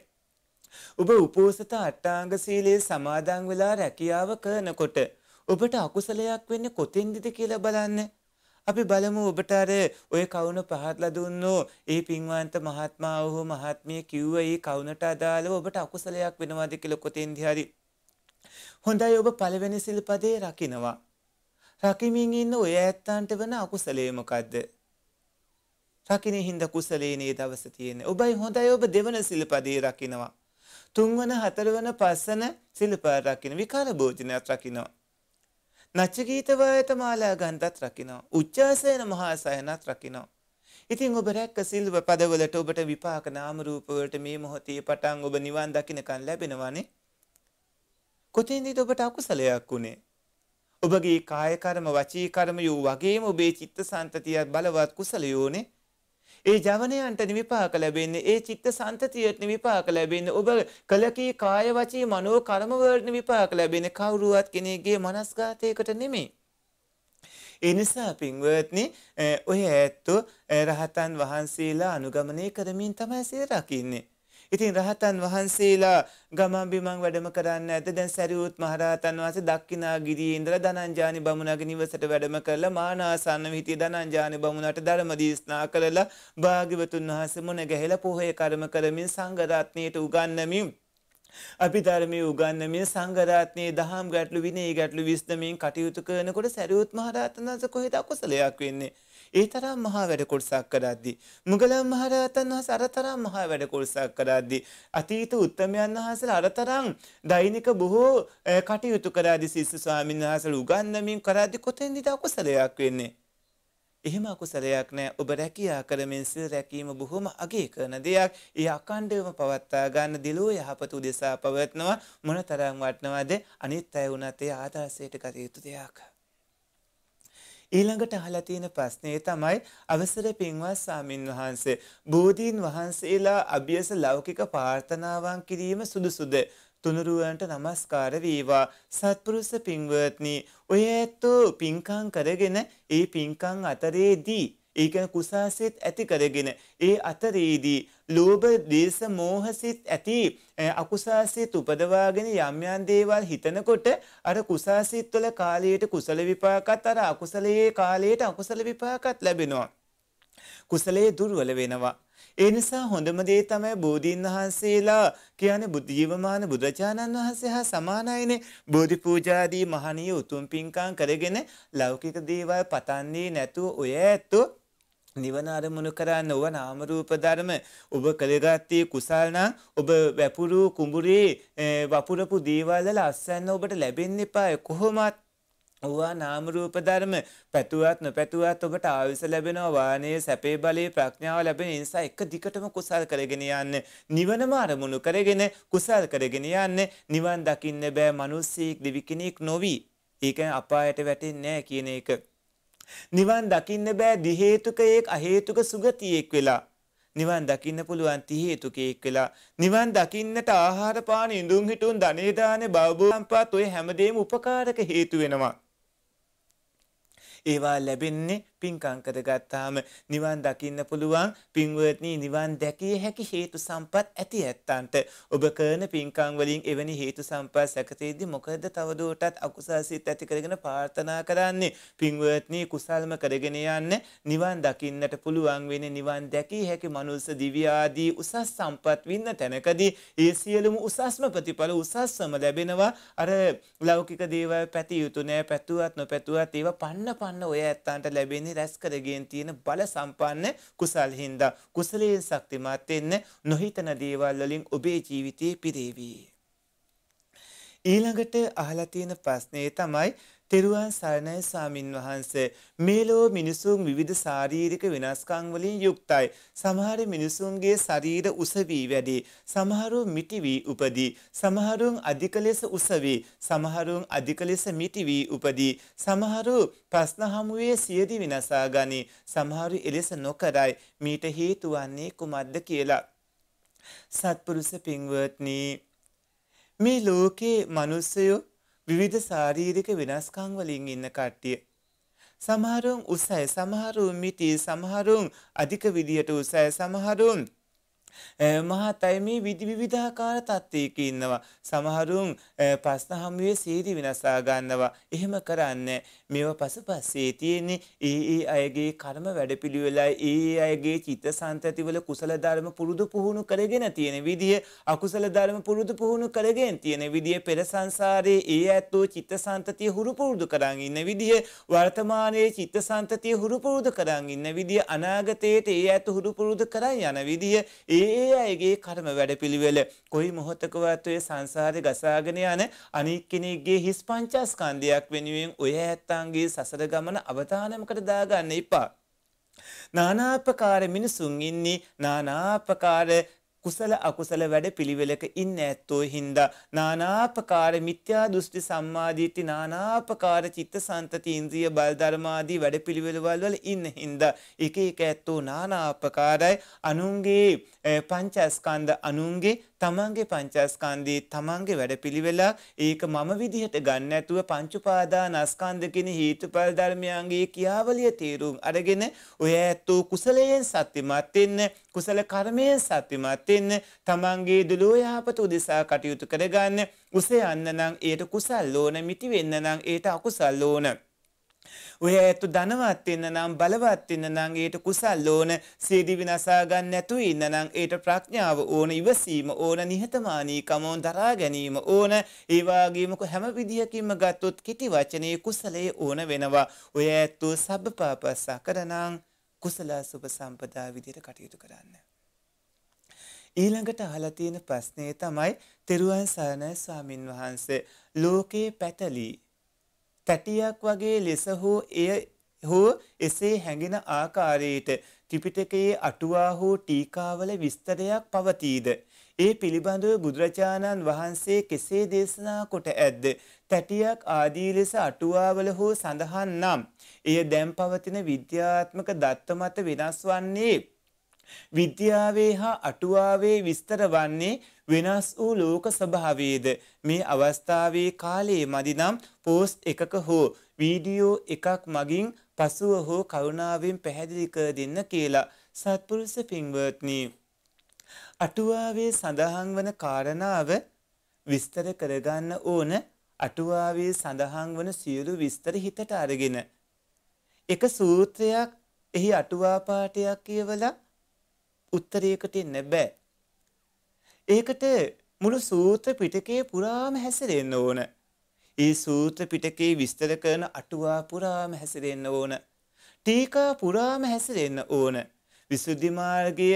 ඔබ උපෝසත අට්ටාංග සීලයේ සමාදන් වෙලා රැකියාව කරනකොට ඔබට අකුසලයක් වෙන්නේ කොතෙන්දද කියලා බලන්න. අපි බලමු ඔබට අර ඔය කවුන පහත්ලා දුන්නෝ ඒ පින්වන්ත මහත්මා හෝ මහත්මිය කිව්ව ඒ කවුනට අදාළව ඔබට අකුසලයක් වෙනවාද කියලා කොතෙන්ද හරි. හොඳයි ඔබ පළවෙනි සිල්පදේ රකින්නවා. රකිමින් ඉන්න ඔය ඇත්තන්ට වන අකුසලේ මොකද්ද? රකින්නේ හිඳ කුසලේනේ දවස තියෙන්නේ. ඔබයි හොඳයි ඔබ දෙවන සිල්පදේ රකින්නවා. තුන්වන හතරවන පස්සන සිල්පද රකින්න. විකාර භෝජනයත් රකින්නවා. නච්චගීත වායත මාලා ගන්ධත් රකින්නවා. උච්චාසයන මහා සයනත් රකින්නවා. ඉතින් ඔබ රැක්ක සිල්ව පදවලට ඔබට විපාක නාම රූප වලට මේ මොහොතේ පටන් ඔබ නිවන් දකින්නකන් ලැබෙනවානේ. කොතෙන්ද ඔබට අකුසලයක් උනේ? ඔබගේ කාය කර්ම වචී කර්ම යෝ වගේම ඔබේ චිත්ත සන්තතිය බලවත් කුසලයෝනේ ඒ ජවනයන්ට නිවිපාක ලැබෙන්නේ ඒ චිත්ත සන්තතියට නිවිපාක ලැබෙන්නේ ඔබ කලකී කාය වචී මනෝ කර්ම වලට නිවිපාක ලැබෙන්නේ කවුරුවත් කෙනෙක්ගේ මනස්ගතයකට නෙමෙයි ඒ නිසා පින්වත්නි ඔය ඇත්තෝ රහතන් වහන්සේලා අනුගමනය කරමින් තමයි සිය රකින්නේ ඉතින් රහතන් වහන්සේලා ගමන් බිමන් වැඩම කරන්න ඇත දැන් සරියුත් මහරහතන් වහන්සේ දක්ෂිනාගිරියේ ඉඳලා ධනංජානි බමුණගේ නිවසට වැඩම කරලා මානාසන්න විහිදී ධනංජානි බමුණට ධර්ම දේශනා කළලා භාග්‍යවතුන් වහන්සේ මුණ ගැහිලා පොහේ කර්ම කරමින් සංඝ රත්නයට උගන්වමින් අපි ධර්මය උගන්නමින් සංගරාත්නයේ දහම් ගැටලු විනේ ගැටලු විස්තමින් කටයුතු කරනකොට සැරියුත් මහරහතන් වහන්සේ කොහෙද අකුසලයක් වෙන්නේ ඒ තරම් මහා වැඩ කොටසක් කරද්දී මුගලන් මහරහතන් වහන්සේ අරතරම් මහා වැඩ කොටසක් කරද්දී අතීත උත්තමයන් වහන්සේලා අරතරම් දෛනික බොහෝ කටයුතු කරද්දී සිස්ස ස්වාමීන් වහන්සේලා උගන්වමින් කරද්දී කොතෙන්ද අකුසලයක් වෙන්නේ එහෙම අකුසලයක් නෑ ඔබ රැකියා කරමින් සිල් රැකීම බොහොම අගේ කරන දෙයක්. ඒ අකණ්ඩවම පවත්වා ගන්න දිලෝ යහපත උදෙසා පවත්නවා මොනතරම් වටනවාද අනිත් අය වුණත් ඒ ආදර්ශයට ගත යුතු දෙයක්. ඊළඟට අහලා තියෙන ප්‍රශ්නේ තමයි අවසර පින්වත් සාමින් වහන්සේ බෝධීන් වහන්සේලා අභියස ලෞකික ප්‍රාර්ථනාවන් කිරීම සුදුසුද තුනුරුවන්ට নমස්කාර වේවා සත්පුරුෂ පින්වත්නි ඔය ඇත්තෝ පින්කම් කරගෙන ඒ පින්කම් අතරේදී ඒකන කුසාසිත ඇති කරගෙන ඒ අතරේදී ලෝභ දේශ මෝහසිත ඇති අකුසාසිත උපදවාගෙන යම් යම් දේවල් හිතනකොට අර කුසාසිත වල කාලයට කුසල විපාකත් අර අකුසලයේ කාලයට අකුසල විපාකත් ලැබෙනවා කුසලයේ දුර්වල වෙනවා ඒ නිසා හොඳම දේ තමයි බෝධීන් වහන්සේලා කියන්නේ ජීවමාන බුදුරජාණන් වහන්සේ හා සමානයිනේ. බෝධි පූජාදී මහණීය උතුම් පින්කම් කරගෙන ලෞකික දේවල් පතන්නේ නැතුව ඔය ඇත්තෝ නිවන අරමුණු කරා නොව නාම රූප ධර්ම ඔබ කළගත්තේ කුසල් නම් ඔබ වැපුරු කුඹුරේ වපුරපු දේවල් වල අස්වැන්න ඔබට ලැබෙන්න එපා කොහොමත් ඔවා නාම රූප ධර්ම පැතුවත් නොපැතුවත් ඔබට ආයුෂ ලැබෙනවා වානේ සැපේ බලේ ප්‍රඥාව ලැබෙන නිසා එක දිගටම කුසල් කරගෙන යන්න නිවනම අරමුණු කරගෙන කුසල් කරගෙන යන්න නිවන් දකින්න බෑ මිනිස්සෙක් දෙවි කෙනෙක් නොවි ඒක අපායට වැටෙන්නේ නැහැ කියන එක නිවන් දකින්න බෑ දි හේතුකයෙක් අහේතුක සුගතියෙක් වෙලා. නිවන් දකින්න පුළුවන් ති හේතුකයෙක් වෙලා. නිවන් දකින්නට ආහාර පාන ඉඳුන් හිටුන් ධනේ දානේ බවබෝම්පත් ඔය හැමදේම උපකාරක හේතු වෙනවා. ඒවා ලැබෙන්නේ පින්කම් කරගත්තාම නිවන් දකින්න පුළුවන් පින්වත්නි නිවන් දැකිය හැකි හේතු සම්පත් ඇති ඇත්තන්ට ඔබ කරන පින්කම් වලින් එවැනි හේතු සම්පත් සැකසෙද්දී මොකද තවදුරටත් අකුසල් සිත් ඇති කරගෙන ප්‍රාර්ථනා කරන්නේ පින්වත්නි කුසල්ම කරගෙන යන්න නිවන් දකින්නට පුළුවන් වෙන්නේ නිවන් දැකිය හැකි මනුස්ස දිව්‍ය ආදී උසස් සම්පත් වින්න තැනකදී ඒ සියලුම උසස්ම ප්‍රතිඵල උසස්සම ලැබෙනවා අර ලෞකික දේවල් පැතිය යුතු නෑ පැතුවත් නොපැතුවත් ඒවා පන්න පන්න ඔය ඇත්තන්ට ලැබෙන තියෙන්නේ රැස් කරගෙන තියෙන බල සම්පන්න කුසල් හින්දා කුසලයෙන් ශක්තිමත් වෙන්න නොහිතන දේවල් වලින් ඔබේ ජීවිතේ පිරේවි ඊළඟට අහලා තියෙන ප්‍රශ්නේ තමයි තෙරුවන් සරණයි ස්වාමින් වහන්සේ මේ ලෝ මිනිසුන් විවිධ ශාරීරික වෙනස්කම් වලින් යුක්තයි. සමහර මිනිසුන්ගේ ශරීර උස වී වැඩි, සමහරු මිටි වී උපදී, සමහරුන් අධික ලෙස උස වී, සමහරුන් අධික ලෙස මිටි වී උපදී, සමහරු ප්‍රශ්න හමුවේ සියදි විනාසා ගනී, සමහරු එලෙස නොකරයි. මීට හේතු වන්නේ කුමක්ද කියලා. සත්පුරුෂ පින්වත්නි මේ ලෝකේ මිනිස්සයෝ විවිධ ශාරීරික වෙනස්කම් වලින් ඉන්න කට්ටිය. සමහරුන් උසයි, සමහරුන් මිටි, සමහරුන් අධික විදියට උසයි, සමහරුන් මහතයි මේ විදි විවිධාකාර තත්ත්වයක ඉන්නවා. සමහරුන් ප්‍රශ්න හමුවේ සීරි විනාසා ගන්නවා. එහෙම කරන්නේ මේව පස පස්සේ තියෙන්නේ ඒ ඒ අයගේ කර්ම වැඩපිළිවෙලා ඒ අයගේ චිත්ත සංතතිවල කුසල ධර්ම පුරුදු පුහුණු කරගෙන තියෙන විදිය අකුසල ධර්ම පුරුදු පුහුණු කරගෙන තියෙන විදිය පෙර සංසාරයේ ඒ ඇත්තෝ චිත්ත සංතතිය හුරු පුරුදු කරන් ඉන්න විදිය වර්තමානයේ චිත්ත සංතතිය හුරු පුරුදු කරන් ඉන්න විදිය අනාගතයට ඒ ඇත හුරු පුරුදු කරන් යන විදිය ඒ ඒ අයගේ කර්ම වැඩපිළිවෙල කොයි මොහොතකවත් ඔය සංසාරේ ගසාගෙන යන අනික් කෙනෙක්ගේ හිස් පංචස්කන්ධයක් වෙනුවෙන් ඔය ඇත්තා මිනිසාන්ගේ සසර ගමන අවධානමකට දාගන්න එපා. නානාපකාර මිනිසුන් ඉන්නේ නානාපකාර කුසල අකුසල වැඩ පිළිවෙලක ඉන්න ඇත්තෝ හින්දා නානාපකාර මිත්‍යා දෘෂ්ටි සම්මාදිට්ඨි නානාපකාර චිත්ත සන්තති ඉන්ද්‍රිය බල ධර්මාදී වැඩ පිළිවෙලවල් වල ඉන්න හින්දා එක එක ඇත්තෝ නානාපකාරයි අනුන්ගේ පංචස්කන්ධ අනුන්ගේ තමන්ගේ පංචස්කන්ධේ තමන්ගේ වැඩපිළිවෙලා ඒක මම විදිහට ගන්න නැතුව පංචඋපාදානස්කන්ධ කියන හේතුඵල ධර්මයන්ගේ කියාවලිය තේරුම් අරගෙන ඔය ඇත්තෝ කුසලයෙන් සත්‍යමත් වෙන්න කුසල කර්මයෙන් සත්‍යමත් වෙන්න තමන්ගේ දුලෝ යහපත උදෙසා කටයුතු කරගන්න උසේ යන්න නම් ඒට කුසල් ඕන මිටි වෙන්න නම් ඒට අකුසල් ඕන ඔය ඇත්තු ධනවත් ඉන්න නම් බලවත් ඉන්න නම් ඊට කුසල් ඕන සීදි විනාසා ගන්න නැතුව ඉන්න නම් ඊට ප්‍රඥාව ඕන ඉවසීම ඕන නිහතමානීකම ඕන දරා ගැනීම ඕන ඒ වගේම හැම විදියකින්ම ගත්තොත් කිටි වචනේ කුසලයේ ඕන වෙනවා ඔය ඇත්තු සබ්බපාපසකරණං කුසල සුභ සම්පදා විදියට කටයුතු කරන්න ඊළඟට අහලා තියෙන ප්‍රශ්නේ තමයි තෙරුවන් සරණයි ස්වාමින් වහන්සේ ලෝකේ පැතලී තැටියක් වගේ ලෙස හෝ එය හෝ එසේ හැඟෙන ආකාරයට ත්‍රිපිටකයේ අටුවා හෝ ටීකාවල විස්තරයක් පවතීද ඒ පිළිබඳව බුදුරජාණන් වහන්සේ කෙසේ දේශනා කොට ඇද්ද තැටියක් ආදී ලෙස අටුවාවල හෝ සඳහන් නම් එය දැන් පවතින විද්‍යාත්මක දත්ත මත වෙනස් වන්නේ විද්‍යාවේ හා අටුවාවේ විස්තර වන්නේ වෙනස් වූ ලෝක ස්වභාවයේද මේ අවස්ථාවේ කාලයේ මදිනම් පෝස්ට් එකක හෝ වීඩියෝ එකක් මගින් පසුව හෝ කරුණාවෙන් පැහැදිලි කර දෙන්න කියලා සත්පුරුෂ පින්වත්නි අටුවාවේ සඳහන් වන කාරණාව විස්තර කරගන්න ඕන අටුවාවේ සඳහන් වන සියලු විස්තර හිතට අරගෙන එක සූත්‍රයක් එහි අටුවා පාඨයක් කියවලා උත්තරයකට එන්න බෑ ඒකට මුළු සූත්‍ර පිටකේ පුරාම හැසිරෙන්න ඕන. ඒ සූත්‍ර පිටකේ විස්තර කරන අටුවා පුරාම හැසිරෙන්න ඕන. ටීකා පුරාම හැසිරෙන්න ඕන. විසුද්ධි මාර්ගය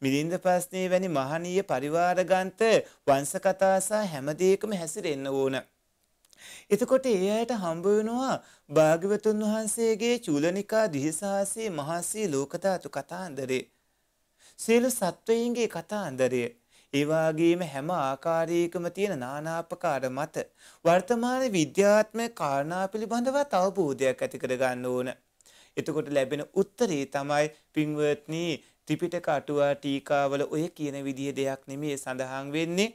මිලින්ද ප්‍රශ්නේ වැනි මහනීය පරිවාර ගන්ත වංශ කතා සහ හැම දෙයකම හැසිරෙන්න ඕන. එතකොට ඒ අයට හම්බ වෙනවා භාග්‍යවතුන් වහන්සේගේ චූලනිකා දිහිසාසී මහසී ලෝකධාතු කතාන්දරේ. සියලු සත්වයින්ගේ කතාන්දරේ ඒ වගේම හැම ආකාරයකම තියෙන නානාපකාර මත වර්තමාන විද්‍යාත්මක කාරණා පිළිබඳවත් අවබෝධයක් ඇති කර ගන්න ඕන. එතකොට ලැබෙන උත්තරේ තමයි පින්වත්නි ත්‍රිපිටක අටුවා ටීකාවල ඔය කියන විදිහ දෙයක් නෙමේ සඳහන් වෙන්නේ.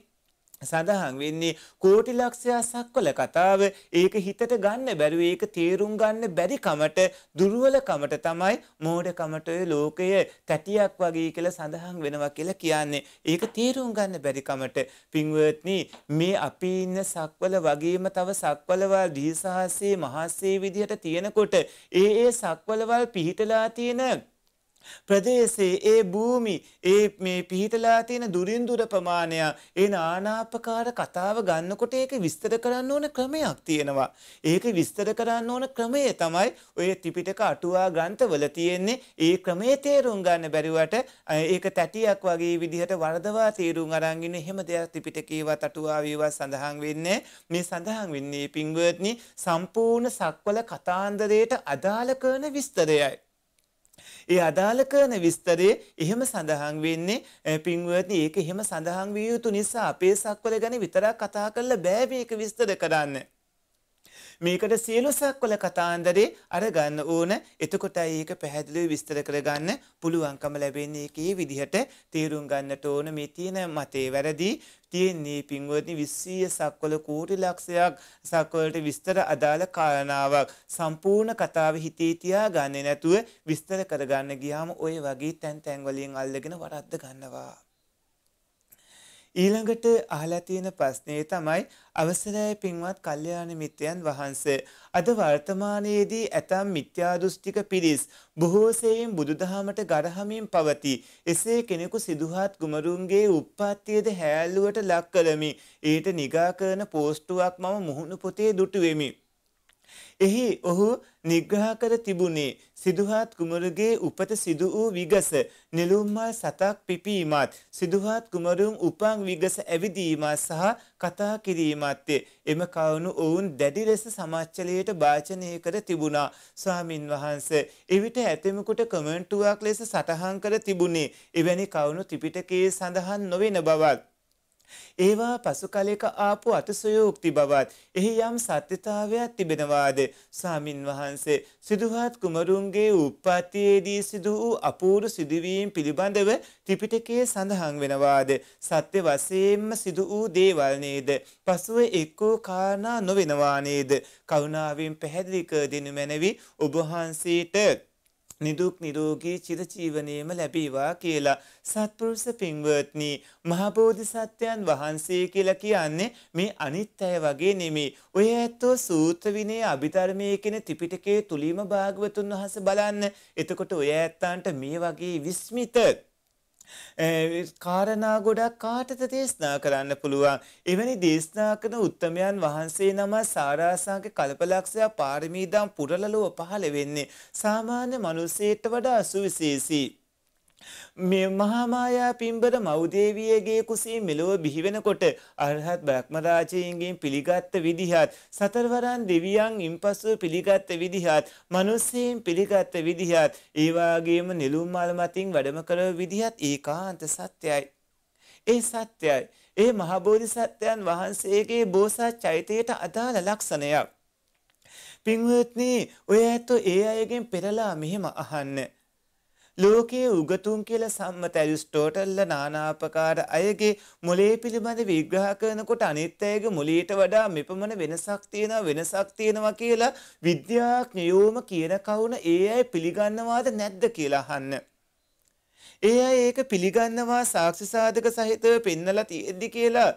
සඳහන් වෙන්නේ කෝටි ලක්ෂයක් වල කතාව ඒක හිතට ගන්න බැරුව ඒක තේරුම් ගන්න බැරි කමට දුර්වල කමට තමයි මෝඩ කමට ඔය ලෝකය තැටියක් වගේ කියලා සඳහන් වෙනවා කියලා කියන්නේ. ඒක තේරුම් ගන්න බැරි කමට පින්වත්නි මේ අපි ඉන්න සක්වල වගේම තව සක්වලවල් දීසහසේ මහසේ විදිහට තියෙනකොට ඒ ඒ සක්වලවල් පිහිටලා තියෙන ප්‍රදේශයේ ඒ භූමි ඒ මේ පිහිටලා තියෙන දුරින් දුර ප්‍රමාණය ඒ නානාපකාර කතාව ගන්නකොට ඒක විස්තර කරන්න ඕන ක්‍රමයක් තියෙනවා. ඒක විස්තර කරන්න ඕන ක්‍රමය තමයි ඔය ත්‍රිපිටක අටුවා ග්‍රන්ථවල තියෙන්නේ. ඒ ක්‍රමයේ තේරුම් ගන්න බැරිවට ඒක තැටියක් වගේ විදිහට වරදවා තේරුම් අරන් ඉන්න එහෙම දෙයක් ත්‍රිපිටකේවත් අටුවාවේවත් සඳහන් වෙන්නේ මේ සඳහන් වෙන්නේ පින්වත්නි සම්පූර්ණ සක්වල කතාන්දරයට අදාළ කරන විස්තරයයි. ඒ අදාළ කරන විස්තරයේ එහෙම සඳහන් වෙන්නේ පින්වත්නි ඒක එහෙම සඳහන් විය යුතු නිසා අපේ සක්වල ගැන විතරක් කතා කරලා බෑ මේක විස්තර කරන්න. මේකට සියලුසක් වල කතාන්දරේ අරගන්න ඕන එතකොටයි ඒක පැහැදිලිව විස්තර කරගන්න පුළුවන්කම ලැබෙන්නේ එකේ විදිහට තේරුම් ගන්නට ඕන මේ තියෙන මතේ වැරදි තියෙන්නේ පින්වත්නි 20 සක්වල කෝටි ලක්ෂයක් සක්වලට විස්තර අදාළ කාරණාවක් සම්පූර්ණ කතාව හිතේ තියාගන්නේ නැතුව විස්තර කරගන්න ගියාම ওই වගේ තැන් තැන් වලින් අල්ලගෙන වරද්ද ගන්නවා ඊළඟට අහලා තියෙන ප්‍රශ්නේ තමයි අවසරයි පින්වත් කල්යාණ මිත්‍රයන් වහන්සේ අද වර්තමානයේදී ඇතම් මිත්‍යා දෘෂ්ටික පිරිස් බොහෝ සෙයින් බුදුදහමට ගරහමින් පවති. එසේ කෙනෙකු සිදුහත් කුමරුන්ගේ උප්පත්තියද හැල්ලුවට ලක් කරමි. ඊට නිගා කරන පෝස්ටුවක් මම මුහුණු පොතේ දුටුවෙමි. එහි ඔහු නිග්‍රහ කර තිබුණේ සිදුහාත් කුමරුගේ උපත සිදු වූ විගස නිලුම්මල් සතක් පිපීමත් සිදුහාත් කුමරුන් උපන් විගස ඇවිදීමත් සහ කතා කිරීමත් එම කවුණු ඔවුන් දැඩි ලෙස සමාච්චලයට වාචනය කර තිබුණා ස්වාමින් වහන්සේ එවිට ඇතෙමෙකුට කමෙන්ටුවක් ලෙස සටහන් කර තිබුණේ එවැනි කවුණු ත්‍රිපිටකයේ සඳහන් නොවන බවත් ඒවා පසු කලෙක ආපු අතිසයෝක්ති බවත් එහි යම් සත්‍යතාවයක් තිබෙනවාද සාමින් වහන්සේ සිදුහත් කුමරුන්ගේ උප්පත්තියේදී සිදු වූ අපූරු සිදුවීම් පිළිබඳව ත්‍රිපිටකයේ සඳහන් වෙනවාද සත්‍ය වශයෙන්ම සිදු වූ දේවල් නේද පසුව එක්කෝ කාරණා නොවෙනවා නේද කරුණාවෙන් පැහැදිලි කර දෙනු මැනවි ඔබ වහන්සේට නිදුක් නිරෝගී චිරජීවනයේම ලැබීවා කියලා සත්පුරුෂ පින්වත්නි මහබෝධි සත්වයන් වහන්සේ කියලා කියන්නේ මේ අනිත්‍යය වගේ නෙමේ. ඔය ඇත්තෝ සූත්‍ර විනය අභිධර්මයේ කියන ත්‍රිපිටකයේ තුලීම භාගවතුන් වහන්සේ බලන්න. එතකොට ඔය ඇත්තාන්ට මේ වගේ විස්මිත කාරණා ගොඩක් කාටද දේශනා කරන්න පුළුවන්. එවැනි දේශනා කරන උත්තමයන් වහන්සේ නම සාරාසාංක කල්පලක්ෂයා පාරමීදම් පුරලලෝ පහළ වෙන්නේ. සාමාන්‍ය මිනිසෙට වඩා සුවිශේෂී මේ මහාමායා පිම්බර මෞදේවියගේ කුසී මෙලොව බිහිවෙනකොට අරහත් බ්‍රහ්මරාජයන්ගෙන් පිළිගත්ත විදිහත් සතරවරන් දෙවියන් ඉන්පසු පිළිගත්ත විදිහත් මිනිස්සෙන් පිළිගත්ත විදිහත් ඒ වාගේම නිලුම් මල් මතින් වැඩම කරව විදිහත් ඒකාන්ත සත්‍යයි. ඒ සත්‍යයි. ඒ මහබෝධි සත්‍යයන් වහන්සේගේ බෝසත් චෛතයට අදාළ ලක්ෂණයක්. පින්වත්නි ඔය ඇත්තෝ ඒ අයගෙන් පෙරලා මෙහෙම අහන්න. ලෝකයේ උගතුන් කියලා සම්මත ඇරිස්ටෝටල්ල නානාපකාර අයගේ මොලේ පිළිබඳ විග්‍රහ කරනකොට අනිත් අයගේ මොලේට වඩා මෙපමණ වෙනසක් තියෙනවා වෙනසක් තියෙනවා කියලා විද්‍යාඥයෝම කියන කවුන ඒ අය පිළිගන්නවාද නැද්ද කියලා අහන්න. ඒ අය ඒක පිළිගන්නවා සාක්ෂි සාධක සහිතව පෙන්නලා තියෙද්දි කියලා.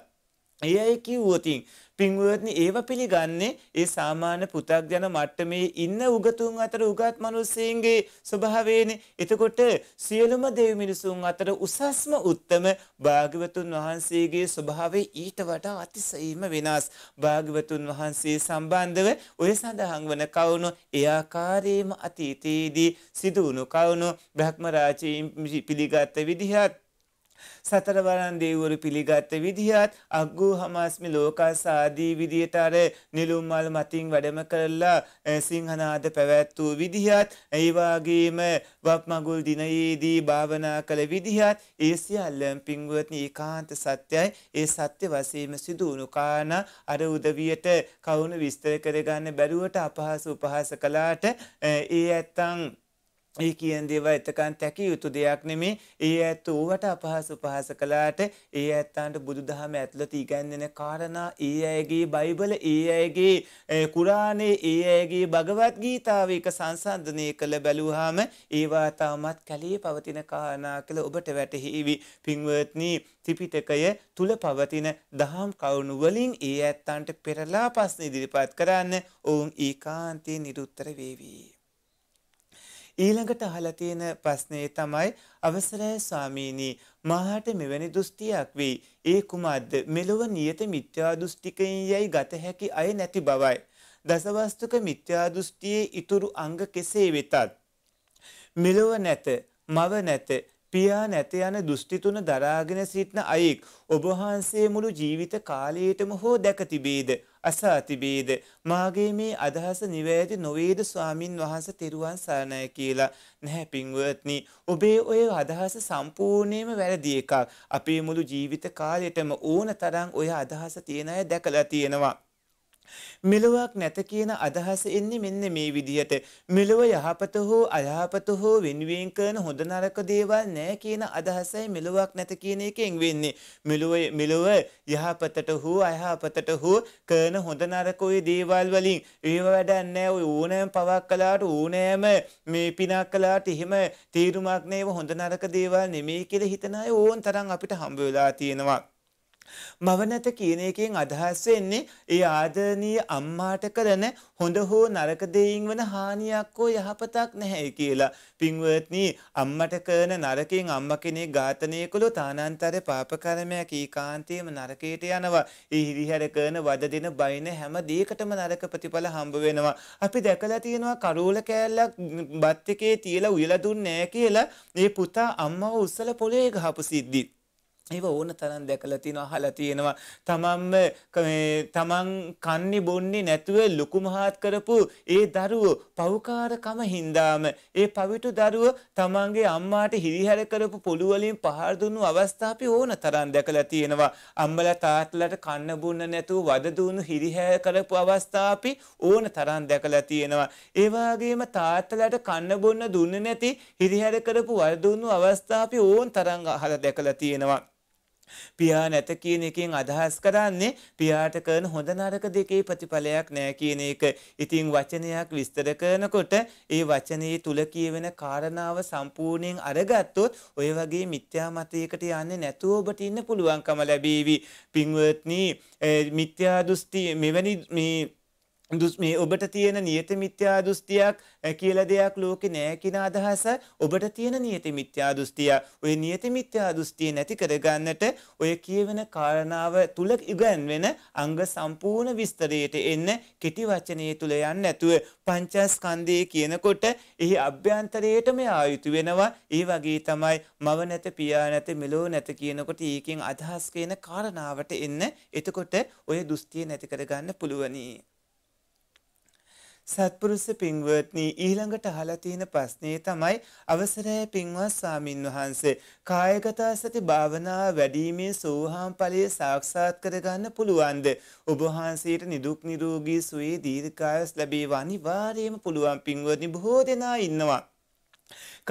ඒ අය කිව්වොතින් පින්වත්නි ඒව පිළිගන්නේ ඒ සාමාන්‍ය පු탁ජන මට්ටමේ ඉන්න උගතුන් අතර උගත් මිනිස්සුන්ගේ ස්වභාවයනේ. එතකොට සියලුම දෙවි මිනිසුන් අතර උසස්ම උත්තම භාග්‍යවතුන් වහන්සේගේ ස්වභාවය ඊට වඩා අතිශයින්ම වෙනස්. භාග්‍යවතුන් වහන්සේ සම්බන්ධව ඔය සඳහන් වන කවුණු ඒ ආකාරයේම අතීතයේදී සිදු වුණු කවුණු බ්‍රහ්මරාජයන් පිළිගත් විදිහත් සතරවරන් දෙව්වරු පිළිගත්ත විදිහත් අක්ගූ හමස්මි ලෝකසාදී විදියට අර නිලුම් මල් මතින් වැඩම කරලා සිංහනාද පැවැත්වූ විදිහත් ඒවාගේම වප්මගුල් දිනයේදී භාවනා කළ විදිහත් ඒ සියල්ලම් පින්වුවත්න ඒකාන්ත සත්‍යයි ඒ සත්‍ය වසීම සිදුවුණු කාන අර උදවියට කවුණු විස්තර කරගන්න බැරුවට අපහස උපහස කලාට ඒ ඇත්තං ඒ කියන දේව එතකන් තැකිය යුතු දෙයක් නෙමේ ඒ ඇත්ත ඌවට අපහාස උපහාස කළාට ඒ ඇත්තාන්ට බුදුදහම ඇතුළත ඉගැන්වෙන කාරණා ඒ අයගේ බයිබල ඒ අයගේ කුරානේ ඒ අයගේ භගවත් ගීතාව එක සංසන්දනය කළ බැලුවාම ඒවා තාමත් කැළේ පවතින කාරණා කළ ඔබට වැටහිවි පින්වත්නි ත්‍රිපිටකය තුල පවතින දහම් කරුණු වලින් ඒ ඇත්තන්ට පෙරලා ප්‍රශ්න ඉදිරිපත් කරන්න ඔවුන් ඒකාන්තයෙන් නිරුත්තර වේවි ඊළඟට අහලා තියෙන ප්‍රශ්නේ තමයි අවසරය ස්වාමීනි මාහට මෙවැනි දෘෂ්ටියක් වෙයි. ඒ කුමක්ද? මෙලොව නියත මිත්‍යා දෘෂ්ටිකයින් යයි ගත හැකි අය නැති බවයි. දසවස්තුක මිත්‍යා දෘෂ්ටියේ ඊතුරු අංග කෙසේ වෙතත් මෙලොව නැත, මව නැත, පියා නැත යන දෘෂ්ටි තුන දරාගෙන සිටන අයෙක් ඔබ වහන්සේ මුළු ජීවිත කාලයටම හෝ දැක තිබේද අසා තිබේද මාගේ මේ අදහස නිවැරදි නොවේද ස්වාමින් වහන්සේ තෙරුවන් සරණයි කියලා නැහැ පින්වත්නි ඔබේ ඔය අදහස සම්පූර්ණයෙන්ම වැරදි එකක් අපේ මුළු ජීවිත කාලයටම ඕන තරම් ඔය අදහස තියෙන අය දැකලා තියෙනවා මෙලොවක් නැත කියන අදහස එන්නේ මෙන්න මේ විදිහට මෙලොව යහපත හෝ අයහපත හෝ වෙනුවෙන් කරන හොඳ නරක දේවල් නැහැ කියන අදහසයි මෙලොවක් නැත කියන එකෙන් වෙන්නේ මෙලොව මෙලොව යහපතට හෝ අයහපතට හෝ කරන හොඳ නරක ඔය දේවල් වලින් ඒව වැඩක් නැහැ ඔය ඕනෑම පවක් කළාට ඕනෑම මේ පිනක් කළාට එහෙම තීරුමක් නැව හොඳ නරක දේවල් නෙමෙයි කියලා හිතන අය ඕන් තරම් අපිට හම්බ වෙලා තියෙනවා මව නැත කියන එකෙන් අදහස් වෙන්නේ ඒ ආදරණීය අම්මාට කරන හොඳ හෝ නරක දෙයින් වන හානියක් හෝ යහපතක් නැහැ කියලා. පින්වත්නි අම්මට කරන නරකයෙන් අම්මා කෙනෙක් ඝාතනය කළොත් ආනන්තර පාප කර්මයක් ඒකාන්තයෙන්ම නරකයට යනවා. ඒ හිරිහැර කරන වද දෙන බයින හැම දෙයකටම නරක ප්‍රතිඵල හම්බ වෙනවා. අපි දැකලා තියෙනවා කරෝල කෑල්ලක් බත් එකේ තියලා උයලා දුන්නේ නැහැ කියලා මේ පුතා අම්මව උස්සලා පොළේ ගහපු සිද්ධි. ඒව ඕන තරම් දැකලා තිනවා අහලා තියෙනවා තමන්ම තමන් කන්නේ බොන්නේ නැතුව ලොකු මහත් කරපු ඒ දරුවෝ පවුකාරකම හින්දාම ඒ පවිටු දරුවෝ තමන්ගේ අම්මාට හිරිහැර කරපු පොළු වලින් පහර දුන්නු අවස්ථා අපි ඕන තරම් දැකලා තියෙනවා අම්මලා තාත්තලාට කන්න බොන්න නැතුව වද දුන්නු හිරිහැර කරපු අවස්ථා අපි ඕන තරම් දැකලා තියෙනවා ඒ වගේම තාත්තලාට කන්න බොන්න දුන්නේ නැති හිරිහැර කරපු වද දුන්නු අවස්ථා අපි ඕන තරම් අහලා දැකලා තියෙනවා පියා නැත කියන එකෙන් අදහස් කරන්නේ පියාට කරන හොඳ නරක දෙකේ ප්‍රතිඵලයක් නෑ කියන එක. ඉතින් වචනයක් විස්තර කරනකොට ඒ වචනේ තුල කියවෙන කාරණාව සම්පූර්ණයෙන් අරගත්තොත් ඔය වගේ මිත්‍යා මතයකට යන්නේ නැතුව ඔබට ඉන්න පුළුවන්කම ලැබේවි. පින්වත්නි මිත්‍යා දෘෂ්ටි මෙවැනි මේ මේ ඔබට තියෙන නියත මිත්‍යා දෘෂ්ටියක් කියලා දෙයක් ලෝකේ නැහැ කියන අදහස ඔබට තියෙන නියත මිත්‍යා දෘෂ්ටිය. ওই නියත මිත්‍යා දෘෂ්ටිය නැති කරගන්නට ඔය කියවෙන කාරණාව තුල ඉගැන්වෙන අංග සම්පූර්ණ විස්තරයට එන්න කෙටි වචනයේ තුල යන්නේ නැතුව පංචස්කන්ධය කියනකොට එහි අභ්‍යන්තරයටම ආයුතු වෙනවා. ඒ වගේ තමයි මව නැත පියා නැත මෙලෝ නැත කියනකොට ඒකෙන් අදහස් කියන කාරණාවට එන්න. එතකොට ඔය දෘෂ්ටිය නැති කරගන්න පුළුවනි. සත්පුරුස පින්වත්නී ඊළඟට අහලා තියෙන ප්‍රශ්නේ තමයි අවසරය පින්වත් ස්වාමින් වහන්සේ කායගත සති භාවනාව වැඩිීමේ සෝහාම් ඵලය සාක්ෂාත් කරගන්න පුළුවන්ද ඔබ වහන්සේට නිදුක් නිරෝගී සුවය දීර්ඝායස් ලැබේවා අනිවාර්යයෙන්ම පුළුවන් පින්වත්නි බොහෝ දෙනා ඉන්නවා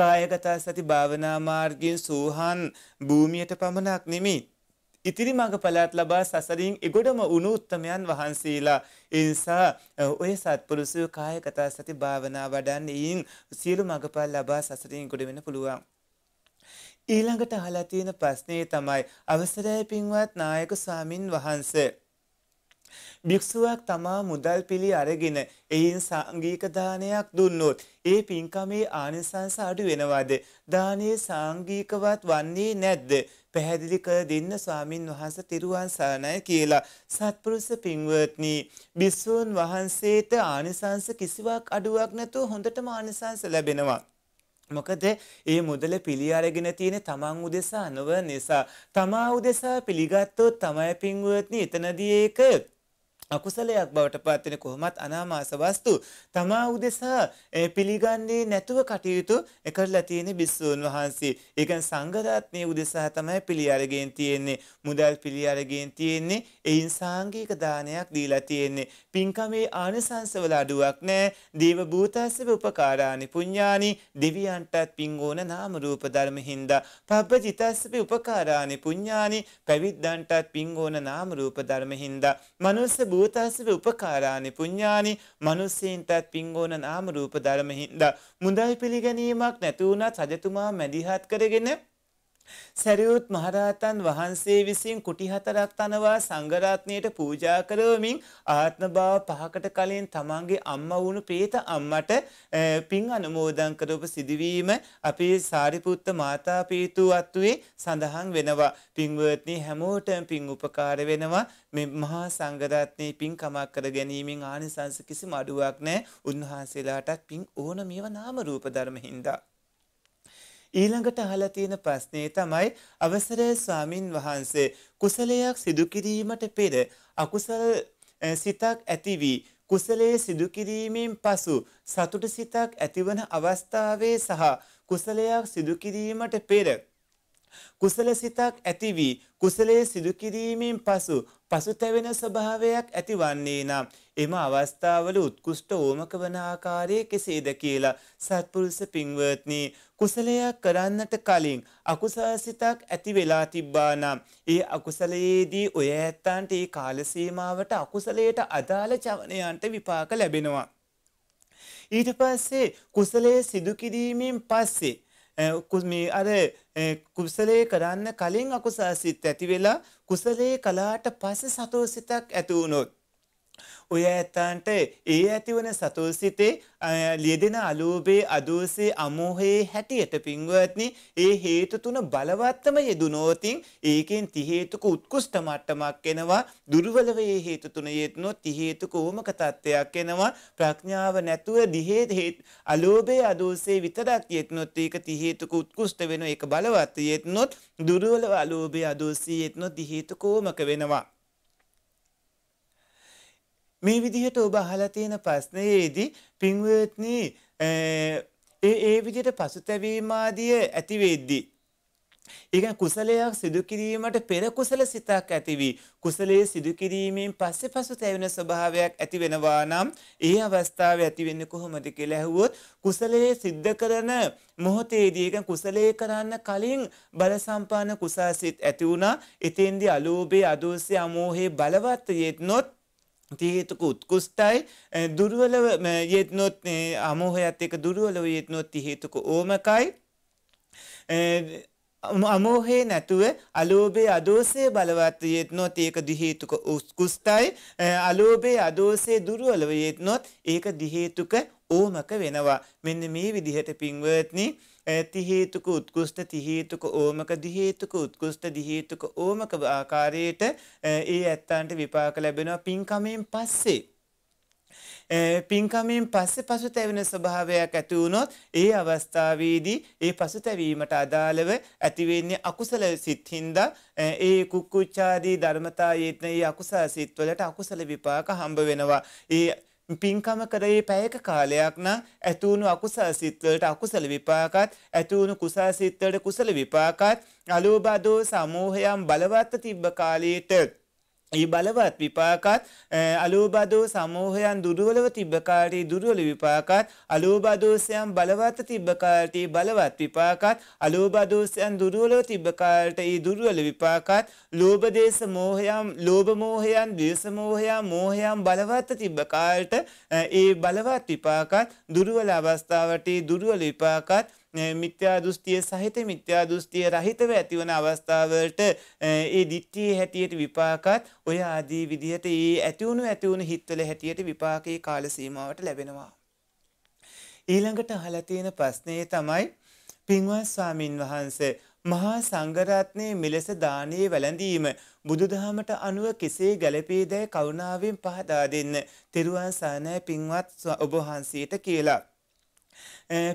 කායගත සති භාවනා මාර්ගයෙන් සෝහාන් භූමියට පමණක් නෙමෙයි ඉතිරි මඟ පැලැත් ලබා සසරින් එගොඩම වුණු උත්තමයන් වහන්සේලා. එනිසා ඔය සත්පුරුෂය කාය කතා සති භාවනා වඩන්නේයින් සියලු මඟපල් ලබා සසරින් ගොඩ වෙන්න පුළුවන්. ඊළඟට අහලා තියෙන ප්‍රශ්නේ තමයි අවසරයි පින්වත් නායක ස්වාමින් වහන්සේ භික්ෂුවක් තමා මුදල් පිළි අරගෙන එයින් සංගීක දානයක් දුන්නොත් ඒ පින්කමේ ආනිසංස අඩු වෙනවද දානයේ සංගීකවත් වන්නේ නැද්ද පැහැදිලි කර දෙන්න ස්වාමින් වහන්ස තිරුවන් සරණය කියලා. සත්පුරුෂ පින්වත්නි බිස්සූන් වහන්සේට ආනිසංස කිසිවක් අඩුවක් නැතුව හොඳටම ආනිසංස ලැබෙනවා. මොකද ඒ මුදල පිළි අරගෙන තියෙන තමන් උදෙසා නොව නිසා තමා උදෙසා පිළිගත්තොත් තමයි පින්වත්නි එතනදී ඒක අකුසලයක් බවට පත්වෙන කොහොමත් අනාමාස වස්තු තමා උදෙසා පිළිගන්නේ නැතුව කටයුතු එකරලා තියෙන බිස්සූන් වහන්සේ. ඒක සංඝරත්නයේ උදෙසා තමයි පිළිඅරගෙන තියෙන්නේ. මුදල් පිළිඅරගෙන තියෙන්නේ. එයින් සාංගික දානයක් දීලා තියෙන්නේ. පින්කමේ ආනිසංසවල අඩුවක් නැහැ. දේව භූතස්සව උපකාරානි පුඤ්ඤානි දෙවියන්ටත් පින් ඕන නාම රූප ධර්ම හින්දා. පබ්බජිතස්සව උපකාරානි පුඤ්ඤානි පැවිද්දන්ටත් පින් ඕන නාම රූප ධර්ම හින්දා. මනුස්ස භූතස්ව උපකාරානි පුඤ්ඥානි මනුස්සීන්ටත් පින්ගෝන නාම රූප ධර්මහින්ද. මුදල් පිළිගැනීමක් නැතුවනත් සජතුමා මැදිහත් කරගෙන සැරියුත් මහරහතන් වහන්සේ විසින් කුටි හතරක් තනවා සංඝරත්නයට පූජා කරවමින් ආත්මභාව පහකට කලින් තමන්ගේ අම්මා වුණු ප්‍රේත අම්මට පින් අනුමෝදන් කරපු සිදුවීම අපේ සාරිපුත්ත මාතා පීතු වත්තුවේ සඳහන් වෙනවා. පින්වත්නි හැමෝටම පින් උපකාර වෙනවා. මේ මහා සංඝරත්නයේ පින් කමක් කර ගැනීමෙන් ආනිසංස කිසිම අඩුවක් නැහැ. උන්වහන්සේලාටත් පින් ඕන මේවා නාම රූප ධර්ම හින්දා ඊළඟට අහලා තියෙන ප්‍රශ්නේ තමයි අවසරය ස්වාමින් වහන්සේ කුසලයක් සිදු කිරීමට පෙර අකුසල සිතක් ඇති වී කුසලයේ සිදු කිරීමෙන් පසු සතුට සිතක් ඇතිවන අවස්ථාවේ සහ කුසලයක් සිදු කිරීමට පෙර කුසල සිතක් ඇති වී කුසලයේ සිදු කිරීමෙන් පසු පසුතැවෙන ස්වභාවයක් ඇතිවන්නේ නම් එම අවස්ථාවල උත්කෘෂ්ට ඕමක වන ආකාරය කෙසේද කියලා සත්පුරුෂ පින්වත්නි කුසලයක් කරන්නට කලින් අකුසල් සිතක් ඇති වෙලා තිබ්බා නම් ඒ අකුසලයේදී ඔය ඇත්තන්ට ඒ කාල සීමාවට අකුසලයට අදාළ චවණයන්ට විපාක ලැබෙනවා ඊට පස්සේ කුසලයේ සිදු කිරීමෙන් පස්සේ මේ අර කුසලයේ කරන්න කලින් අකුසල් සිත් ඇති වෙලා කුසලයේ කලාට පස්සේ සතෝ සිතක් ඇති වුණොත් ඔය ඇත්තන්ට ඒ ඇතිවන සතුල්සිතේ ලියදෙන අලෝභයේ අදෝසේ අමෝහයේ හැටියට පින්වත්නි ඒ හේතු තුන බලවත්තම යෙදුනෝතින් ඒකෙන් තිහේතුක උත්කෘෂ්ඨ මට්ටමක් එනවා දුර්වල වේ හේතු තුන යෙදුනොත් තිහේතුක ඕමක තත්ත්වයක් එනවා ප්‍රඥාව නැතුව දිහේ අලෝභයේ අදෝසේ විතරක් යෙදුනොත් ඒක තිහේතුක උත්කෘෂ්ඨ වෙනවා ඒක බලවත් යෙදුනොත් දුර්වල අලෝභයේ අදෝසේ යෙදුනොත් තිහේතුක ඕමක වෙනවා මේ විදිහට ඔබ අහලා තියෙන ප්‍රශ්නයේදී පින්වත්නි ඒ ඒ විදිහට පසුතැවීම ආදිය ඇති වෙද්දී ඒක කුසලයක් සිදු කිරීමට පෙර කුසල සිතක් ඇතිවි. කුසලයේ සිදු කිරීමෙන් පස්සේ පසුතැවෙන ස්වභාවයක් ඇති වෙනවා නම් ඒ අවස්ථාවේ ඇති වෙන්නේ කොහොමද කියලා ඇහුවොත් කුසලයේ සිද්ධ කරන මොහොතේදී ඒක කුසලයේ කරන්න කලින් බල සම්පන්න කුසාසිත ඇති වුණා. එතෙන්දී අලෝභයේ, අදෝසේ, අමෝහයේ බලවත් යෙත්නොත් තිහෙතුක උත්කුස්ටයි දුරුවලව යෙත්නොත් අමෝහයත් එක දුරුවලව යෙත්නොත් තිහෙතුක ඕමකයි අමෝහේ නැතුව අලෝබේ අදෝසේ බලවත් යෙත්නොත් ඒක දිහේතුක උස්කුස්ටයි අලෝබේ අදෝසේ දුරුවලව යෙත්නොත් ඒක දිහේතුක ඕමක වෙනවා මෙන්න මේ විදිහට පින්වත්නි තිහේතුක උත්කෘෂ්ට තිහේතුක ඕමක දිහේතුක උත්කෘෂ්ට දිහේතුක ඕමක ආකාරයට ඒ ඇත්තන්ට විපාක ලැබෙනවා පින්කමෙන් පස්සේ. පින්කමින් පස්සේ පසුතැවෙන ස්වභාවයක් ඇති වුණොත් ඒ අවස්ථාවේදී ඒ පසුතැවීමට අදාළව ඇතිවෙන්නේ අකුසල සිත් හින්දා ඒ කුක්කුච්චාදී ධර්මතා යේත්න ඒ අකුසල සිත් වලට අකුසල විපාක හම්බ වෙනවා. ඒ පින්කම කරේ පැයක කාලයක් නම් ඇතුණු අකුසල් සිත්වලට අකුසල විපාකත් ඇතුණු කුසල් සිත්වලට කුසල විපාකත් අලෝබදෝ සමූහයන් බලවත් තිබ්බ කාලයේට ඒ බලවත් විපාකත් අලෝබදෝ සමූහයන් දුරුවලව තිබ්බකාරී දුරුවල විපාකත් අලෝබදෝසයන් බලවත් තිබ්බකාරටී බලවත් විපාකත් අලෝබදෝසයන් දුරුවලව තිබ්බකාරට ඒ දුරුවල විපාකත් ලෝබදේශ මෝහයම් ලෝබමෝහයන් දේශමෝහයන් මෝහයම් බලවත් තිබ්බකාරට ඒ බලවත් විපාකත් දුරුවල අවස්ථාවට දුරුවල විපාකත් මිත්‍යා දෘෂ්ටිය සහිත මිත්‍යා දෘෂ්ටිය රහිතව ඇතිවන අවස්ථාවලට ඒ දිට්ටියේ හැටියට විපාකත් ඔය ආදී විදිහට ඒ ඇතිවුණු ඇතිවුණු හිත්වල හැටියට විපාකයේ කාල සීමාවට ලැබෙනවා. ඊළඟට අහලා තියෙන ප්‍රශ්නේ තමයි පින්වත් ස්වාමින් වහන්සේ මහා සංඝරත්නයේ මෙලෙස දානයේ වැළඳීම බුදුදහමට අනුව කෙසේ ගැලපේදැයි කරුණාවෙන් පහදා දෙන්න. තෙරුවන් සරණයි පින්වත් ඔබ වහන්සේට කියලා.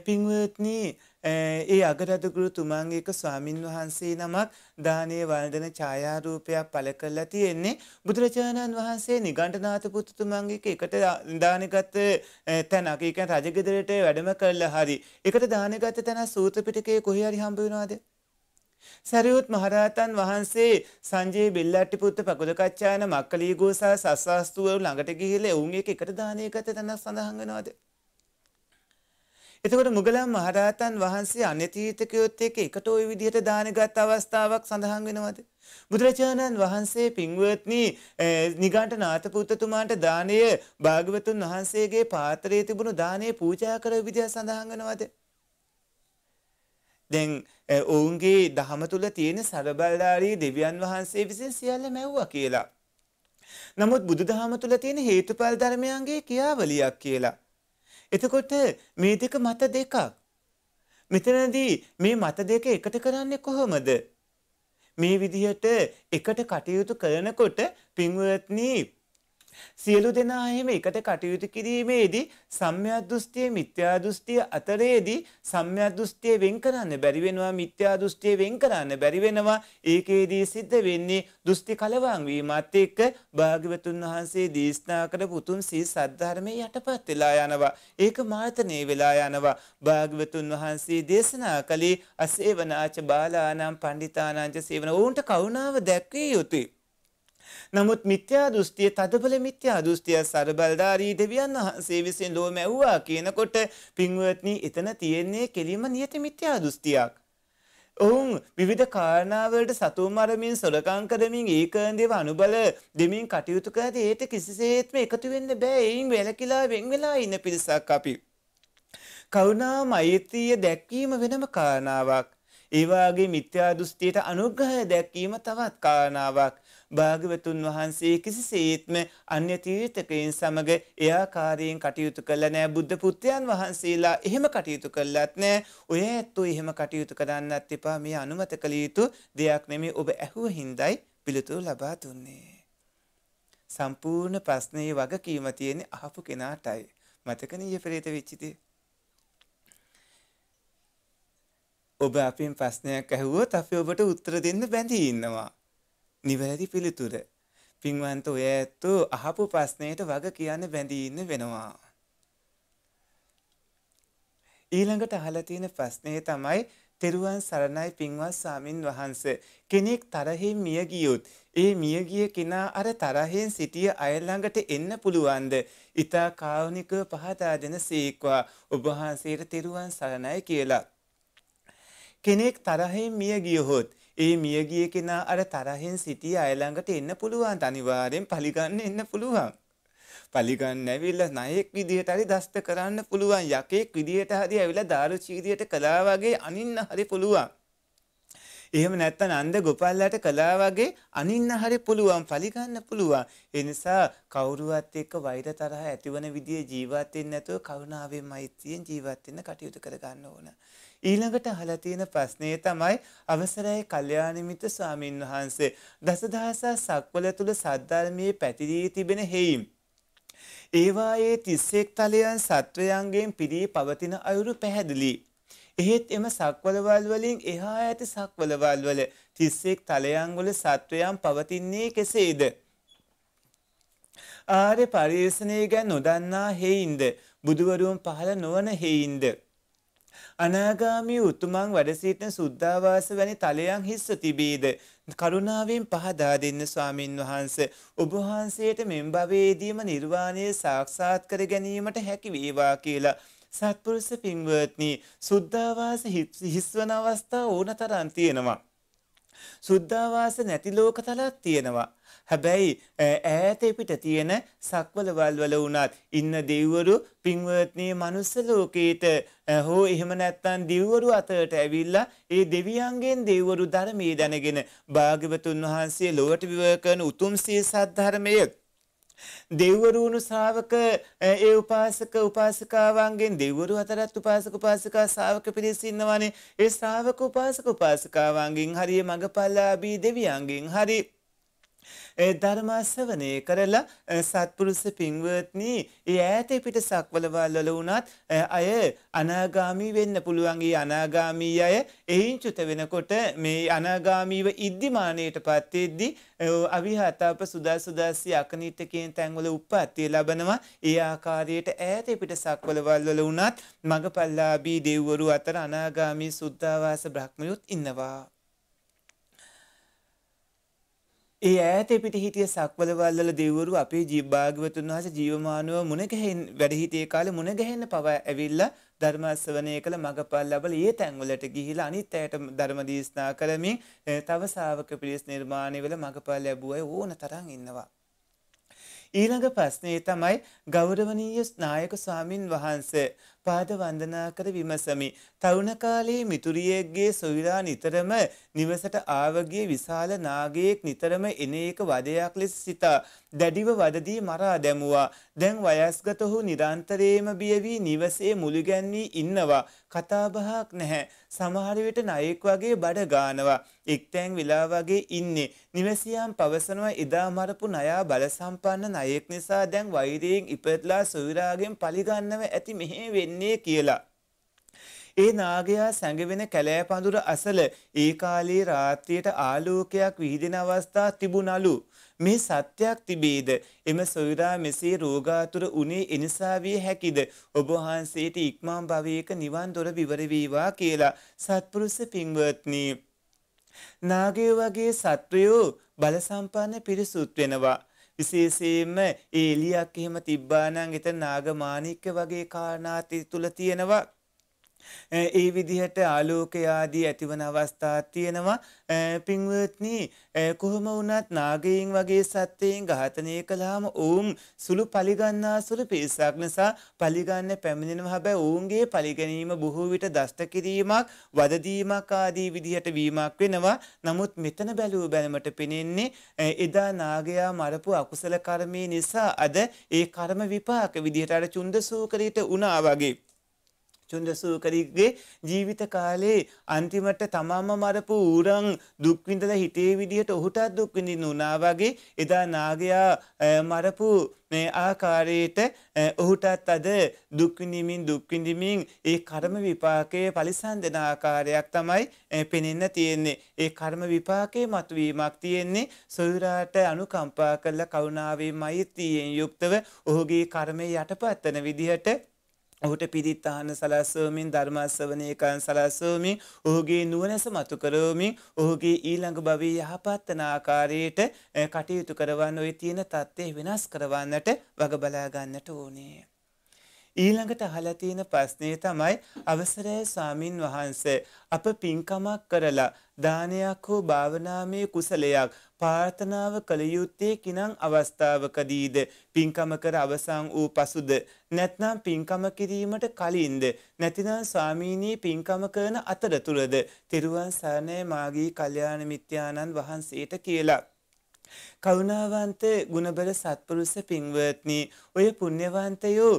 පින්වත්නි ඒ අගරදුගුරුතුමන්ගේක ස්වාමින් වහන්සේ නමක් දානය වල්දන ඡායාරූපයක් පළ කරලා තියෙන්නේ බුදුරජාණන් වහන්සේ නිගණ්ඨනාථ පුතුතුමන්ගේ එකට දානගත තැනක්. ඒ කියන්නේ රජගෙදරට වැඩම කළා හරි. එකට දානගත තැන සූත්‍ර පිටකයේ කොහේ හරි හම්බ වෙනවද? සැරියුත් මහරහතන් වහන්සේ සංජය බෙල්ලට්ටි පුත්ත පකුලකච්චාන මක්කලී ගෝසා සස්සාස්තුවරු ළඟට ගිහිල්ලා එවුන් එක එකට දානයකට තැනක් සඳහන් වෙනවද? එතකොට මුගලන් මහරහතන් වහන්සේ අනතීතකයොත් එක්ක එකට ওই විදිහට දානගත් අවස්ථාවක් සඳහන් වෙනවද? බුදුරජාණන් වහන්සේ පින්වත්නි නිගණ්ඨනාථ පුත්තුමාට දාණය භාගවතුන් වහන්සේගේ පාත්‍රයේ තිබුණු දාණය පූජා කර විදිය සඳහන් වෙනවද? දැන් ඔවුන්ගේ දහම තුල තියෙන සරබල්දාරී දෙවියන් වහන්සේ විසින් සියල්ල මැව්වා කියලා. නමුත් බුදුදහම තුල තියෙන හේතුඵල ධර්මයන්ගේ කියාවලියක් කියලා. එතකොට මේ දෙක මත දෙකක්. මෙතනදී මේ මත දෙක එකට කරන්නේ කොහොමද? මේ විදිහට එකට කටයුතු කරනකොට පින්වත්නි සියලු දෙනා එහෙම එකට කටයුතු කිරීමේදී සම්‍යාදෘෂ්ටිය මිත්‍යාදෘෂ්ටිය අතරේදී සම්‍යාදෘෂ්ටිය වෙන් කරන්න බැරි වෙනවා මිත්‍යාදෘෂ්ටිය වෙන් කරන්න බැරි වෙනවා ඒකේදී සිද්ධ වෙන්නේ දෘෂ්ටි කලවම් වීමත් එක්ක භාග්‍යවතුන් වහන්සේ දේශනා කළ පුතුන් සී සද්ධර්මයේ යටපත් වෙලා යනවා ඒක මාර්තනේ වෙලා යනවා භාග්‍යවතුන් වහන්සේ දේශනා කළේ අසේවනාච බාලානම් පණ්ඩිතානංච සේවන ඔවුන්ට කරුණාව දැක්විය යුතුයි නමුත් මිත්‍යා දෘෂ්ටිය තදබල මිත්‍යා දෘෂ්ටිය සරබල්ධාරී දෙවියන් වහන්සේ විසින් ලෝ මැව්වා කියනකොට පින්වත්නි එතන තියෙන්නේ කෙලින්ම නියත මිත්‍යා දෘෂ්ටියක්. ඔවුන් විවිධ කාරණාවලට සතුමරමින් සොරකං කරමින් ඒකන්දේව අනුබල දෙමින් කටයුතු කරද ඒට කිසිසේත්ම එකතු වෙන්න බෑ එයින් වැලකිලා වෙන් වෙලා ඉන්න පිරිසක් අපි. කරුණා මෛත්‍රිය දැක්වීම වෙනම කාරණාවක්. ඒවාගේ මිත්‍යා දෘෂ්ටියට අනුග්‍රහය දැක්වීම තවත් කාරණාවක්. භාගවතුන් වහන්සේ කිසිසේත්ම අන්‍ය තීර්ථකයන් සමග එයාකාරයෙන් කටයුතු කළා නෑ බුද්ධ පුත්‍රයන් වහන්සේලා එහෙම කටයුතු කළත් නෑ ඔය ඇත්තෝ එහෙම කටයුතු කරන්නත් එපා මේ අනුමත කළ යුතු දෙයක් නෙමේ ඔබ ඇහුව හින්දායි පිළිතුරු ලබා දුන්නේ සම්පූර්ණ ප්‍රශ්නයේ වගකීම තියෙන්නේ අහපු කෙනාටයි මතක නීය ප්‍රේත වෙච්චිදී ඔබ අපෙන් ප්‍රශ්නයක් ඇහුවොත් අපි ඔබට උත්තර දෙන්න බැඳී ඉන්නවා. නිවැරදි පිළිතුර. පින්වන්ත ඔය ඇත්තෝ අහපු ප්‍රශ්නයට වග කියන්න බැඳීන්න වෙනවා. ඊළඟට අහලා තියෙන ප්‍රශ්නේ තමයි තෙරුවන් සරණයි පින්වත් සාමින් වහන්ස කෙනෙක් තරහින් මිය ගියොත් ඒ මිය ගිය කෙනා අර තරහෙන් සිටිය අය ළඟට එන්න පුළුවන්ද? ඊතා කාරුණිකව පහදා දෙන සීක්වා ඔබ වහන්සේට තෙරුවන් සරණයි කියලා. කෙනෙක් තරහින් මිය ගියොත් ඒ මියගිය කෙනා අර තරහෙන් සිටිය අයළඟට එන්න පුළුවන් අනිවාර්යෙන් පලිගන්න එන්න පුළුවන්. පලිගන්න ඇවිල්ලා ණයෙක් විදිහට හරි දස්ත කරන්න පුළුවන් යකෙක් විදිහට හරි ඇවිල්ලා දාරුචීරියට කළා වගේ අනින්න හරි පුළුවන්. එහෙම නැත්තම් අන්ද ගොපල්ලාට කලා වගේ අනින්න හරි පුළුවන් පරිගන්න පුළුවන්. ඒ නිසා කවුරුවත් එක්ක වෛර තරහ ඇතිවන විදිය ජීවත් වෙන්නේ නැතුව කරුණාවෙන් මෛත්‍රියෙන් ජීවත් වෙන්න කටයුතු කර ගන්න ඕන. ඊළඟට අහලා තියෙන ප්‍රශ්නේ තමයි අවසරයි කල්යාණමිත ස්වාමින් වහන්සේ දසදහසා සක්වල තුල සද්ධර්මයේ පැතිරී තිබෙන හේයින් ඒවායේ 31 තලයන් සත්වයන්ගෙන් පිරී පවතින අයුරු පැහැදිලි. එහෙත් එම සක්වලවල් වලින් එහා ඇති සක්වලවල් වල 31 තලයන් වල සත්වයන් පවතින්නේ කෙසේද? ආර්ය පරිශ්‍රණය ගැන නොදන්නා හේයින්ද බුදුවරුන් පහළ නොවන හේයින්ද අනාගාමී උතුමන් වැඩ සිටින සුද්ධාවාස වැනි තලයන් හිස්ස තිබේද කරුණාවෙන් පහදා දෙන්න ස්වාමින් වහන්ස ඔබ වහන්සේට මෙම් භවයේදීම නිර්වාණය සාක්ෂාත් කර ගැනීමට හැකි වේවා කියලා සත්පුරුෂ පින්වත්නි සුද්ධාවාස හිස්වන අවස්ථා ඕනතරම් තියෙනවා සුද්ධාවාස නැති ලෝක තලක් තියෙනවා හැබැයි ඈත පිට තියෙන සක්වලවල් වල වුණත් ඉන්න දෙවිවරු පින්වත්නි මනුස්ස ලෝකේට හෝ එහෙම නැත්නම් දෙවිවරු අතරට ඇවිල්ලා ඒ දෙවියන්ගෙන් දෙවිවරු ධර්මයේ දැනගෙන භාග්‍යවතුන් වහන්සේ ලොවට විවර කරන උතුම් සිය සද්ධර්මයේ දෙව්වරුණු ශ්‍රාවක ඒ උපාසක උපාසිකාවන්ගෙන් දෙව්වරු අතරත් උපාසක උපාසිකා ශ්‍රාවක පිරිස ඉන්නවානේ ඒ ශ්‍රාවක උපාසක උපාසිකාවන්ගෙන් හරිය මඟපල්ලාභී දෙවියන්ගෙන් හරිය ධර්මාසවනය කරලා සත්පුරුස පින්වත්නී ඒ ඈත පිට සක්වලවල්වල වුණත් අය අනාගාමී වෙන්න පුළුවන්ගේ අනාගාමී අය එයින් චුත වෙනකොට මේ අනාගාමීව ඉද්ධිමානයට පත්තෙද්දි අවිහතාප සුදා සුදාසි අකනිට්ටකයෙන් තැන්වල උප්පත්තිය ලබනවා ඒ ආකාරයට ඈත පිට සක්වලවල්වල වුණත් මඟ පල්ලාබී දෙව්වරු අතර අනාගාමී සුද්ධවාස බ්‍රහ්මයුත් ඉන්නවා. ඒ ඈත පිටිහිටිය සක්වලවල්වල දෙවිවරු අපේ ජීභාග්‍යවතුන් වහන්සේ ජීවමානව මුණ ගැහෙන් වැඩ හිටියේ කාලේ මුණ ගැහෙන්න පවා ඇවිල්ලා ධර්මාස්වනය කළ මඟපල් ලබල ඒ තැන්වලට ගිහිලා අනිත් අයට ධර්ම දේශනා කරමින් තව ශාවක පිරිස් නිර්මාණය වල මඟපල් ලැබුවයි ඕන තරම් ඉන්නවා. ඊළඟ ප්‍රශ්නේ තමයි ගෞරවනීය නායක ස්වාමින් වහන්සේ පාද වන්දනා කර විමසමි. තරුණ කාලයේ මිතුරියෙක්ගේ සොයුරා නිතරම නිවසට ආවගේ විශාල නාගයෙක් නිතරම එන එක වදයක් ලෙස සිතා දැඩිව වදදී මරා දැමුවා. දැන් වයස්ගත ඔහු නිරන්තරයෙන්ම බිය වී නිවසේ මුළුගැන්වී ඉන්නවා. කතාබහක් නැහැ. සමහර විට ණයෙක් වගේ බඩ ගානවා. එක්තැන් වෙලා වගේ ඉන්නේ. නිවසියම් පවසනවා එදා මරපු ණයා බලසම්පන්න ණයෙක් නිසා දැන් වෛරයෙන් ඉපදලා සොයුරාගෙන් පලිගන්නව ඇති මෙහෙ වෙන්නේ. එන්නේ කියලා. ඒ නාගයා සැඟවෙන කැලෑ පඳුර අසල ඒ කාලේ රාත්‍රියට ආලෝකයක් විහිදෙන අවස්ථා තිබුණලු. මේ සත්‍යයක් තිබේද? එම සොයුරා මෙසේ රෝගාතුර උනේ එනිසා විය හැකිද? ඔබ වහන්සේට ඉක්මන් භවයක නිවන් දොර විවර වේවා කියලා සත්පුරුෂ පින්වත්නි. නාගයෝ වගේ සත්වයෝ බලසම්පන්න පිරිසුත් වෙනවා. විශේෂයෙන්ම ඒ එලියක් එහෙම තිබ්බා නම් එතන නාගමාණික්ක වගේ කාරණා තුල තියෙනවා ඒ විදිහට ආලෝකය ආදී ඇතිවන අවස්ථා තියෙනවා පින්වත්නි කොහොම වුණත් නාගයින් වගේ සත්ත්වයින් ඝාතනය කළාම ඔවුන් සුළු පලිගන්නා සුළු පිරිසක් නිසා පලිගන්න පැමිණෙනවා හැබැයි ඔවුන්ගේ පලිගැනීම බොහෝ විට දෂ්ට කිරීමක් වද දීමක් ආදී විදිහට වීමක් වෙනවා නමුත් මෙතන බැලුව බැලමට පෙනෙන්නේ එදා නාගයා මරපු අකුසල කර්මය නිසා අද ඒ කර්ම විපාක විදිහට අර චුන්දසූකරීට වුණා වගේ චුන්දසූකරීගේ ජීවිත කාලේ අන්තිමට තමාම මරපු ඌරං දුක්විඳල හිතේ විදිහට ඔහුටත් දුක්විඳින් උනා වගේ එදා නාගයා මරපු මේ ආකාරයට ඔහුටත් අද දුක්විඳිමින් දුක්විඳිමින් ඒ කර්ම විපාකය පලිසන් දෙන ආකාරයක් තමයි පෙනෙන්න තියෙන්නේ. ඒ කර්ම විපාකයේ මතුවීමක් තියෙන්නේ සොයුරාට අනුකම්පා කල්ල කවුණාවේ මෛත්‍රියෙන් යුක්තව ඔහුගේ කර්මය යටපත්තන විදිහට ඔහුට පිරිත් අහන සලස්වමින් ධර්මාස්වනයකන් සලස්වමින් ඔහුගේ නුවනැස මතු කරවමින් ඔහුගේ ඊළඟ භවී යහපත්තන ආකාරයට කටයුතු කරවන්න ඔය තියෙන තත්ත්වය වෙනස් කරවන්නට වගබලාගන්නට ඕනේ. ඊළඟට අහලා තියෙන ප්‍රශ්නේ තමයි අවසරය ස්වාමින් වහන්සේ අප පින්කමක් කරලා දානයක් හෝ භාවනාමය කුසලයක් ප්‍රාර්ථනාව කළ යුත්තේ කිනම් අවස්ථාවකදීද පින්කම කර අවසන් වූ පසුද නැත්නම් පින්කම කිරීමට කලින්ද නැතිනම් ස්වාමීනී පින්කම කරන අතරතුරද තෙරුවන් සරණේ මාගී කල්යාණ මිත්‍යානන් වහන්සේට කියලා කරුණාවන්ත ගුණබර සත්පුරුෂ පින්වත්නි ඔය පුණ්‍යවන්තයෝ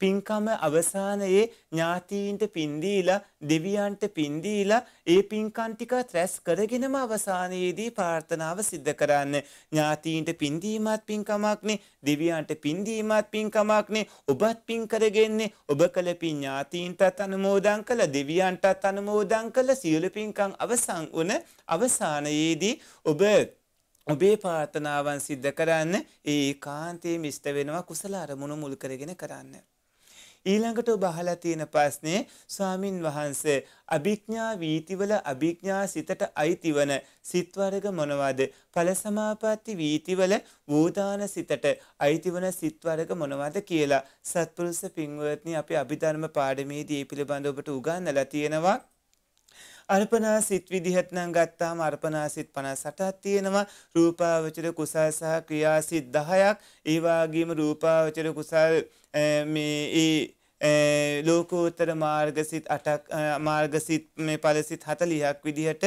පින්කම අවසානයේ ඥාතීන්ට පින්දීලා දෙවියන්ට පින්දීලා ඒ පින්කම් ටික රැස් කරගෙනම අවසානයේදී ප්‍රාර්ථනාව සිද්ධ කරන්න ඥාතීන්ට පින්දීමත් පින්කමක්නේ දෙවියන්ට පින්දීමත් පින්කමක්නේ ඔබත් පින් කරගෙන්නේ ඔබ කළ පින් ඥාතීන්ටත් අනුමෝදන් කළ දෙවියන්ටත් අනුමෝදන් කළ සියලු පින්කම් අවසන් වුණ අවසානයේදී ඔබ ඔබේ පාර්ථනාවන් සිද්ධ කරන්න ඒ කාන්තයේ මිෂ්ට වෙනවා කුසල අරමුණු මුල් කරගෙන කරන්න. ඊළඟට බහලා තියෙන ප්‍රශ්නේ ස්වාමින් වහන්සේ අභිඥා වීතිවල අභිඥා සිතට අයිතිවන සිත් වර්ග මොනවද? ඵල සමාපatti වීතිවල වූදාන සිතට අයිතිවන සිත් වර්ග මොනවද කියලා සත්පුරුෂ පින්වත්නි අපි අභිධර්ම පාඩමේදී මේ පිළිබඳව ඔබට උගන්වලා තියෙනවා. අර්පණා සිත් විදිහට නම් ගත්තාම අර්පණා සිත් 58ක් තියෙනවා. රූපාවචර කුසල් සහ ක්‍රියා සිත් 10ක්. ඒ වගේම රූපාවචර කුසල් මේ ලෝකෝත්තර මාර්ගසිත් අටක් මාර්ගසිත් මේ පලසිත් හතලිහක් විදිහට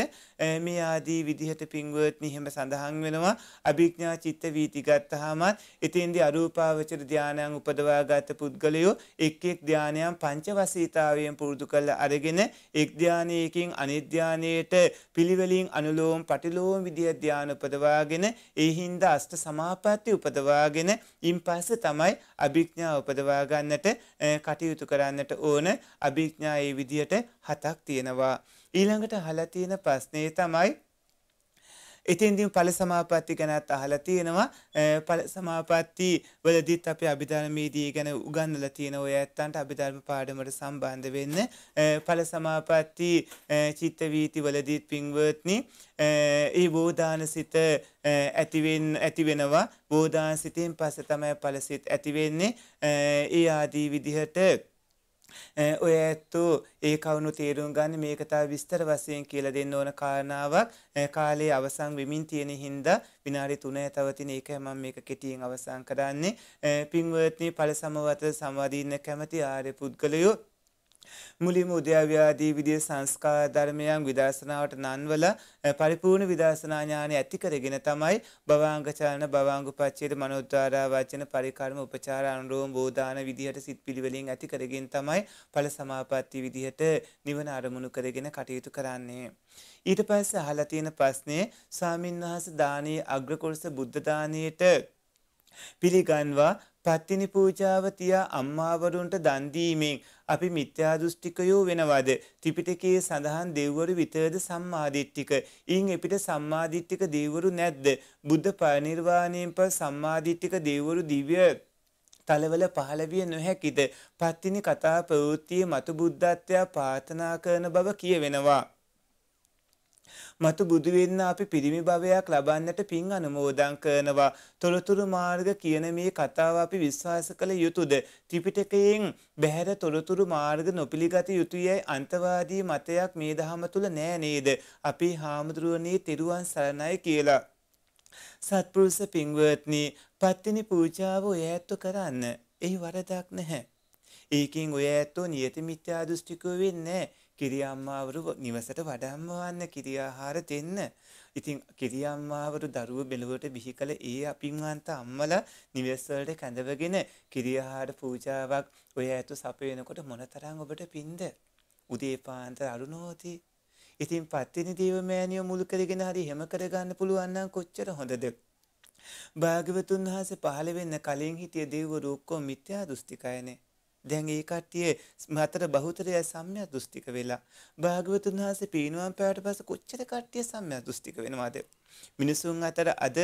මේ ආදී විදිහට පින්වර්ත් නිහෙම සඳහන් වෙනවා අභිඥා චිත්ත වීති ගත්තහමත් එතෙන්දි අරූපාවචර ධානයන් උපදවා ගත පුද්ගලයෝ එක් එක් ධානයන් පංචවසීතාවයෙන් පුරුදු කරලා අරගෙන එක් ධානයකින් අනිත් ධානයට පිළිවෙලින් අනුලෝම පටිලෝම විදිහ ධාන උපදවාගෙන ඒ හින්දා අෂ්ට සමාපatti උපදවාගෙන ඉන් පස්සේ තමයි අභිඥා උපදවා ගන්නට කටයුතු කටයුතු කරන්නට ඕන අභිඥා ඒ විදියට හතක් තියෙනවා. ඊළඟට අහලා තියෙන ප්‍රශ්නේ තමයි ඉතින්දිම් පල සමාපත්ති ගැනත් අහලා තියෙනවා පල සමාපත්ති වලදිත් අපේ අභිධර්මීදී ගැන උගන්නල තියෙන ඔය ඇත්තන්ට අභිධර්ම පාඩමට සම්බන්ධ වෙන්න පල සමාපත්ති චිත්තවීති වලදීත් පින්වර්ත්නි ඒ බෝධාන සිත ඇතිවෙන් ඇතිවෙනවා බෝධාන සිතෙන් පස තමයි පලසිත් ඇතිවෙන්නේ ඒ ආදී විදිහට ඔය ඇත්තෝ ඒ කවුණු තේරුම් ගන්න මේකතා විස්තර වසයෙන් කියල දෙන්න ඕන කාරණාවක් කාලේ අවසං වෙමින් තියෙන හින්ද විනාරි තුන ඇතවතින ඒක හැම මේක කෙටියෙන් අවසං කරන්නේ පින්වත්නි පල සමවත සමවදීන්න කැමති ආරය පුද්ගලයෝ මුලිම උද්‍යව්‍යාදී විදිය සංස්කාර ධර්මයන් විදර්ශනාවට නන්වල පරිපූර්ණ විදර්ශනා ඥානය ඇති කරගෙන තමයි භවාංග චලන භවාංග උපච්ඡේද මනෝද්වාරා වචන පරිකර්ම උපචාර අනුරෝම බෝධාන විදියට සිත් පිළිවෙලින් ඇති කරගෙන තමයි ඵල සමාපatti විදියට නිවන අරමුණු කරගෙන කටයුතු කරන්නේ ඊට පස්සේ අහලා තියෙන ප්‍රශ්නේ ස්වාමින්වහන්සේ දානීය අග්‍රකොල්ස බුද්ධ දානීයට පිළිගන්වා පත්තිනි පූජාව තියා අම්මාවරුන්ට දන් දීමෙන් අපි මිත්‍යා දෘෂ්ටිකයෝ වෙනවද ත්‍රිපිටකයේ සඳහන් දෙව්වරු විතරද සම්මාදිට්ඨික ඊන් එපිට සම්මාදිට්ඨික දෙව්වරු නැද්ද බුද්ධ පරිනිර්වාණයෙන් පස් සම්මාදිට්ඨික දෙව්වරු දිව්‍ය තලවල පහළවිය නොහැකිද පත්තිනි කතා ප්‍රවෘත්තියේ මතු බුද්ධත්වයා ප්‍රාර්ථනා කරන බව කියවෙනවා මතු බුදු වෙන්න අපි පිරිමි භවයක් ලබන්නට පින් අනුමෝදන් කරනවා. තොරතුරු මාර්ග කියන මේ කතාව අපි විශ්වාස කළ යුතුද? ත්‍රිපිටකයෙන් බැහැර තොරතුරු මාර්ග නොපිළිගත යුතුයයි අන්තවාදී මතයක් මේ දහම තුල නෑ නේද? අපි හාමුදුරුවනේ තෙරුවන් සරණයි කියලා. සත්පුරුෂ පින්වත්නි, පත්තිනි පූජාව ඔය ඇත්තු කරන්න. එහි වරදක් නැහැ. ඒකින් ඔය ඇත්තෝ නියත මිත්‍යා දෘෂ්ටිකෝ වෙන්නේ නැහැ. කිරියම්මාවරු නිවසට වඩම්මවන්න කිරියාහාර දෙන්න. ඉතින් කිරියම්මාවරු දරුව බෙලුවට බිහි කළ ඒ අපින්වන්ත අම්මල නිවසවලට කැඳවගෙන කිරියාහාර පූජාවක් ඔය ඇතු සපයනකොට මොනතරම් ඔබට පින්ද. උදේ පාන්තර අරුණෝති. ඉතින් පත්තිනි දේවමෑනියෝ මුළු කරගෙන හරි හෙම කරගන්න පුළුවන් නම් කොච්චර හොඳද භාග්‍යවතුන් වහන්සේ පහළ වෙන්න කලින් හිටිය දෙවිවරු ඔක්කොම මිත්‍යා දෘෂ්ටිකයනේ දැන් ඒ කට්ටිය මතර බහුතරය සම්‍යක් දෘෂ්ටික වෙලා භාග්‍යවතුන් වහන්සේ පීනුවම් පෑවට පස්සේ කොච්චර කට්ටිය සම්‍යක් දෘෂ්ටික වෙනවද මිනිසුන් අතර අද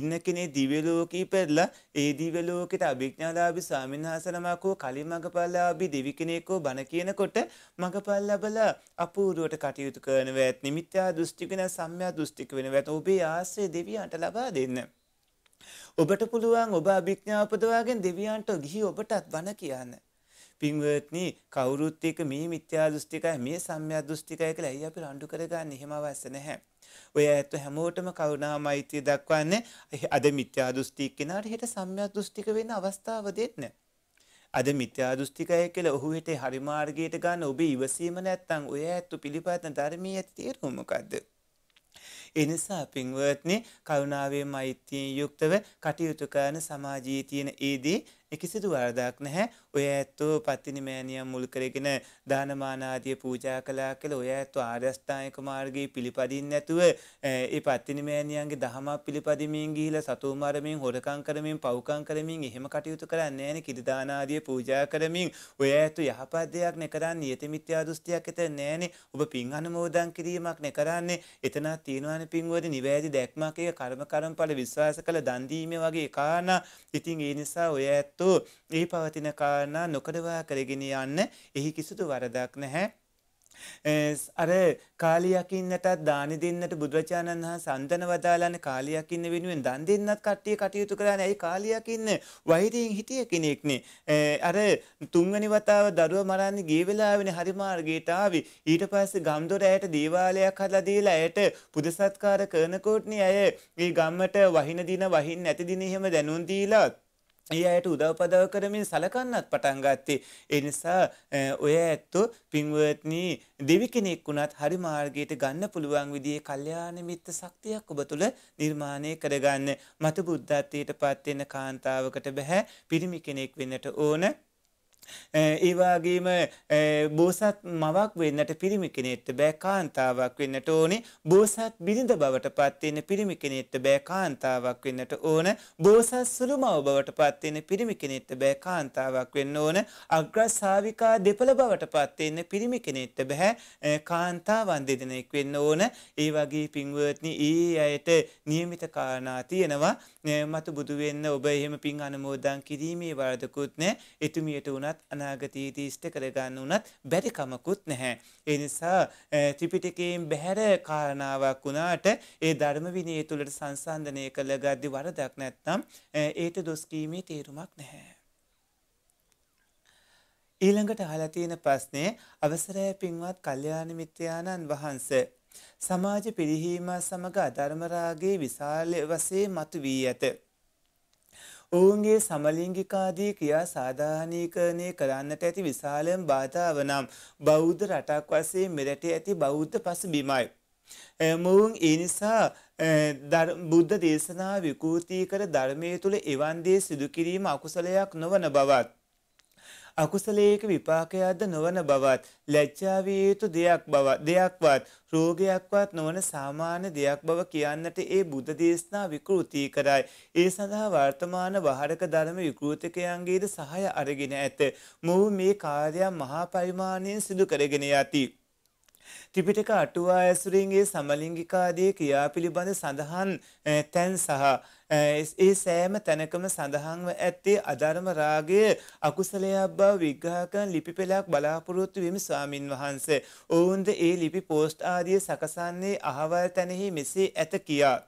ඉන්න කෙනේ දිව්‍ය ලෝකී පෙරලා ඒ දිව්‍ය ලෝකෙට අභිඥාලාභී ස්වාමීන් වහන්සේනමකෝ කලින් මඟපල්ලාභී දෙවි කෙනෙක්ව බණ කියනකොට මඟපල් ලැබලා අපූර්වට කටයුතු කරන වැත් නිමිත්‍යා දෘෂ්ටික වෙන සම්‍යක් දෘෂ්ටික වෙන වැත් ඔබේ ආශ්‍රය දෙවියන්ට ලබා දෙන්න ඔබට පුළුවන් ඔබ අභිඥාපදවාගෙන් දෙවියන්ට ගිහි ඔබටත් බණ කියන්න පින්වත්නි කවුරුත් එක්ක මේ මිත්‍යා දෘෂ්ටිකයි මේ සම්මිය දෘෂ්ටිකයි කියලා ඇයි අපි රණ්ඩු කරගන්නේ? එහෙම අවශ්‍ය නැහැ. ඔය ඇත්ත හැමෝටම කරුණා මෛත්‍රිය දක්වන්නේ අද මිත්‍යා දෘෂ්ටික කෙනාට හෙට සම්මිය දෘෂ්ටික වෙන්න අවස්ථාව දෙන්නේ නැහැ. අද මිත්‍යා දෘෂ්ටිකය කියලා ඔහු හිතේ හරි මාර්ගයට ගන්න ඔබ ඉවසීම නැත්නම් ඔය ඇත්තු පිළිපදන ධර්මීය ඇති තේරුම මොකද්ද? ඒ නිසා පින්වත්නි කරුණාවේ මෛත්‍රියෙන් යුක්තව කටයුතු කරන සමාජයේ තියෙන ඒ දේ එකසිදු වරදක් නැහැ ඔය ඇත්තෝ පත්තිනි මෑනියම් මුල් කරගෙන දානමානාදිය පූජා කළා කියලා ඔය ඇත්තෝ ආර්යස්ථායක මාර්ගයේ පිළිපදින්න නැතුව ඒ පත්තිනි මෑනියන්ගේ දහමක් පිළිපදිමින් ගිහිලා සතු මරමින් හොරකම් කරමින් පව්කම් කරමින් එහෙම කටයුතු කරන්නේ නැහැනේ කිරි දානාදිය පූජා කරමින් ඔය ඇත්තෝ යහපත් දෙයක් නැකරන් නියත මිත්‍යා දෘෂ්ටියක් ඇත නැහැනේ ඔබ පින් අනුමෝදන් කිරීමක් නැකරන්නේ එතනක් තියෙනවානේ පින්වද නිවැරදි දැක්මක් ඒක කර්ම කර්මඵල විශ්වාස කළ දන් දීමේ වගේ කාරණා ඉතින් ඒ නිසා ඔය ඇත්තෝ වූ ඒ පවතින කාරණා නොකඩවා කරගෙන යන්න එහි කිසිදු වරදක් නැහැ අර කාලියකින්නටත් දානි දෙන්නට බුදුරජාණන් හා සන්දන වදාලන කාලියකින්න වෙනුවෙන් දන් දෙන්නත් කට්ටිය කටයුතු කරන්නේ ඇයි කාලියකින්න වෛරයෙන් හිටිය කෙනෙක්නේ අර තුන්වෙනි වතාව දරුවා මරන්නේ ගිය වෙලාවෙනේ හරි මාර්ගයට ආවේ ඊට පස්සේ ගම්දොර ඇයට දේවාලයක් හදලා දීලා ඇයට පුදසත්කාර කරනකොටනේ ඇය මේ ගම්මට වහින දින වහින් නැති දින එහෙම දැනුම් දීලා ඒ අයට උදව්පදව කරමින් සලකන්නත් පටන් ගත්තේ. ඒ නිසා ඔය ඇත්තෝ පින්වත්නි දෙවි කෙනෙක් වුණත් හරි මාර්ගයට ගන්න පුළුවන් විදිහේ කල්යාණ මිත්‍ර ශක්තියක් ඔබ තුල නිර්මාණය කරගන්න. මතු බුද්ධත්වයට පත් වෙන කාන්තාවකට බෑ පිරිමි කෙනෙක් වෙන්නට ඕන. ඒවාගේම බෝසත් මවක් වෙන්නට පිරිමි කෙනෙක්ට බෑ කාන්තාවක් වෙන්නට ඕනේ බෝසත් බිරිඳ බවට පත්වෙන්න පිරිමි කෙනෙක්ට බෑ කාන්තාවක් වෙන්නට ඕන බෝසත් සුළු මව බවට පත්වෙන්න පිරිමි කෙනෙක්ට බෑ කාන්තාවක් වෙන්න ඕන අග්‍රසාවිකා දෙපළ බවට පත්වෙන්න පිරිමි කෙනෙක්ට බෑ කාන්තාවන් දෙදෙනෙක් වෙන්න ඕන ඒ වගේ පින්වත්නි ඒ අයට නියමිත කාරණා තියෙනවා මතු බුදු වෙන්න ඔබ එහෙම පින් අනුමෝදන් කිරීමේ වරදකුත් නැහැ එතුමියට උනත් වුණත් අනාගතයේදී ඉෂ්ට කරගන්න වුණත් බැරිකමකුත් නැහැ. ඒ නිසා ත්‍රිපිටකයෙන් බැහැර කාරණාවක් වුණාට ඒ ධර්ම විනය තුළට සංසන්ධනය කළ ගද්දි වරදක් නැත්නම් ඒට දොස් කීමේ තේරුමක් නැහැ. ඊළඟට අහලා තියෙන ප්‍රශ්නේ අවසරය පින්වත් කල්යාණ මිත්‍රයාණන් වහන්සේ සමාජ පිරිහීම සමග අධර්මරාගේ විශාල වශයෙන් මතුවී ඇත. ඔවුන්ගේ සමලිංගිකාදී ක්‍රියා සාධාරණීකරණය කරන්නට ඇති විශාලම බාධාව නම් බෞද්ධ රටක් වශයෙන් මෙරට ඇති බෞද්ධ පසුබිමයි. මොවුන් ඒ නිසා බුද්ධ දේශනා විකෘති කර ධර්මයේ තුල එවන් දේ සිදු කිරීම අකුසලයක් නොවන බවත් අකුසලයක විපාකයක්ද නොවන බවත් ලැජ්ජා විය යුතු දෙයක් බව දෙයක්වත් රෝගයක්වත් නොවන සාමාන්‍ය දෙයක් බව කියන්නට ඒ බුද්ධ දේශනා විකෘති කරයි. ඒ සඳහා වර්තමාන වහරක ධර්ම විකෘතිකයන්ගේද සහාය අරගෙන ඇත. මොහු මේ කාර්යය මහා පරිමාණයෙන් සිදු කරගෙන යති. ත්‍රිපිටක අටුවා ඇසුරින්ගේ සමලිංගිකාදී ක්‍රියාපිළිබඳ සඳහන් තැන් සහ ඒ සෑම තැනකම සඳහන්ව ඇත්තේ අධර්ම රාගය අකුසලයක් බව විග්‍රහ කරන ලිපි පෙළක් බලාපොරොත්තු වීම ස්වාමින් වහන්සේ. ඔවුන්ද ඒ ලිපි පෝස්ට් ආදිය සකසන්නේ අහවල් තැනෙහි මෙසේ ඇත කියා.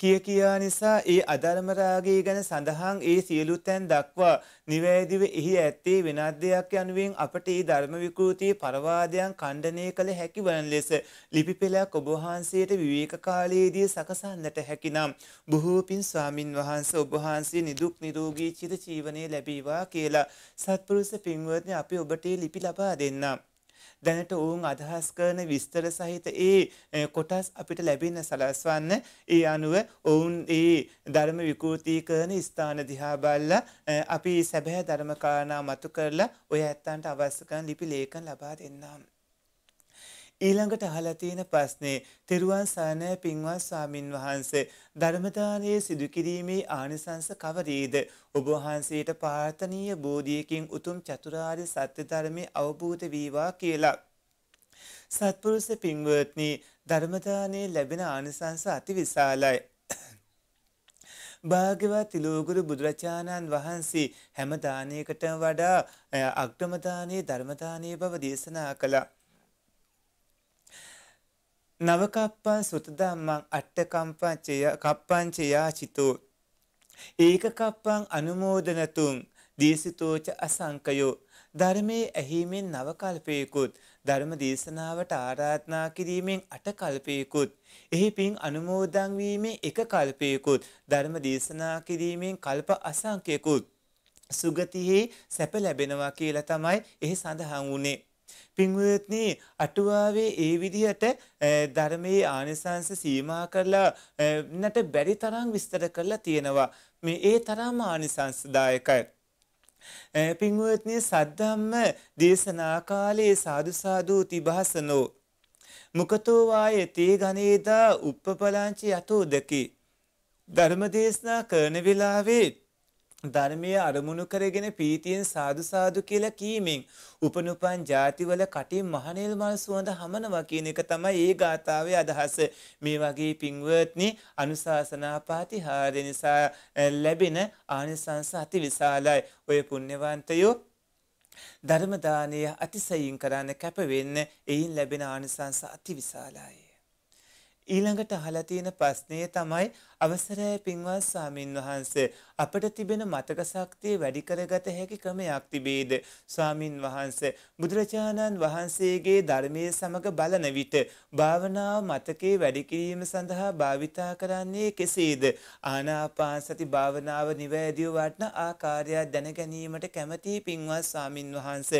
කිය කියා නිසා ඒ අධර්ම රාගය ගැන සඳහන් ඒ සියලු තැන් දක්වා නිවැරදිව එහි ඇත්තේ වෙනත් දෙයක් යනුවෙන් අපට ඒ ධර්ම විකෘති පරවාදයන් ඛණ්ඩනය කළ හැකි වන ලෙස ලිපි පෙළක් ඔබ වහන්සේට විවේක කාලයේදී සකසන්නට හැකිනම් බොහෝ පින් ස්වාමින් වහන්සේ ඔබ වහන්සේ නිදුක් නිරෝගී චිර ජීවනයේ ලැබීවා කියලා සත්පුරුෂ පින්වත්නි අපි ඔබට ලිපි ලබා දෙන්නම් දැනට ඔවුන් අදහස් කරන විස්තර සහිත ඒ කොටස් අපිට ලැබෙන සලස්වන්න ඒ අනුව ඔවුන් ඒ ධර්ම විකෘති කරන ස්ථාන දිහා බල්ලා අපි සැබෑ ධර්මකාරණා මතු කරලා ඔය ඇත්තන්ට අවශ්‍ය කරන ලිපි ලේඛන ලබා දෙන්නම්. ඊළඟට අහලා තියෙන ප්‍රශ්නේ තෙරුවන් සරණයි පින්වත් ස්වාමින් වහන්සේ ධර්මදානයේ සිදු කිරීමේ ආනිසංස කවරේද ඔබ වහන්සේට ප්‍රාර්ථනීය බෝධියකින් උතුම් චතුරාර්ය සත්‍ය ධර්මයේ අවබෝධ වේවා කියලා සත්පුරුෂ පින්වත්නි ධර්මදානයේ ලැබෙන ආනිසංස අතිවිශාලයි භාග්‍යවත් තිලෝගුරු බුදුරජාණන් වහන්සේ හැම දානයකටම වඩා අග්‍රම දානයේ ධර්ම දානයේ බව දේශනා කළා නවකප්පා සුතදම්මං අට්ඨකම්පංචය කප්පංචයා චිතෝ ඒකකප්පං අනුමෝදනතුං දීසිතෝච අසංකයෝ ධර්මයේ ඇහිමෙන් නවකල්පයකුත් ධර්ම දේශනාවට ආරාධනා කිරීමෙන් අට කල්පයකුත් එහි පින් අනුමෝදන් වීමේ එක කල්පයකුත් ධර්ම දේශනා කිරීමෙන් කල්ප අසංකයකුත් සුගතියේ සැප ලැබෙනවා කියලා තමයි එහි සඳහන් වුණේ පින්වත්නි අටුවාවේ ඒ විදිහට ධර්මයේ ආනිසංස සීමා කරලා නට බැරි තරම් විස්තර කරලා තියෙනවා. මේ ඒ තරම් ආනිසංසදායකයි. පින්වත්නි සද්ධම්ම දේශනා කාලේ සාදු සාදු තිබහසනෝ මුකතෝ වායේ තේ ගනේදා උප්පපලංච යතෝ දකි ධර්ම දේශනා කරන වෙලාවේ ධර්මය අරමුණු කරගෙන පීතියෙන් සාදු සාදු කියලා කීමෙන් උපනුපන් ಜಾතිවල කටින් මහනෙල් මල් සුවඳ හමනවා කියන එක තමයි ඒ ගාථාවේ අදහස. මේ වගේ පින්වත්නි අනුශාසනා පාතිහාරය නිසා ලැබෙන ආනිසංස අති විශාලයි. ඔය පුණ්‍යවන්තයෝ ධර්ම දානය අතිසයින් කරන්න කැප වෙන්න එයින් ලැබෙන ආනිසංස අති විශාලයි. ඊළඟට අහලා තියෙන ප්‍රශ්නේ තමයි අවසරයි පින්වත් ස්වාමින් වහන්සේ අපට තිබෙන මතක ශක්තිය වැඩි කරගත හැකි ක්‍රමයක් තිබේද ස්වාමින් වහන්ස බුදුරජාණන් වහන්සේගේ ධර්මයේ සමග බලන විට භාවනාව මතකේ වැඩි කිරීම සඳහා භාවිතා කරන්නේ කෙසේද ආනාපාන සති භාවනාව නිවැරදිව වටන ආකාරය දැන ගැනීමට කැමැති පින්වත් ස්වාමින් වහන්ස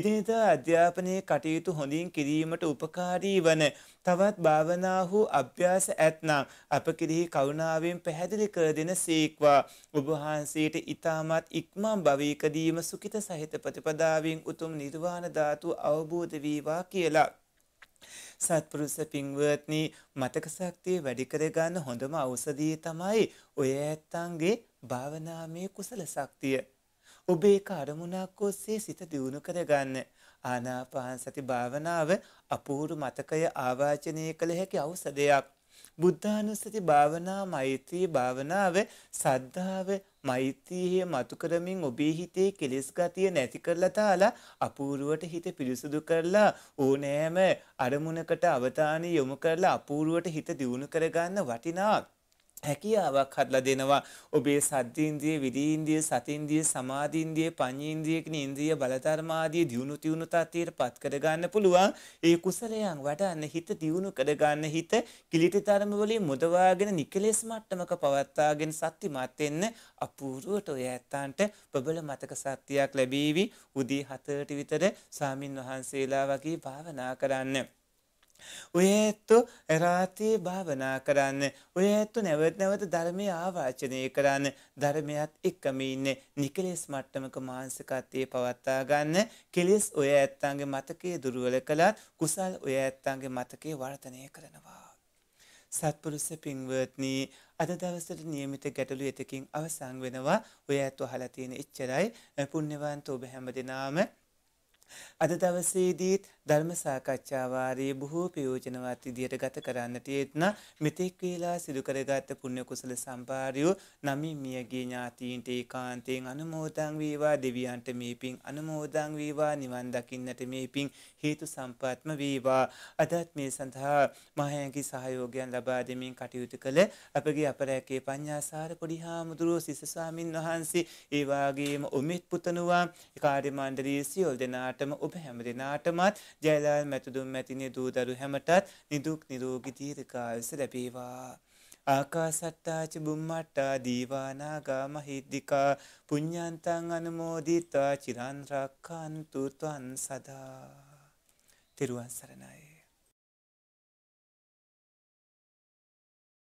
එදිනෙදා අධ්‍යාපනයේ කටයුතු හොඳින් කිරීමට උපකාරී වන තවත් භාවනා හෝ අභ්‍යාස ඇත්නම් අප කෙරෙහි කරුණාවෙන් පැහැදිලි කර දෙන සීක්වා ඔබහන්සේට ඉතාමත් ඉක්මා භවීකදීම සුකිත සහිත ප්‍රතිපදාවෙන් උතුම් නිර්වාණ ධාතු අවබෝධ වේවා කියලා. සත්පුරුෂ පින්වත්නි මතක ශක්තිය වැඩි කරගන්න හොඳම ඖෂධිය තමයි ඔය ඇත්තන්ගේ භාවනාමය කුසල ශක්තිය. ඔබ ඒක අරමුණක් ඔස්සේ සිත දියුණු කරගන්න. ආනාපාන සති භාවනාව අපූර්ව මතකය ආවාචනය කළ හැකි ඖෂධයක්. බුද්ධානුස්සති භාවනා මෛත්‍රී භාවනාව සද්ධාව මෛත්‍රියේ මතු කරමින් ඔබේ හිතේ කෙලෙස් ගතිය නැති කරලා තාලා අපූර්වට හිත පිරිසුදු කරලා ඕනෑම අරමුණකට අවධානය යොමු කරලා අපූර්වට හිත දියුණු කරගන්න වටිනා හැකියාවක් හදලා දෙනවා ඔබේ සද්ධීන්ද්‍රිය විදීන්ද්‍රිය සතින්ද්‍රිය සමාධීන්ද්‍රිය පඤ්චේන්ද්‍රිය කියන ඉන්ද්‍රිය බලධර්මාදී දියුණු තියුණු තත්ත්වයට පත් කරගන්න පුළුවන් ඒ කුසලයන් වඩන්න හිත දියුණු කරගන්න හිත කිලිටි ධර්ම වලින් මුදවාගෙන නිකලෙස් මට්ටමක පවත්වාගෙන සත්‍යමත් වෙන්න අපූර්වට ඔය ඇත්තන්ට ප්‍රබල මතක සත්‍යයක් ලැබීවි උදේ 7ට විතර සාමින් වහන්සේලා වගේ භාවනා කරන්න ඔය ඇත්තෝ රාතේ භාවනා කරන්න ඔය ඇත්තු නැවත් නැවත ධර්මය ආවාචනය කරන්න ධර්මයත් එක්කම ඉන්න නිකලෙස් මට්ටමක මාංසකත්වයේ පවත්තා ගන්න කෙලෙස් ඔය ඇත්තන්ගේ මතකයේ දුරුවල කළත් කුසල් ඔය ඇත්තන්ගේ මතකයේ වර්ධනය කරනවා. සත්පුරුස පින්වත්නි අද දවසට නියමිත ගැටලු එතකින් අවසන් වෙනවා ඔය ඇත්තු අහලා තියෙන එච්චරයි පුණ්‍යවන්ත ඔබ හැම දිනාම අද දවසේදීත් ධර්ම සාකච්ඡාවාරයේ බොහෝ ප්‍රයෝජනවත් විදියට ගත කරන්නට යෙත්න මෙතෙක් වේලා සිදු කරගත් පුණ්‍ය කුසල සම්භාරයෝ නමි මියගේ ඥාතීන්ට ඒකාන්තයෙන් අනුමෝදන් වේවා දෙවියන්ට මේ පිං අනුමෝදන් වේවා නිවන් දකින්නට මේ පිං හේතු සම්පත්ම වේවා අදත් මේ සඳහා මහයන්ගේ සහයෝගයන් ලබා දෙමින් කටයුතු කළ අපගේ අපරැකේ පඤ්ඤාසාර පොඩි හාමුදුරුවෝ සිස ස්වාමින් වහන්සේ ඒ වාගේම උමිත් පුතණුවා කාර්ය මණ්ඩලයේ සියලු දෙනාටම ඔබ හැම දෙනාටමත් ජයලාල් මැතුදුම් මැතිනි දූදරු හැමටත් නිදුක් නිරෝගී දීර්ඝායුෂ ලැබේවා. ආකාසට්ටාච බුම්මට්ටා දීවානාගා මහිද්దికා පුඤ්ඤන්තං අනුමෝදිතා චිරන් රක්ඛන්තු ත්වං සදා. තිරුවන් සරණයි.